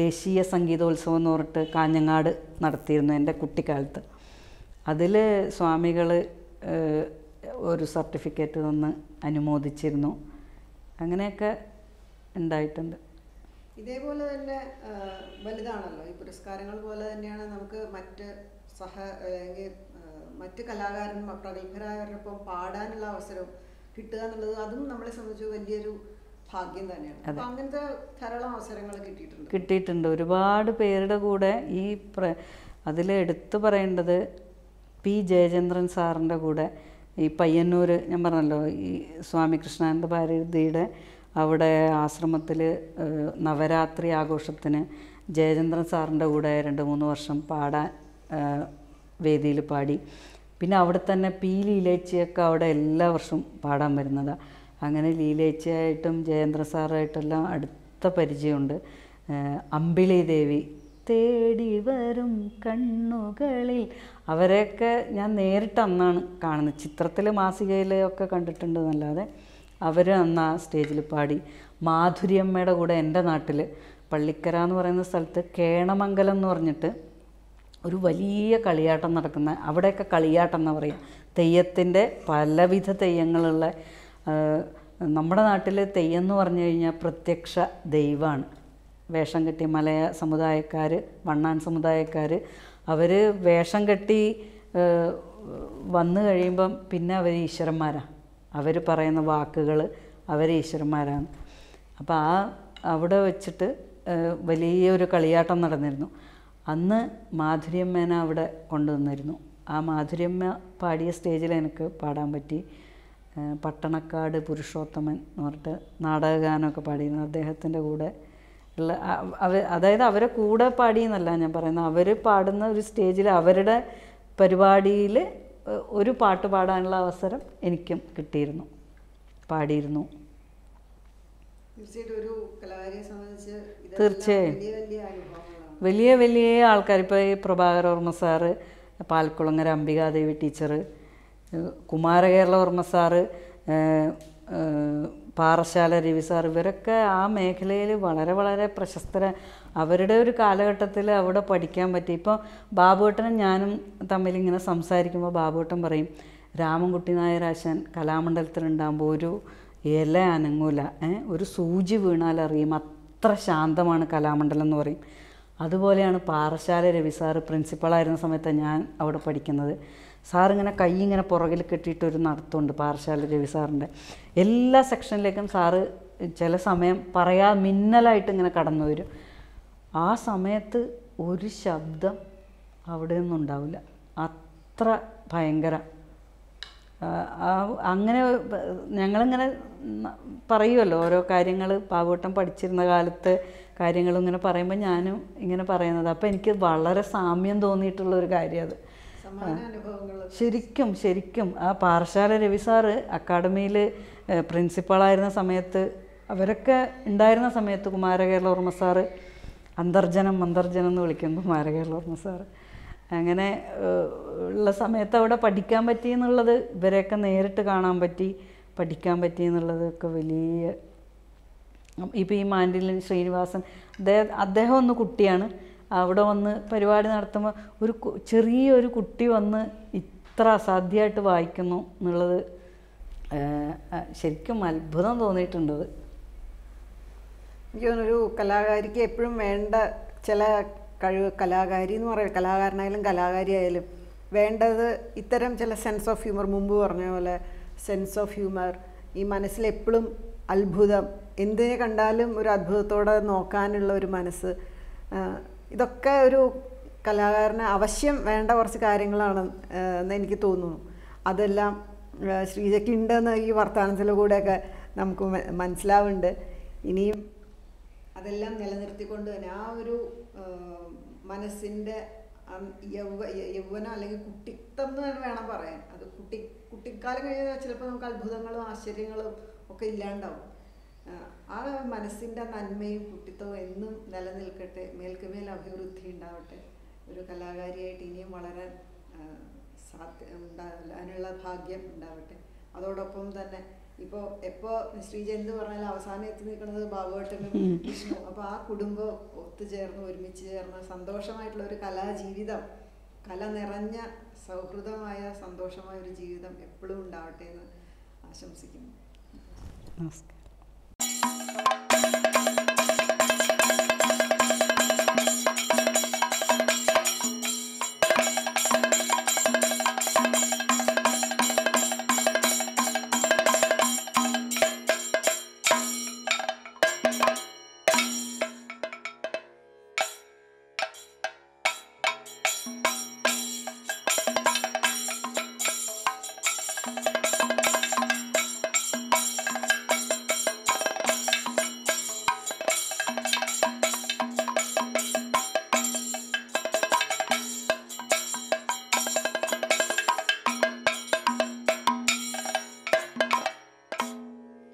ദേശീയ സംഗീതോത്സവം എന്ന് പറഞ്ഞിട്ട് കാഞ്ഞങ്ങാട് നടത്തിയിരുന്നു എൻ്റെ കുട്ടിക്കാലത്ത് അതിൽ സ്വാമികൾ ഒരു സർട്ടിഫിക്കറ്റ് തന്ന് അനുമോദിച്ചിരുന്നു അങ്ങനെയൊക്കെ ഉണ്ടായിട്ടുണ്ട് ഇതേപോലെ തന്നെ വലുതാണല്ലോ ഈ പുരസ്കാരങ്ങൾ പോലെ തന്നെയാണ് നമുക്ക് മറ്റ് സഹ അല്ലെങ്കിൽ മറ്റ് കലാകാരന്മാർ പ്രഗത്ഭരായവരോടൊപ്പം പാടാനുള്ള അവസരം കിട്ടുക എന്നുള്ളത് അതും നമ്മളെ സംബന്ധിച്ച് വലിയൊരു ഭാഗ്യം തന്നെയാണ് അപ്പം അങ്ങനത്തെ ധാരാളം അവസരങ്ങൾ കിട്ടിയിട്ടുണ്ട് കിട്ടിയിട്ടുണ്ട് ഒരുപാട് പേരുടെ കൂടെ ഈ അതിൽ എടുത്തു പറയേണ്ടത് പി ജയചന്ദ്രൻ സാറിൻ്റെ കൂടെ ഈ പയ്യന്നൂർ ഞാൻ പറഞ്ഞല്ലോ ഈ സ്വാമി കൃഷ്ണാനന്ദ ഭാരതിയുടെ അവിടെ ആശ്രമത്തിൽ നവരാത്രി ആഘോഷത്തിന് ജയചന്ദ്രൻ സാറിൻ്റെ കൂടെ രണ്ട് മൂന്ന് വർഷം പാടാൻ വേദിയിൽ പാടി പിന്നെ അവിടെ തന്നെ പി ലീലേച്ചിയൊക്കെ അവിടെ എല്ലാ വർഷവും പാടാൻ വരുന്നതാണ് അങ്ങനെ ലീലേച്ചിയായിട്ടും ജയേന്ദ്ര സാറായിട്ടെല്ലാം അടുത്ത പരിചയമുണ്ട് അമ്പിളി ദേവി തേടി വരും കണ്ണുകളിൽ അവരെയൊക്കെ ഞാൻ നേരിട്ട് അന്നാണ് കാണുന്നത് ചിത്രത്തിൽ മാസികയിലൊക്കെ കണ്ടിട്ടുണ്ട് എന്നല്ലാതെ അവർ അന്ന് ആ സ്റ്റേജിൽ പാടി മാധുര്യമ്മയുടെ കൂടെ എൻ്റെ നാട്ടിൽ പള്ളിക്കര എന്ന് പറയുന്ന സ്ഥലത്ത് കേണമംഗലം എന്ന് പറഞ്ഞിട്ട് ഒരു വലിയ കളിയാട്ടം നടക്കുന്ന അവിടെയൊക്കെ കളിയാട്ടം എന്ന് പറയുക തെയ്യത്തിൻ്റെ പലവിധ തെയ്യങ്ങളുള്ള നമ്മുടെ നാട്ടിൽ തെയ്യം എന്ന് പറഞ്ഞു കഴിഞ്ഞാൽ പ്രത്യക്ഷ ദൈവമാണ് വേഷം കെട്ടി മലയ സമുദായക്കാർ വണ്ണാൻ സമുദായക്കാർ അവർ വേഷം കെട്ടി വന്നു കഴിയുമ്പം പിന്നെ അവർ ഈശ്വരന്മാരാണ് അവർ പറയുന്ന വാക്കുകൾ അവർ ഈശ്വരന്മാരാണ് അപ്പോൾ ആ അവിടെ വെച്ചിട്ട് വലിയൊരു കളിയാട്ടം നടന്നിരുന്നു അന്ന് മാധുര്യമ്മേന അവിടെ കൊണ്ടുവന്നിരുന്നു ആ മാധുര്യമ്മ പാടിയ സ്റ്റേജിൽ എനിക്ക് പാടാൻ പറ്റി പട്ടണക്കാട് പുരുഷോത്തമൻ എന്ന് പറഞ്ഞിട്ട് നാടകഗാനമൊക്കെ പാടിയിരുന്നു അദ്ദേഹത്തിൻ്റെ കൂടെ ഉള്ള അവ അതായത് അവരെ കൂടെ പാടിയെന്നല്ല ഞാൻ പറയുന്നത് അവർ പാടുന്ന ഒരു സ്റ്റേജിൽ അവരുടെ പരിപാടിയിൽ ഒരു പാട്ട് പാടാനുള്ള അവസരം എനിക്കും കിട്ടിയിരുന്നു പാടിയിരുന്നു തീർച്ചയായും വലിയ വലിയ ആൾക്കാർ ഇപ്പോൾ ഈ Prabhakar Varma sir Palkulangara Ambikadevi teacher കുമാരകേരള Varma sir Parassala Ravi sir ഇവരൊക്കെ ആ മേഖലയിൽ വളരെ വളരെ പ്രശസ്തര അവരുടെ ഒരു കാലഘട്ടത്തിൽ അവിടെ പഠിക്കാൻ പറ്റി ഇപ്പോൾ ബാബുവേട്ടനും ഞാനും തമ്മിൽ ഇങ്ങനെ സംസാരിക്കുമ്പോൾ ബാബുവേട്ടൻ പറയും രാമൻകുട്ടി നായരാശാൻ ഉണ്ടാകുമ്പോൾ ഒരു ഇല അനങ്ങൂല ഒരു സൂചി വീണാൽ അറിയും അത്ര ശാന്തമാണ് കലാമണ്ഡലം എന്ന് പറയും അതുപോലെയാണ് പാറശാല രവി സാറ് പ്രിൻസിപ്പളായിരുന്ന സമയത്താണ് ഞാൻ അവിടെ പഠിക്കുന്നത് സാറിങ്ങനെ കൈ ഇങ്ങനെ പുറകിൽ കെട്ടിയിട്ട് ഒരു നടത്തുണ്ട് പാറശാല രവി സാറിൻ്റെ എല്ലാ സെക്ഷനിലേക്കും സാറ് ചില സമയം പറയാ മിന്നലായിട്ട് ഇങ്ങനെ കടന്നു വരും ആ സമയത്ത് ഒരു ശബ്ദം അവിടെ ഒന്നും ഉണ്ടാവില്ല അത്ര ഭയങ്കര അങ്ങനെ ഞങ്ങളിങ്ങനെ പറയുമല്ലോ ഓരോ കാര്യങ്ങൾ പാവോട്ടം പഠിച്ചിരുന്ന കാലത്ത് കാര്യങ്ങൾ ഇങ്ങനെ പറയുമ്പോൾ ഞാനും ഇങ്ങനെ പറയുന്നത് അപ്പോൾ എനിക്ക് വളരെ സാമ്യം തോന്നിയിട്ടുള്ള ഒരു കാര്യം അത് ശരിക്കും ശരിക്കും ആ പാറശാല രവി സാറ് അക്കാഡമിയിൽ പ്രിൻസിപ്പളായിരുന്ന സമയത്ത് അവരൊക്കെ ഉണ്ടായിരുന്ന സമയത്ത് കുമാരകേരള ഓർമ്മ സാറ് അന്തർജനം അന്തർജനം എന്ന് വിളിക്കുന്നത് മാരകേളവർമ്മ സാറ് അങ്ങനെ ഉള്ള സമയത്ത് അവിടെ പഠിക്കാൻ പറ്റി എന്നുള്ളത് ഇവരെയൊക്കെ നേരിട്ട് കാണാൻ പറ്റി പഠിക്കാൻ പറ്റി എന്നുള്ളതൊക്കെ വലിയ ഇപ്പോൾ ഈ മാൻഡിലിൻ ശ്രീനിവാസൻ അദ്ദേഹം അദ്ദേഹം ഒന്ന് കുട്ടിയാണ് അവിടെ വന്ന് പരിപാടി നടത്തുമ്പോൾ ഒരു ചെറിയൊരു കുട്ടി വന്ന് ഇത്ര അസാധ്യമായിട്ട് വായിക്കുന്നു എന്നുള്ളത് ശരിക്കും അത്ഭുതം തോന്നിയിട്ടുണ്ടത് എനിക്ക് ഒരു കലാകാരിക്ക് എപ്പോഴും വേണ്ട ചില കഴിവ് കലാകാരി എന്ന് പറയുന്നത് കലാകാരനായാലും കലാകാരി ആയാലും വേണ്ടത് ഇത്തരം ചില സെൻസ് ഓഫ് ഹ്യൂമർ മുമ്പ് പറഞ്ഞ പോലെ സെൻസ് ഓഫ് ഹ്യൂമർ ഈ മനസ്സിലെപ്പോഴും അത്ഭുതം എന്തിനെ കണ്ടാലും ഒരു അത്ഭുതത്തോടെ നോക്കാനുള്ള ഒരു മനസ്സ് ഇതൊക്കെ ഒരു കലാകാരന് അവശ്യം വേണ്ട കുറച്ച് കാര്യങ്ങളാണ് എന്ന് എനിക്ക് തോന്നുന്നു അതെല്ലാം ശ്രീജയ്ക്ക് ഉണ്ടെന്ന് ഈ വർത്തമാനത്തിലൂടെയൊക്കെ നമുക്ക് മനസ്സിലാവുന്നുണ്ട് ഇനിയും അതെല്ലാം നിലനിർത്തിക്കൊണ്ട് തന്നെ ആ ഒരു മനസ്സിൻ്റെ യൗവ യൗവനം അല്ലെങ്കിൽ കുട്ടിത്തം എന്ന് തന്നെ വേണം പറയാൻ അത് കുട്ടി കുട്ടിക്കാലം കഴിഞ്ഞാൽ ചിലപ്പോൾ നമുക്ക് അത്ഭുതങ്ങളും ആശ്ചര്യങ്ങളും ഒക്കെ ഇല്ലാണ്ടാവും ആ മനസ്സിൻ്റെ നന്മയും കുട്ടിത്തവും എന്നും നിലനിൽക്കട്ടെ മേൽക്കുമേൽ അഭിവൃദ്ധി ഉണ്ടാവട്ടെ ഒരു കലാകാരിയായിട്ട് ഇനിയും വളരെ സാധ്യ ഭാഗ്യം ഉണ്ടാവട്ടെ അതോടൊപ്പം തന്നെ ഇപ്പോ എപ്പോ ശ്രീജ എന്ത് പറഞ്ഞാൽ അവസാനം എത്തി നിൽക്കുന്നത് ബാബുവേട്ടനും വിഷ്ണു അപ്പൊ ആ കുടുംബം ഒത്തുചേർന്ന് ഒരുമിച്ച് ചേർന്ന് സന്തോഷമായിട്ടുള്ള ഒരു കലാജീവിതം കല നിറഞ്ഞ സൗഹൃദമായ സന്തോഷമായ ഒരു ജീവിതം എപ്പോഴും ഉണ്ടാവട്ടെ എന്ന് ആശംസിക്കുന്നു നമസ്കാരം